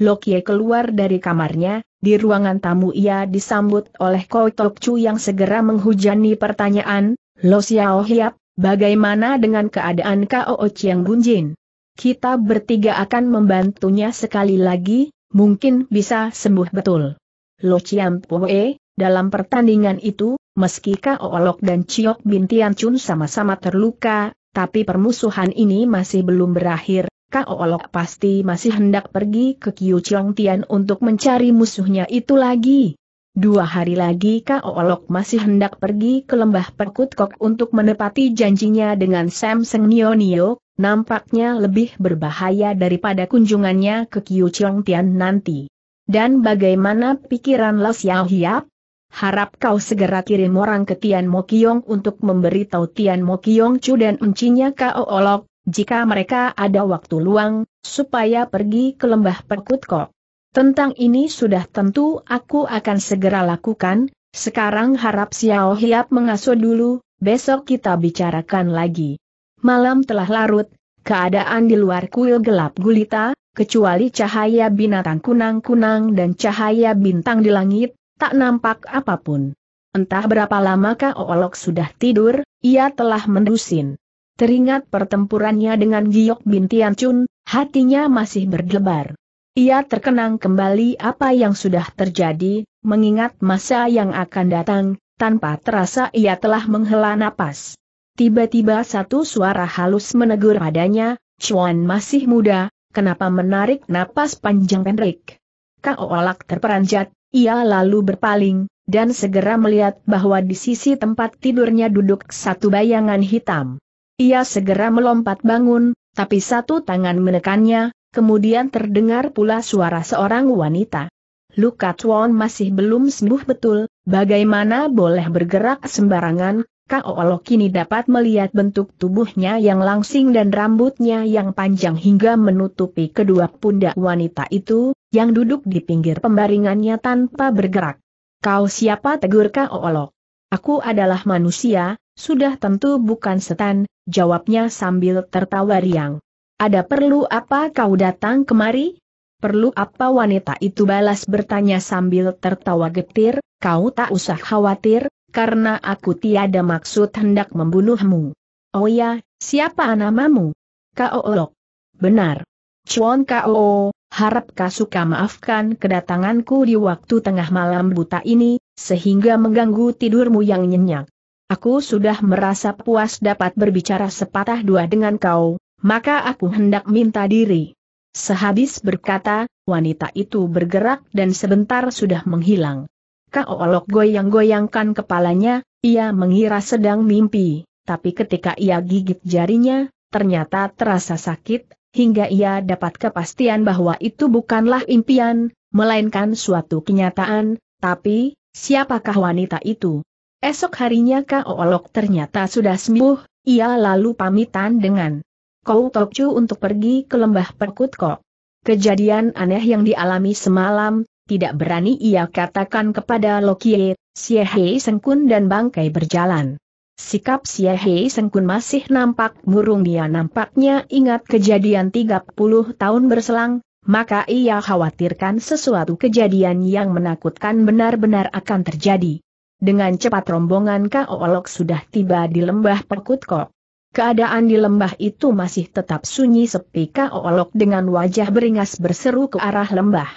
Lokye keluar dari kamarnya, di ruangan tamu ia disambut oleh Kau Tok Chu yang segera menghujani pertanyaan, Lo Xiao Hiap, bagaimana dengan keadaan Kao Chiang Bunjin? Kita bertiga akan membantunya sekali lagi, mungkin bisa sembuh betul. Lo Chiang Pue, dalam pertandingan itu, meski Kao Lok dan Chiok Bintian Chun sama-sama terluka, tapi permusuhan ini masih belum berakhir, Olok pasti masih hendak pergi ke Kiu Chiang Tian untuk mencari musuhnya itu lagi. Dua hari lagi Olok masih hendak pergi ke lembah Perkutkok untuk menepati janjinya dengan Sam Seng Nio Nio, nampaknya lebih berbahaya daripada kunjungannya ke Kiu Chiang Tian nanti. Dan bagaimana pikiran Lo Xiao Hiap? harap kau segera kirim orang ke Tian Mokiong untuk memberitahu Tian Mokiong Chu dan encinya Kao Olok, jika mereka ada waktu luang, supaya pergi ke lembah Perkut Kok. Tentang ini sudah tentu aku akan segera lakukan, sekarang harap Xiao Hiap mengasuh dulu, besok kita bicarakan lagi. Malam telah larut, keadaan di luar kuil gelap gulita, kecuali cahaya binatang kunang-kunang dan cahaya bintang di langit, tak nampak apapun. Entah berapa lamakah Oolok sudah tidur, ia telah mendusin. Teringat pertempurannya dengan Giok bin Chun, hatinya masih berdebar. Ia terkenang kembali apa yang sudah terjadi, mengingat masa yang akan datang, tanpa terasa ia telah menghela napas. Tiba-tiba satu suara halus menegur padanya, Chuan masih muda, kenapa menarik napas panjang pendek? Kaolak terperanjat, ia lalu berpaling, dan segera melihat bahwa di sisi tempat tidurnya duduk satu bayangan hitam. Ia segera melompat bangun, tapi satu tangan menekannya, kemudian terdengar pula suara seorang wanita. Luka Tuan masih belum sembuh betul, bagaimana boleh bergerak sembarangan, Kaolo kini dapat melihat bentuk tubuhnya yang langsing dan rambutnya yang panjang hingga menutupi kedua pundak wanita itu, yang duduk di pinggir pembaringannya tanpa bergerak. Kau siapa tegur Kaolo? Aku adalah manusia, sudah tentu bukan setan, jawabnya sambil tertawa riang. Ada perlu apa kau datang kemari? Perlu apa wanita itu balas bertanya sambil tertawa getir, kau tak usah khawatir, karena aku tiada maksud hendak membunuhmu. Oh ya, siapa namamu? Kao Olok. Benar. Chuan Kao, harap kau suka maafkan kedatanganku di waktu tengah malam buta ini, sehingga mengganggu tidurmu yang nyenyak. Aku sudah merasa puas dapat berbicara sepatah dua dengan kau, maka aku hendak minta diri. Sehabis berkata, wanita itu bergerak dan sebentar sudah menghilang. Olok goyang-goyangkan kepalanya, ia mengira sedang mimpi, tapi ketika ia gigit jarinya, ternyata terasa sakit, hingga ia dapat kepastian bahwa itu bukanlah impian, melainkan suatu kenyataan, tapi, siapakah wanita itu? Esok harinya Olok ternyata sudah sembuh, ia lalu pamitan dengan Kau Tokcu untuk pergi ke lembah kok. Kejadian aneh yang dialami semalam, tidak berani ia katakan kepada Lokie, Siehei Sengkun dan bangkai berjalan. Sikap Siehei Sengkun masih nampak murung dia nampaknya ingat kejadian 30 tahun berselang, maka ia khawatirkan sesuatu kejadian yang menakutkan benar-benar akan terjadi. Dengan cepat rombongan Kaolok sudah tiba di lembah Perkutkok. Keadaan di lembah itu masih tetap sunyi sepi Kaolok dengan wajah beringas berseru ke arah lembah.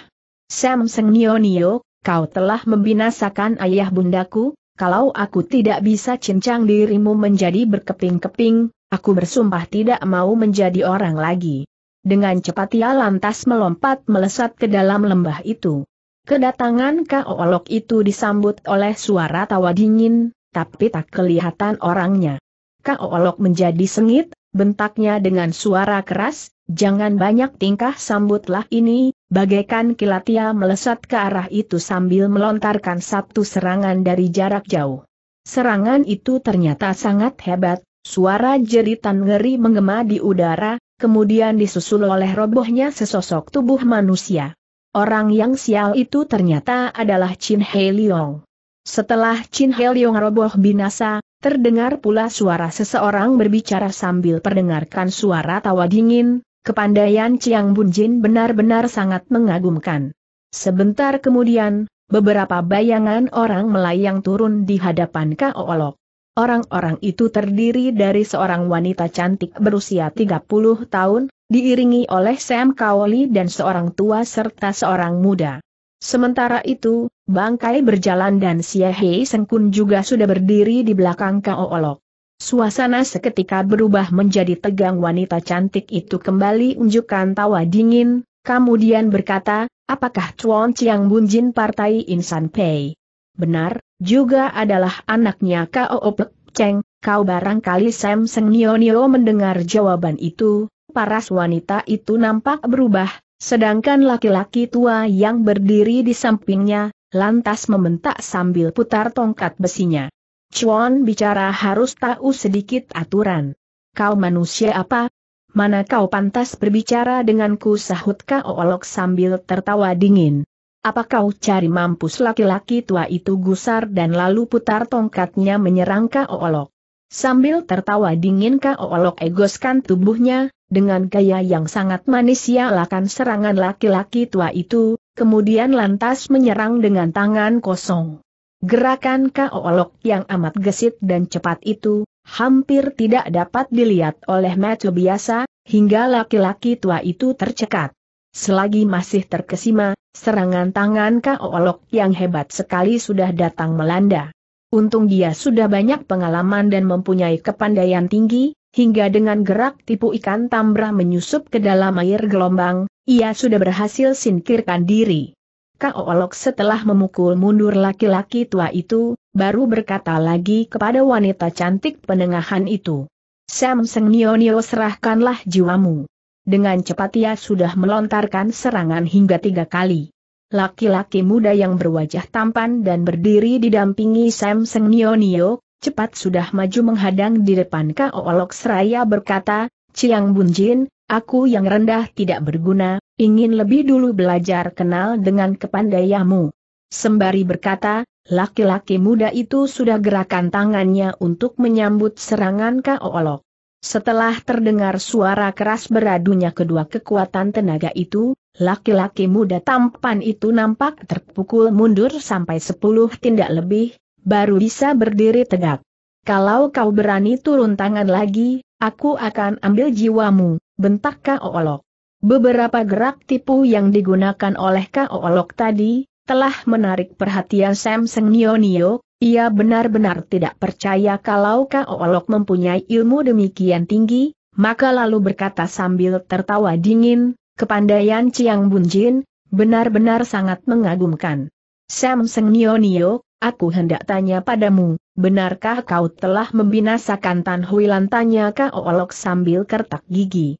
Samsung Nio, kau telah membinasakan ayah bundaku, kalau aku tidak bisa cincang dirimu menjadi berkeping-keping, aku bersumpah tidak mau menjadi orang lagi. Dengan cepat ia lantas melompat melesat ke dalam lembah itu. Kedatangan Olok itu disambut oleh suara tawa dingin, tapi tak kelihatan orangnya. Olok menjadi sengit, bentaknya dengan suara keras, jangan banyak tingkah sambutlah ini, Bagaikan kilat ia melesat ke arah itu sambil melontarkan satu serangan dari jarak jauh. Serangan itu ternyata sangat hebat, suara jeritan ngeri menggema di udara, kemudian disusul oleh robohnya sesosok tubuh manusia. Orang yang sial itu ternyata adalah Chin He Leong. Setelah Chin He Leong roboh binasa, terdengar pula suara seseorang berbicara sambil perdengarkan suara tawa dingin, Kepandaian Chiang Bunjin benar-benar sangat mengagumkan. Sebentar kemudian, beberapa bayangan orang melayang turun di hadapan Kaolok. Orang-orang itu terdiri dari seorang wanita cantik berusia 30 tahun, diiringi oleh Sam Kaoli dan seorang tua serta seorang muda. Sementara itu, Bangkai berjalan dan Siahe Sengkun juga sudah berdiri di belakang Kaolok. Suasana seketika berubah menjadi tegang wanita cantik itu kembali unjukkan tawa dingin, kemudian berkata, apakah Chuan Chiang Bunjin Partai Insan Pei? Benar, juga adalah anaknya Kao Pek Cheng, kau barangkali Sam Seng Nio Nio mendengar jawaban itu, paras wanita itu nampak berubah, sedangkan laki-laki tua yang berdiri di sampingnya, lantas membentak sambil putar tongkat besinya. Chuan bicara harus tahu sedikit aturan. Kau manusia apa? Mana kau pantas berbicara denganku sahut Olok sambil tertawa dingin. Apa kau cari mampus laki-laki tua itu gusar dan lalu putar tongkatnya menyerang Olok. Sambil tertawa dingin Olok egoskan tubuhnya, dengan gaya yang sangat manis ia lakan serangan laki-laki tua itu, kemudian lantas menyerang dengan tangan kosong. Gerakan Kaolok yang amat gesit dan cepat itu, hampir tidak dapat dilihat oleh mata biasa, hingga laki-laki tua itu tercekat. Selagi masih terkesima, serangan tangan Kaolok yang hebat sekali sudah datang melanda. Untung dia sudah banyak pengalaman dan mempunyai kepandaian tinggi, hingga dengan gerak tipu ikan tambra menyusup ke dalam air gelombang, ia sudah berhasil singkirkan diri. Kau Olok setelah memukul mundur laki-laki tua itu, baru berkata lagi kepada wanita cantik penengahan itu. Sam Seng Nio Nio serahkanlah jiwamu. Dengan cepat ia sudah melontarkan serangan hingga tiga kali. Laki-laki muda yang berwajah tampan dan berdiri didampingi Sam Seng Nio Nio, cepat sudah maju menghadang di depan Kau Olok seraya berkata, Ciang Bunjin, aku yang rendah tidak berguna, ingin lebih dulu belajar kenal dengan kepandaianmu. Sembari berkata, laki-laki muda itu sudah gerakan tangannya untuk menyambut serangan Kaolok. Setelah terdengar suara keras beradunya kedua kekuatan tenaga itu, laki-laki muda tampan itu nampak terpukul mundur sampai sepuluh tindak lebih, baru bisa berdiri tegak. Kalau kau berani turun tangan lagi, aku akan ambil jiwamu, bentak Kaolok. Beberapa gerak tipu yang digunakan oleh Olok tadi, telah menarik perhatian Sam Seng Nio Nio, ia benar-benar tidak percaya kalau Olok mempunyai ilmu demikian tinggi, maka lalu berkata sambil tertawa dingin, kepandaian Chiang Bunjin, benar-benar sangat mengagumkan. Sam Seng Nio Nio, aku hendak tanya padamu, benarkah kau telah membinasakan Tan Lan tanya Olok sambil kertak gigi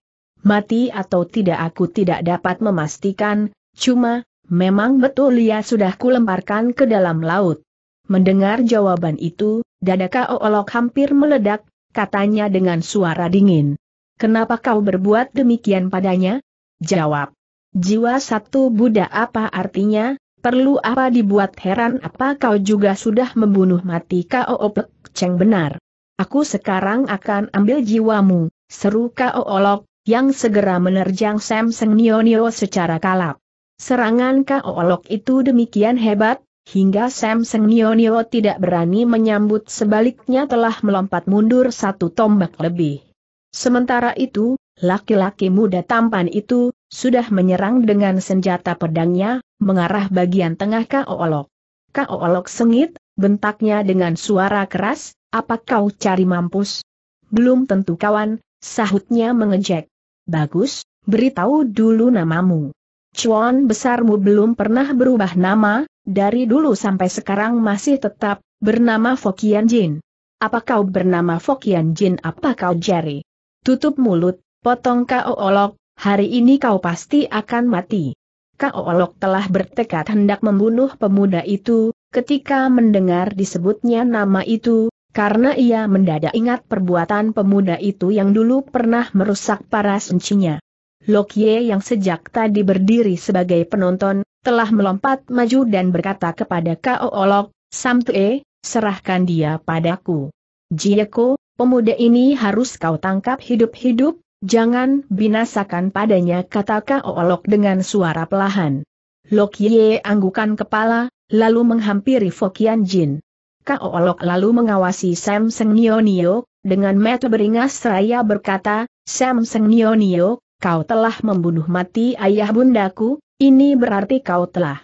mati atau tidak aku tidak dapat memastikan, cuma, memang betul ia sudah kulemparkan ke dalam laut. Mendengar jawaban itu, dada Kau Olok hampir meledak, katanya dengan suara dingin. Kenapa kau berbuat demikian padanya? Jawab. Jiwa satu Buddha apa artinya? Perlu apa dibuat heran apa kau juga sudah membunuh mati Kau Oplek Ceng benar. Aku sekarang akan ambil jiwamu, seru Kau Olok, yang segera menerjang Sam Seng Nio Nio secara kalap. Serangan Olok itu demikian hebat, hingga Sam Seng Nio Nio tidak berani menyambut sebaliknya telah melompat mundur satu tombak lebih. Sementara itu, laki-laki muda tampan itu, sudah menyerang dengan senjata pedangnya, mengarah bagian tengah Kao Olok sengit, bentaknya dengan suara keras, apa kau cari mampus? Belum tentu kawan, sahutnya mengejek. Bagus, beritahu dulu namamu. Cuan besarmu belum pernah berubah nama, dari dulu sampai sekarang masih tetap, bernama Fokian Jin. Apa kau bernama Fokian Jin apa kau jari? Tutup mulut, potong kau olok, hari ini kau pasti akan mati. Kau olok telah bertekad hendak membunuh pemuda itu, ketika mendengar disebutnya nama itu, karena ia mendadak ingat perbuatan pemuda itu yang dulu pernah merusak para sencinya. Lokye yang sejak tadi berdiri sebagai penonton, telah melompat maju dan berkata kepada Kao Olok, Samtue, serahkan dia padaku. Jieko, pemuda ini harus kau tangkap hidup-hidup, jangan binasakan padanya kata Kao Olok dengan suara pelahan. Lokye anggukan kepala, lalu menghampiri Fokian Jin. Kao Olok lalu mengawasi Sam Seng Nio dengan mata beringas seraya berkata, Sam Seng Nio kau telah membunuh mati ayah bundaku, ini berarti kau telah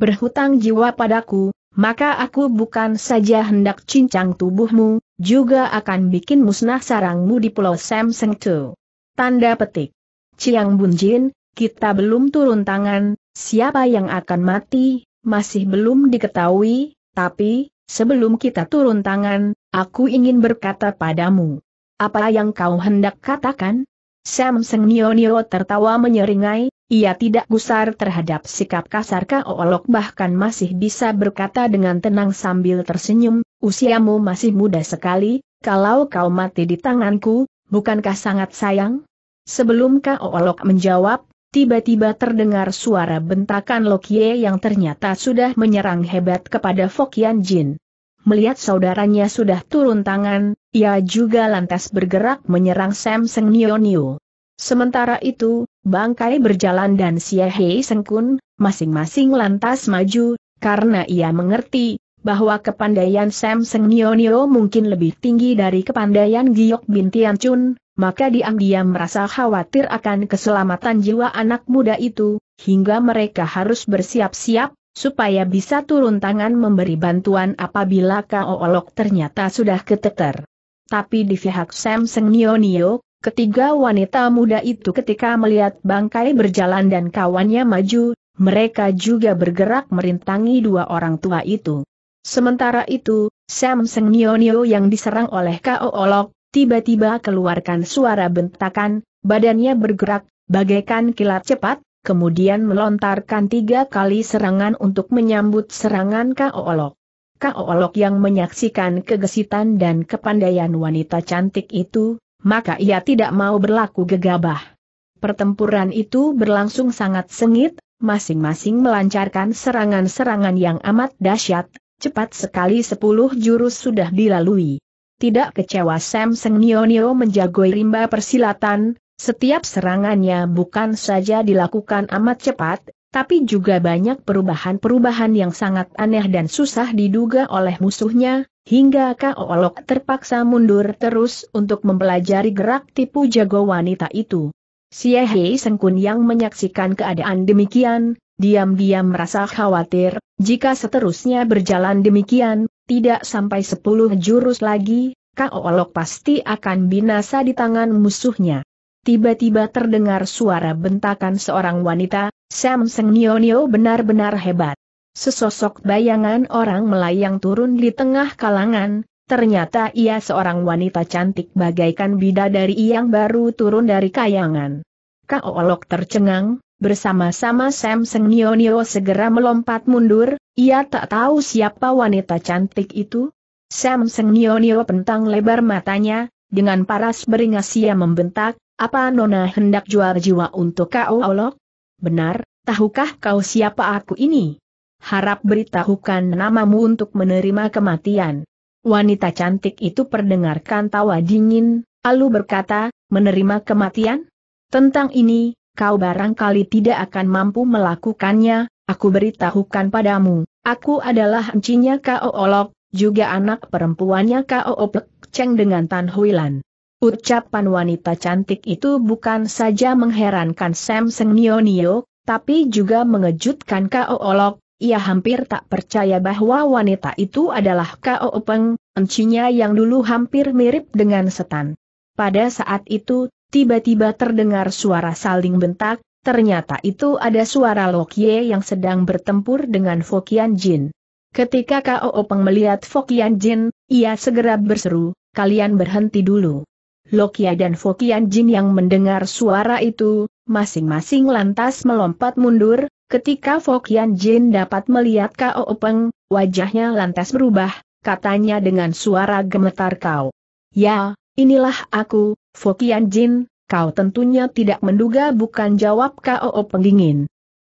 berhutang jiwa padaku, maka aku bukan saja hendak cincang tubuhmu, juga akan bikin musnah sarangmu di pulau Sam Seng Tu. Tanda petik. Ciang Bunjin, kita belum turun tangan, siapa yang akan mati, masih belum diketahui, tapi, Sebelum kita turun tangan, aku ingin berkata padamu. Apa yang kau hendak katakan? Seng Nio-Nio tertawa menyeringai, ia tidak gusar terhadap sikap kasar Kaolok bahkan masih bisa berkata dengan tenang sambil tersenyum, usiamu masih muda sekali, kalau kau mati di tanganku, bukankah sangat sayang? Sebelum Kaolok menjawab, tiba-tiba terdengar suara bentakan Lokie yang ternyata sudah menyerang hebat kepada Fokian Jin. Melihat saudaranya sudah turun tangan, ia juga lantas bergerak menyerang Sam Seng Nio Nio. Sementara itu, Bangkai berjalan dan Xie Hei Seng Kun, masing-masing lantas maju, karena ia mengerti, bahwa kepandaian Sam Seng Nio Nio mungkin lebih tinggi dari kepandaian Giok Bin Tian Chun, maka diam-diam merasa khawatir akan keselamatan jiwa anak muda itu, hingga mereka harus bersiap-siap, supaya bisa turun tangan memberi bantuan apabila Kao Olok ternyata sudah keteter. Tapi di pihak Samsung Nionio, ketiga wanita muda itu ketika melihat bangkai berjalan dan kawannya maju, mereka juga bergerak merintangi dua orang tua itu. Sementara itu, Samsung Nionio yang diserang oleh Kao Olok, tiba-tiba keluarkan suara bentakan, badannya bergerak, bagaikan kilat cepat, kemudian melontarkan tiga kali serangan untuk menyambut serangan Kao Kao Kaolok yang menyaksikan kegesitan dan kepandaian wanita cantik itu, maka ia tidak mau berlaku gegabah. Pertempuran itu berlangsung sangat sengit, masing-masing melancarkan serangan-serangan yang amat dahsyat, cepat sekali sepuluh jurus sudah dilalui. Tidak kecewa Sam Seng Nionio menjagoi rimba persilatan, setiap serangannya bukan saja dilakukan amat cepat, tapi juga banyak perubahan-perubahan yang sangat aneh dan susah diduga oleh musuhnya, hingga Kaolok terpaksa mundur terus untuk mempelajari gerak tipu jago wanita itu. Siehei Sengkun yang menyaksikan keadaan demikian, diam-diam merasa khawatir, jika seterusnya berjalan demikian, tidak sampai sepuluh jurus lagi, Kaolok pasti akan binasa di tangan musuhnya tiba-tiba terdengar suara bentakan seorang wanita, Sam Nio Nionio benar-benar hebat. Sesosok bayangan orang melayang turun di tengah kalangan, ternyata ia seorang wanita cantik bagaikan bidadari yang baru turun dari kayangan. Olok tercengang, bersama-sama Sam Seng Nio Nio segera melompat mundur, ia tak tahu siapa wanita cantik itu. Sam Seng Nio Nio pentang lebar matanya, dengan paras beringas ia membentak, apa Nona hendak jual jiwa untuk kau olok? Benar, tahukah kau siapa aku ini? Harap beritahukan namamu untuk menerima kematian. Wanita cantik itu perdengarkan tawa dingin, lalu berkata, menerima kematian? Tentang ini, kau barangkali tidak akan mampu melakukannya, aku beritahukan padamu, aku adalah encinya Kao Olok, juga anak perempuannya Kao Oplek Ceng dengan Tan Huilan. Ucapan wanita cantik itu bukan saja mengherankan Sam Seng Nio Nio, tapi juga mengejutkan Kao Olok, ia hampir tak percaya bahwa wanita itu adalah Kao Peng, encinya yang dulu hampir mirip dengan setan. Pada saat itu, tiba-tiba terdengar suara saling bentak, ternyata itu ada suara Lokye yang sedang bertempur dengan Fokian Jin. Ketika Kao Peng melihat Fokian Jin, ia segera berseru, kalian berhenti dulu. Lokia dan Fokian Jin yang mendengar suara itu, masing-masing lantas melompat mundur, ketika Fokian Jin dapat melihat Kao Peng, wajahnya lantas berubah, katanya dengan suara gemetar kau. Ya, inilah aku, Fokian Jin, kau tentunya tidak menduga bukan jawab Kao Peng ingin.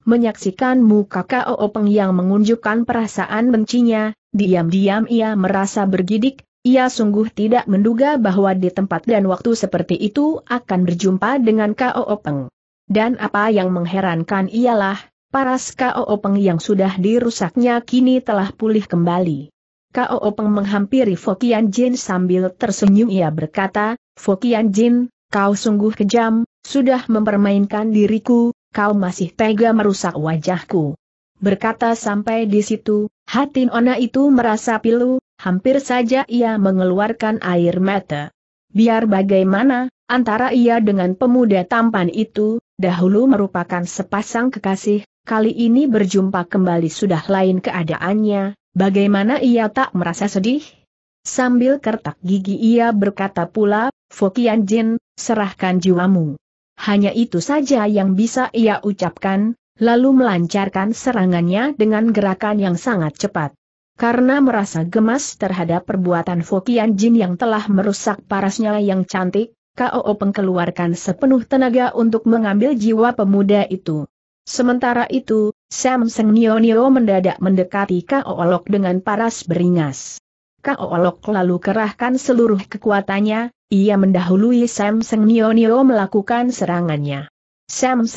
Menyaksikan muka Kao Peng yang mengunjukkan perasaan bencinya, diam-diam ia merasa bergidik, ia sungguh tidak menduga bahwa di tempat dan waktu seperti itu akan berjumpa dengan K.O. Peng. Dan apa yang mengherankan ialah, paras K.O. Peng yang sudah dirusaknya kini telah pulih kembali. K.O. Peng menghampiri Fokian Jin sambil tersenyum ia berkata, Fokian Jin, kau sungguh kejam, sudah mempermainkan diriku, kau masih tega merusak wajahku. Berkata sampai di situ, hati ona itu merasa pilu, hampir saja ia mengeluarkan air mata. Biar bagaimana, antara ia dengan pemuda tampan itu, dahulu merupakan sepasang kekasih, kali ini berjumpa kembali sudah lain keadaannya, bagaimana ia tak merasa sedih? Sambil kertak gigi ia berkata pula, Fokian Jin, serahkan jiwamu. Hanya itu saja yang bisa ia ucapkan, lalu melancarkan serangannya dengan gerakan yang sangat cepat. Karena merasa gemas terhadap perbuatan Fokian Jin yang telah merusak parasnya yang cantik, Kao KOO keluarkan sepenuh tenaga untuk mengambil jiwa pemuda itu. Sementara itu, Sam Seng Nio Nio mendadak mendekati Kao Olok dengan paras beringas. Kao Olok lalu kerahkan seluruh kekuatannya, ia mendahului Sam Seng Nio Nio melakukan serangannya.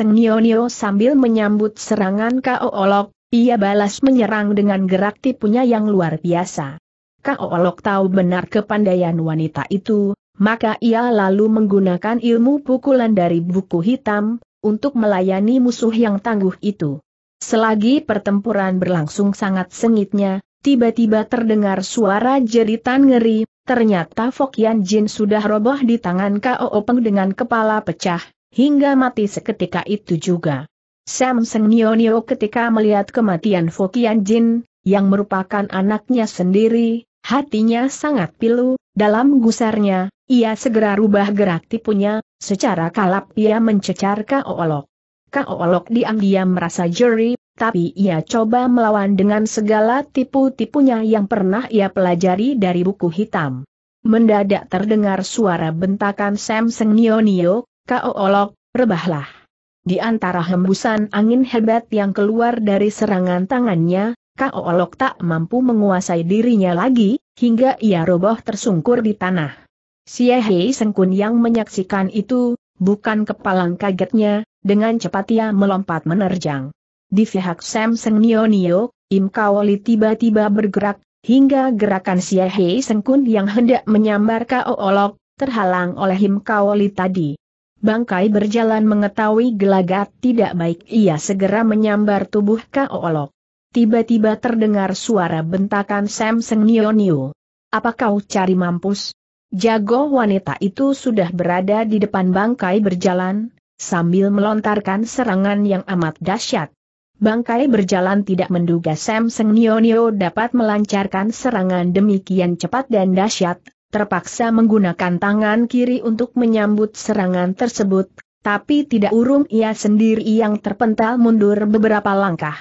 Nio Nio sambil menyambut serangan Kao Olok, ia balas menyerang dengan gerak tipunya yang luar biasa. Kao Olok tahu benar kepandaian wanita itu, maka ia lalu menggunakan ilmu pukulan dari buku hitam, untuk melayani musuh yang tangguh itu. Selagi pertempuran berlangsung sangat sengitnya, tiba-tiba terdengar suara jeritan ngeri, ternyata Fokian Jin sudah roboh di tangan Kao Peng dengan kepala pecah, hingga mati seketika itu juga. Sam Seng Nio ketika melihat kematian Fokian Jin, yang merupakan anaknya sendiri, hatinya sangat pilu, dalam gusarnya, ia segera rubah gerak tipunya, secara kalap ia mencecar Kao Kaolok diam-diam merasa jeri, tapi ia coba melawan dengan segala tipu-tipunya yang pernah ia pelajari dari buku hitam. Mendadak terdengar suara bentakan Sam Seng Nio Kau olok, rebahlah. Di antara hembusan angin hebat yang keluar dari serangan tangannya, Kau olok tak mampu menguasai dirinya lagi, hingga ia roboh tersungkur di tanah. Siehei Sengkun yang menyaksikan itu, bukan kepalang kagetnya, dengan cepat ia melompat menerjang. Di pihak Sam Seng Nio Nio, Im Kaoli tiba-tiba bergerak, hingga gerakan Siehei Sengkun yang hendak menyambar Kau Olok, terhalang oleh Im Kaoli tadi. Bangkai berjalan mengetahui gelagat tidak baik ia segera menyambar tubuh Kaolok. Tiba-tiba terdengar suara bentakan Sam Seng Nio Nio. Apa kau cari mampus? Jago wanita itu sudah berada di depan bangkai berjalan, sambil melontarkan serangan yang amat dahsyat. Bangkai berjalan tidak menduga Sam Seng Nio Nio dapat melancarkan serangan demikian cepat dan dahsyat, terpaksa menggunakan tangan kiri untuk menyambut serangan tersebut, tapi tidak urung ia sendiri yang terpental mundur beberapa langkah.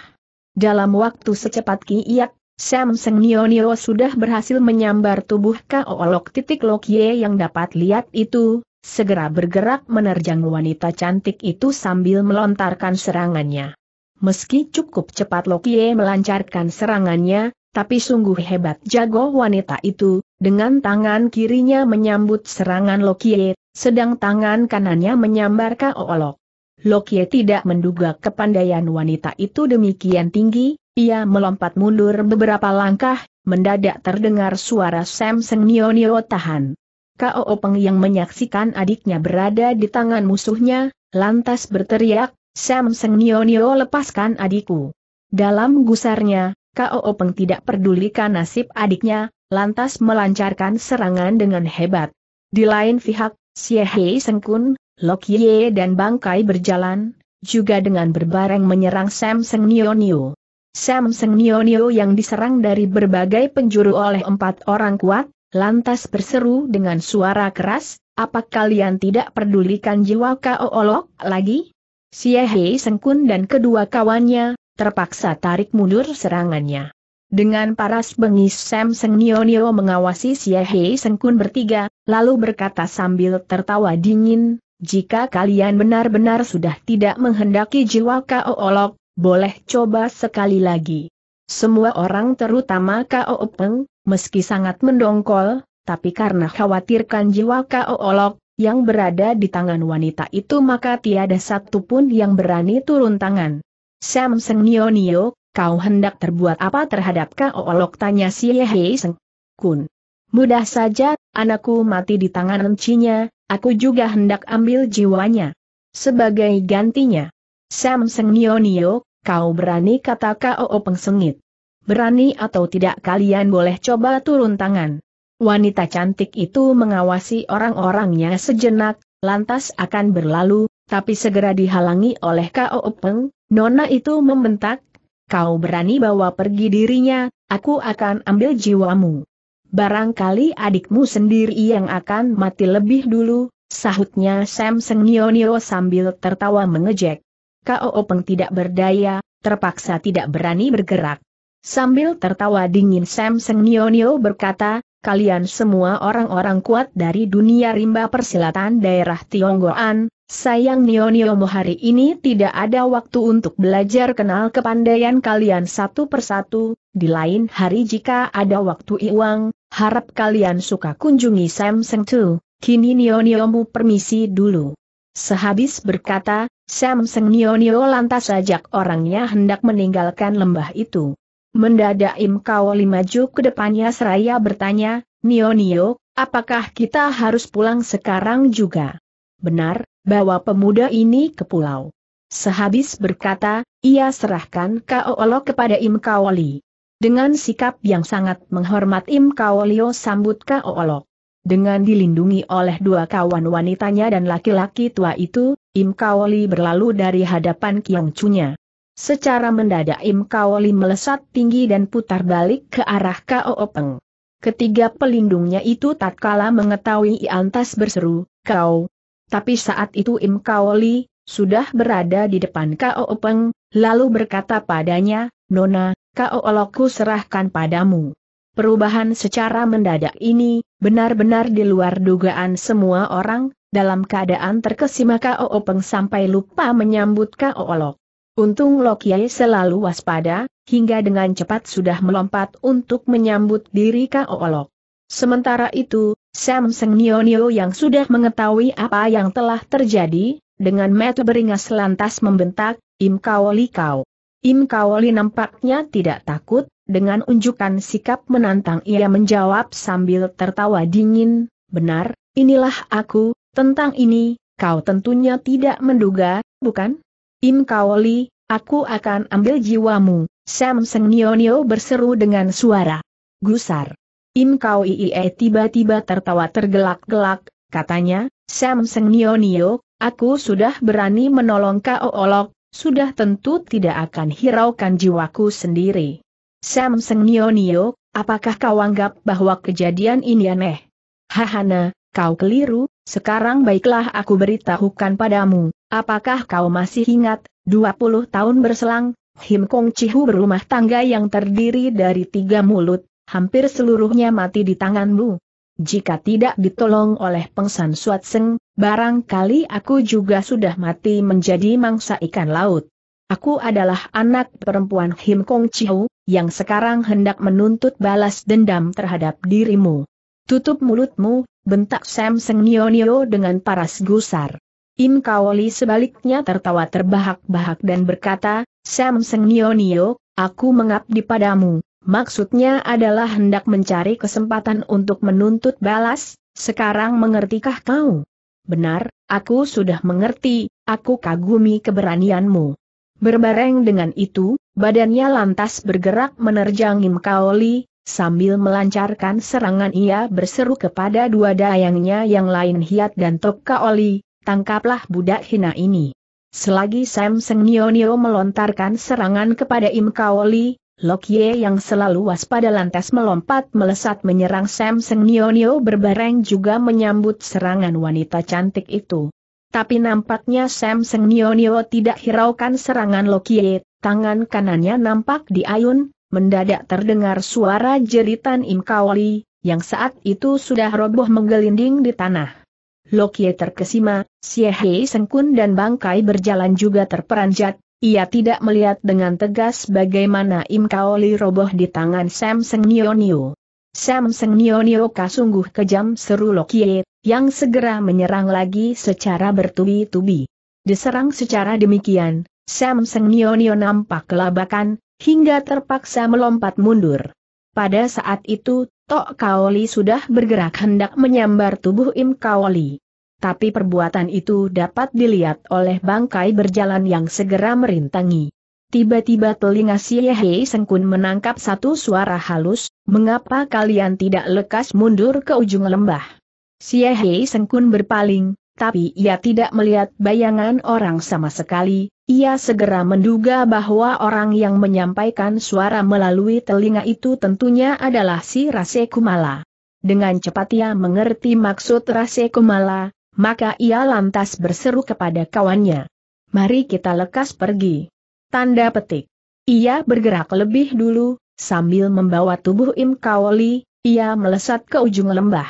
Dalam waktu secepat kiat, Samsung Nio sudah berhasil menyambar tubuh Kaolok titik Lokye yang dapat lihat itu, segera bergerak menerjang wanita cantik itu sambil melontarkan serangannya. Meski cukup cepat Lokye melancarkan serangannya, tapi sungguh hebat jago wanita itu, dengan tangan kirinya menyambut serangan Lokie, sedang tangan kanannya menyambar Kaolok. Lokie tidak menduga kepandaian wanita itu demikian tinggi, ia melompat mundur beberapa langkah, mendadak terdengar suara Sam Seng Nio Nio tahan. Kao Openg yang menyaksikan adiknya berada di tangan musuhnya, lantas berteriak, Sam Seng Nio Nio lepaskan adikku. Dalam gusarnya, Kao Openg tidak pedulikan nasib adiknya, lantas melancarkan serangan dengan hebat. Di lain pihak, Siehei Sengkun, Lok Ye dan Bangkai berjalan, juga dengan berbareng menyerang Sam Seng Nio Nio. Sam Seng Nio Nio yang diserang dari berbagai penjuru oleh empat orang kuat, lantas berseru dengan suara keras, apa kalian tidak pedulikan jiwa Kao Olok lagi? Siehei Sengkun dan kedua kawannya, terpaksa tarik mundur serangannya. Dengan paras bengis Sam Seng Nio Nio mengawasi Xie Hei Seng Kun bertiga, lalu berkata sambil tertawa dingin, jika kalian benar-benar sudah tidak menghendaki jiwa Kao Olok, boleh coba sekali lagi. Semua orang terutama Kao Peng, meski sangat mendongkol, tapi karena khawatirkan jiwa Kao Olok, yang berada di tangan wanita itu maka tiada satupun yang berani turun tangan. Sam Seng Nio Nio, Kau hendak terbuat apa terhadap kau olok tanya si Yehei Seng Kun. Mudah saja, anakku mati di tangan encinya, aku juga hendak ambil jiwanya. Sebagai gantinya. Sam Seng Nio Nio, kau berani kata Kao Pengsengit. Berani atau tidak kalian boleh coba turun tangan. Wanita cantik itu mengawasi orang-orangnya sejenak, lantas akan berlalu, tapi segera dihalangi oleh Kao Peng, Nona itu membentak, kau berani bawa pergi dirinya, aku akan ambil jiwamu. Barangkali adikmu sendiri yang akan mati lebih dulu, sahutnya Sam Sengnionio sambil tertawa mengejek. Kau Openg tidak berdaya, terpaksa tidak berani bergerak. Sambil tertawa dingin Sam Sengnionio berkata, kalian semua orang-orang kuat dari dunia rimba persilatan daerah Tionggoan, sayang Nio Nioniomo hari ini tidak ada waktu untuk belajar kenal kepandaian kalian satu persatu, di lain hari jika ada waktu iwang, harap kalian suka kunjungi Sam Seng Tu, kini Nioniomo permisi dulu. Sehabis berkata, Sam Seng Nio Nio lantas ajak orangnya hendak meninggalkan lembah itu. Mendadak Im Kaoli maju ke depannya seraya bertanya, Nio Nio, apakah kita harus pulang sekarang juga? Benar, bawa pemuda ini ke pulau. Sehabis berkata, ia serahkan Kaolo kepada Im Kaoli. Dengan sikap yang sangat menghormat Im Kaolio sambut Kaolo. Dengan dilindungi oleh dua kawan wanitanya dan laki-laki tua itu, Im Kaoli berlalu dari hadapan Kiong Chunya. Secara mendadak Im Kaoli melesat tinggi dan putar balik ke arah Kao Peng. Ketiga pelindungnya itu tak tatkala mengetahui Iantas berseru, kau. Tapi saat itu Im Kaoli, sudah berada di depan Kao Peng, lalu berkata padanya, Nona, Kao Loku serahkan padamu. Perubahan secara mendadak ini, benar-benar di luar dugaan semua orang, dalam keadaan terkesima Kao Peng sampai lupa menyambut Kao Lok. Untung Lokiai selalu waspada, hingga dengan cepat sudah melompat untuk menyambut diri Kaolok. Sementara itu, Sam Seng Nio yang sudah mengetahui apa yang telah terjadi, dengan metu beringas lantas membentak, Im Kaoli Kao. Im Kaoli nampaknya tidak takut, dengan unjukan sikap menantang ia menjawab sambil tertawa dingin, benar, inilah aku, tentang ini, kau tentunya tidak menduga, bukan? Im Kaoli, aku akan ambil jiwamu, Sam Seng berseru dengan suara. Gusar. Im Kaoie tiba-tiba tertawa tergelak-gelak, katanya, Sam Seng aku sudah berani menolong Kao Olok, sudah tentu tidak akan hiraukan jiwaku sendiri. Sam Seng apakah kau anggap bahwa kejadian ini aneh? Hahana, kau keliru, sekarang baiklah aku beritahukan padamu, apakah kau masih ingat, 20 tahun berselang, Him Kong Chihu berumah tangga yang terdiri dari tiga mulut, hampir seluruhnya mati di tanganmu. Jika tidak ditolong oleh pengsan Suat Seng, barangkali aku juga sudah mati menjadi mangsa ikan laut. Aku adalah anak perempuan Him Kong Chiu, yang sekarang hendak menuntut balas dendam terhadap dirimu. Tutup mulutmu, bentak Sam Seng Nio Nio dengan paras gusar. Im Kaoli sebaliknya tertawa terbahak-bahak dan berkata, Sam Seng Nio Nio, aku mengabdi padamu. Maksudnya adalah hendak mencari kesempatan untuk menuntut balas, sekarang mengertikah kau? Benar, aku sudah mengerti, aku kagumi keberanianmu. Berbareng dengan itu, badannya lantas bergerak menerjang Im Kaoli, Sambil melancarkan serangan ia berseru kepada dua dayangnya yang lain Hiat dan Tokka Oli, tangkaplah budak hina ini. Selagi Sam Seng Nio Nio melontarkan serangan kepada Im Kaoli, Lokye yang selalu waspada lantas melompat melesat menyerang Sam Seng Nio Nio berbareng juga menyambut serangan wanita cantik itu. Tapi nampaknya Sam Seng Nio Nio tidak hiraukan serangan Lokye, tangan kanannya nampak diayun, mendadak terdengar suara jeritan Im Kaoli, yang saat itu sudah roboh menggelinding di tanah. Lokie terkesima, Siehe Sengkun dan bangkai berjalan juga terperanjat, ia tidak melihat dengan tegas bagaimana Im Kaoli roboh di tangan Sam Seng Nio Sam Seng Nio sungguh kejam seru Lokie, yang segera menyerang lagi secara bertubi-tubi. Diserang secara demikian, Sam Seng Nio nampak kelabakan, hingga terpaksa melompat mundur. Pada saat itu, Tok Kaoli sudah bergerak hendak menyambar tubuh Im Kaoli. Tapi perbuatan itu dapat dilihat oleh bangkai berjalan yang segera merintangi. Tiba-tiba telinga si Yehei Sengkun menangkap satu suara halus, mengapa kalian tidak lekas mundur ke ujung lembah? Si Yehei Sengkun berpaling, tapi ia tidak melihat bayangan orang sama sekali, ia segera menduga bahwa orang yang menyampaikan suara melalui telinga itu tentunya adalah si Rase Kumala. Dengan cepat ia mengerti maksud Rase Kumala, maka ia lantas berseru kepada kawannya. Mari kita lekas pergi. Tanda petik. Ia bergerak lebih dulu, sambil membawa tubuh Im Kaoli, ia melesat ke ujung lembah.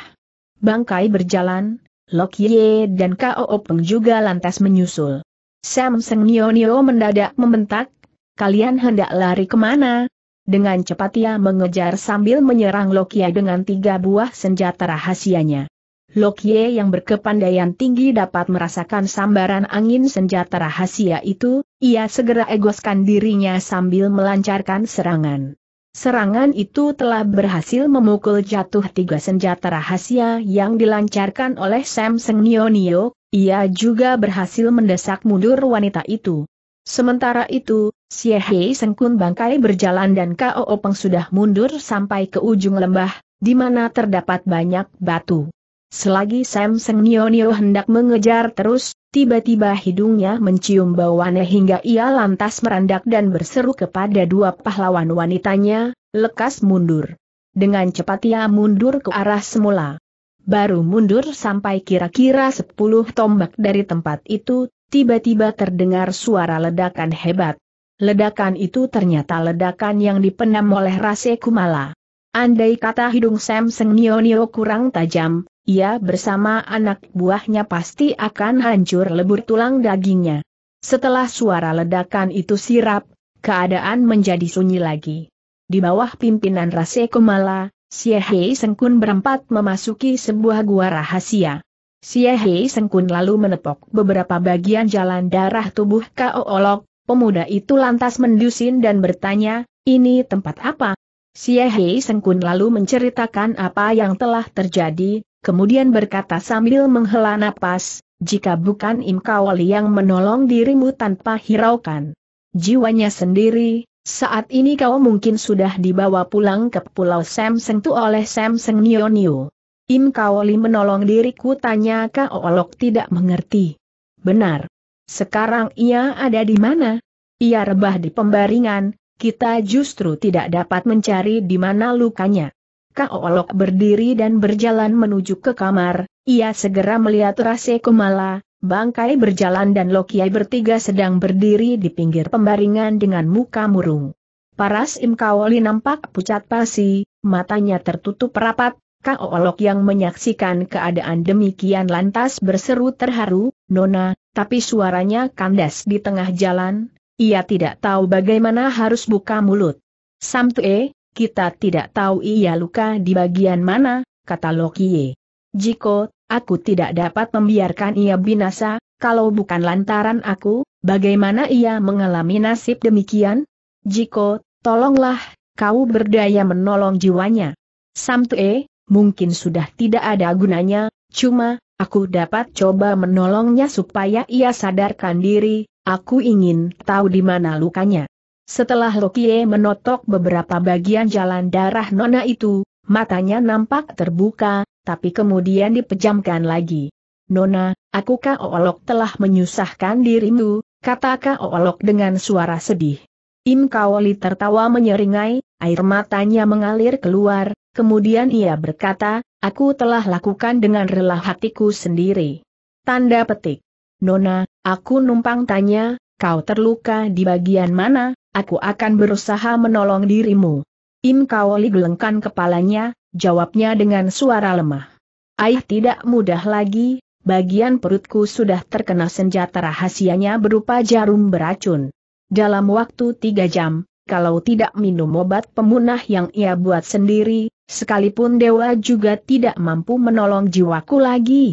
Bangkai berjalan, Lok Ye dan Kao Openg juga lantas menyusul. Sam Seng Nio Nio mendadak membentak, kalian hendak lari kemana? Dengan cepat ia mengejar sambil menyerang Lok Ye dengan tiga buah senjata rahasianya. Lok Ye yang berkepandaian tinggi dapat merasakan sambaran angin senjata rahasia itu, ia segera egoskan dirinya sambil melancarkan serangan. Serangan itu telah berhasil memukul jatuh tiga senjata rahasia yang dilancarkan oleh Sam Seng Nio, ia juga berhasil mendesak mundur wanita itu. Sementara itu, Xie Hei Sengkun bangkai berjalan dan Kao Peng sudah mundur sampai ke ujung lembah, di mana terdapat banyak batu. Selagi Sam Nio Nio hendak mengejar terus, tiba-tiba hidungnya mencium bau aneh hingga ia lantas merandak dan berseru kepada dua pahlawan wanitanya, lekas mundur. Dengan cepat ia mundur ke arah semula. Baru mundur sampai kira-kira sepuluh tombak dari tempat itu, tiba-tiba terdengar suara ledakan hebat. Ledakan itu ternyata ledakan yang dipenam oleh Rase Kumala. Andai kata hidung Sam Seng Nio Nio kurang tajam, ia bersama anak buahnya pasti akan hancur lebur tulang dagingnya. Setelah suara ledakan itu sirap, keadaan menjadi sunyi lagi. Di bawah pimpinan Rase Kumala, Siehei Sengkun berempat memasuki sebuah gua rahasia. Siehei Sengkun lalu menepok beberapa bagian jalan darah tubuh Olok, pemuda itu lantas mendusin dan bertanya, ini tempat apa? Siehei Sengkun lalu menceritakan apa yang telah terjadi, kemudian berkata sambil menghela napas, jika bukan Im Kawali yang menolong dirimu tanpa hiraukan jiwanya sendiri, saat ini kau mungkin sudah dibawa pulang ke Pulau Samseng tu oleh Samseng Nio Nio. Im Kawali menolong diriku tanya Kak Olok tidak mengerti. Benar. Sekarang ia ada di mana? Ia rebah di pembaringan, kita justru tidak dapat mencari di mana lukanya. Olok berdiri dan berjalan menuju ke kamar, ia segera melihat Rase Kumala, Bangkai berjalan dan Lokiai bertiga sedang berdiri di pinggir pembaringan dengan muka murung. Paras Imkawoli nampak pucat pasi, matanya tertutup rapat, Olok yang menyaksikan keadaan demikian lantas berseru terharu, Nona, tapi suaranya kandas di tengah jalan, ia tidak tahu bagaimana harus buka mulut. Samtue, kita tidak tahu ia luka di bagian mana, kata Lokie. Jiko, aku tidak dapat membiarkan ia binasa, kalau bukan lantaran aku, bagaimana ia mengalami nasib demikian? Jiko, tolonglah, kau berdaya menolong jiwanya. Samtue, mungkin sudah tidak ada gunanya, cuma, aku dapat coba menolongnya supaya ia sadarkan diri, aku ingin tahu di mana lukanya. Setelah Lokie menotok beberapa bagian jalan darah nona itu, matanya nampak terbuka, tapi kemudian dipejamkan lagi. Nona, aku Kaolok telah menyusahkan dirimu, kata Kaolok dengan suara sedih. Im Kaoli tertawa menyeringai, air matanya mengalir keluar, kemudian ia berkata, aku telah lakukan dengan rela hatiku sendiri. Tanda petik. Nona, aku numpang tanya, kau terluka di bagian mana? aku akan berusaha menolong dirimu. Im Kaoli gelengkan kepalanya, jawabnya dengan suara lemah. Aih tidak mudah lagi, bagian perutku sudah terkena senjata rahasianya berupa jarum beracun. Dalam waktu tiga jam, kalau tidak minum obat pemunah yang ia buat sendiri, sekalipun dewa juga tidak mampu menolong jiwaku lagi.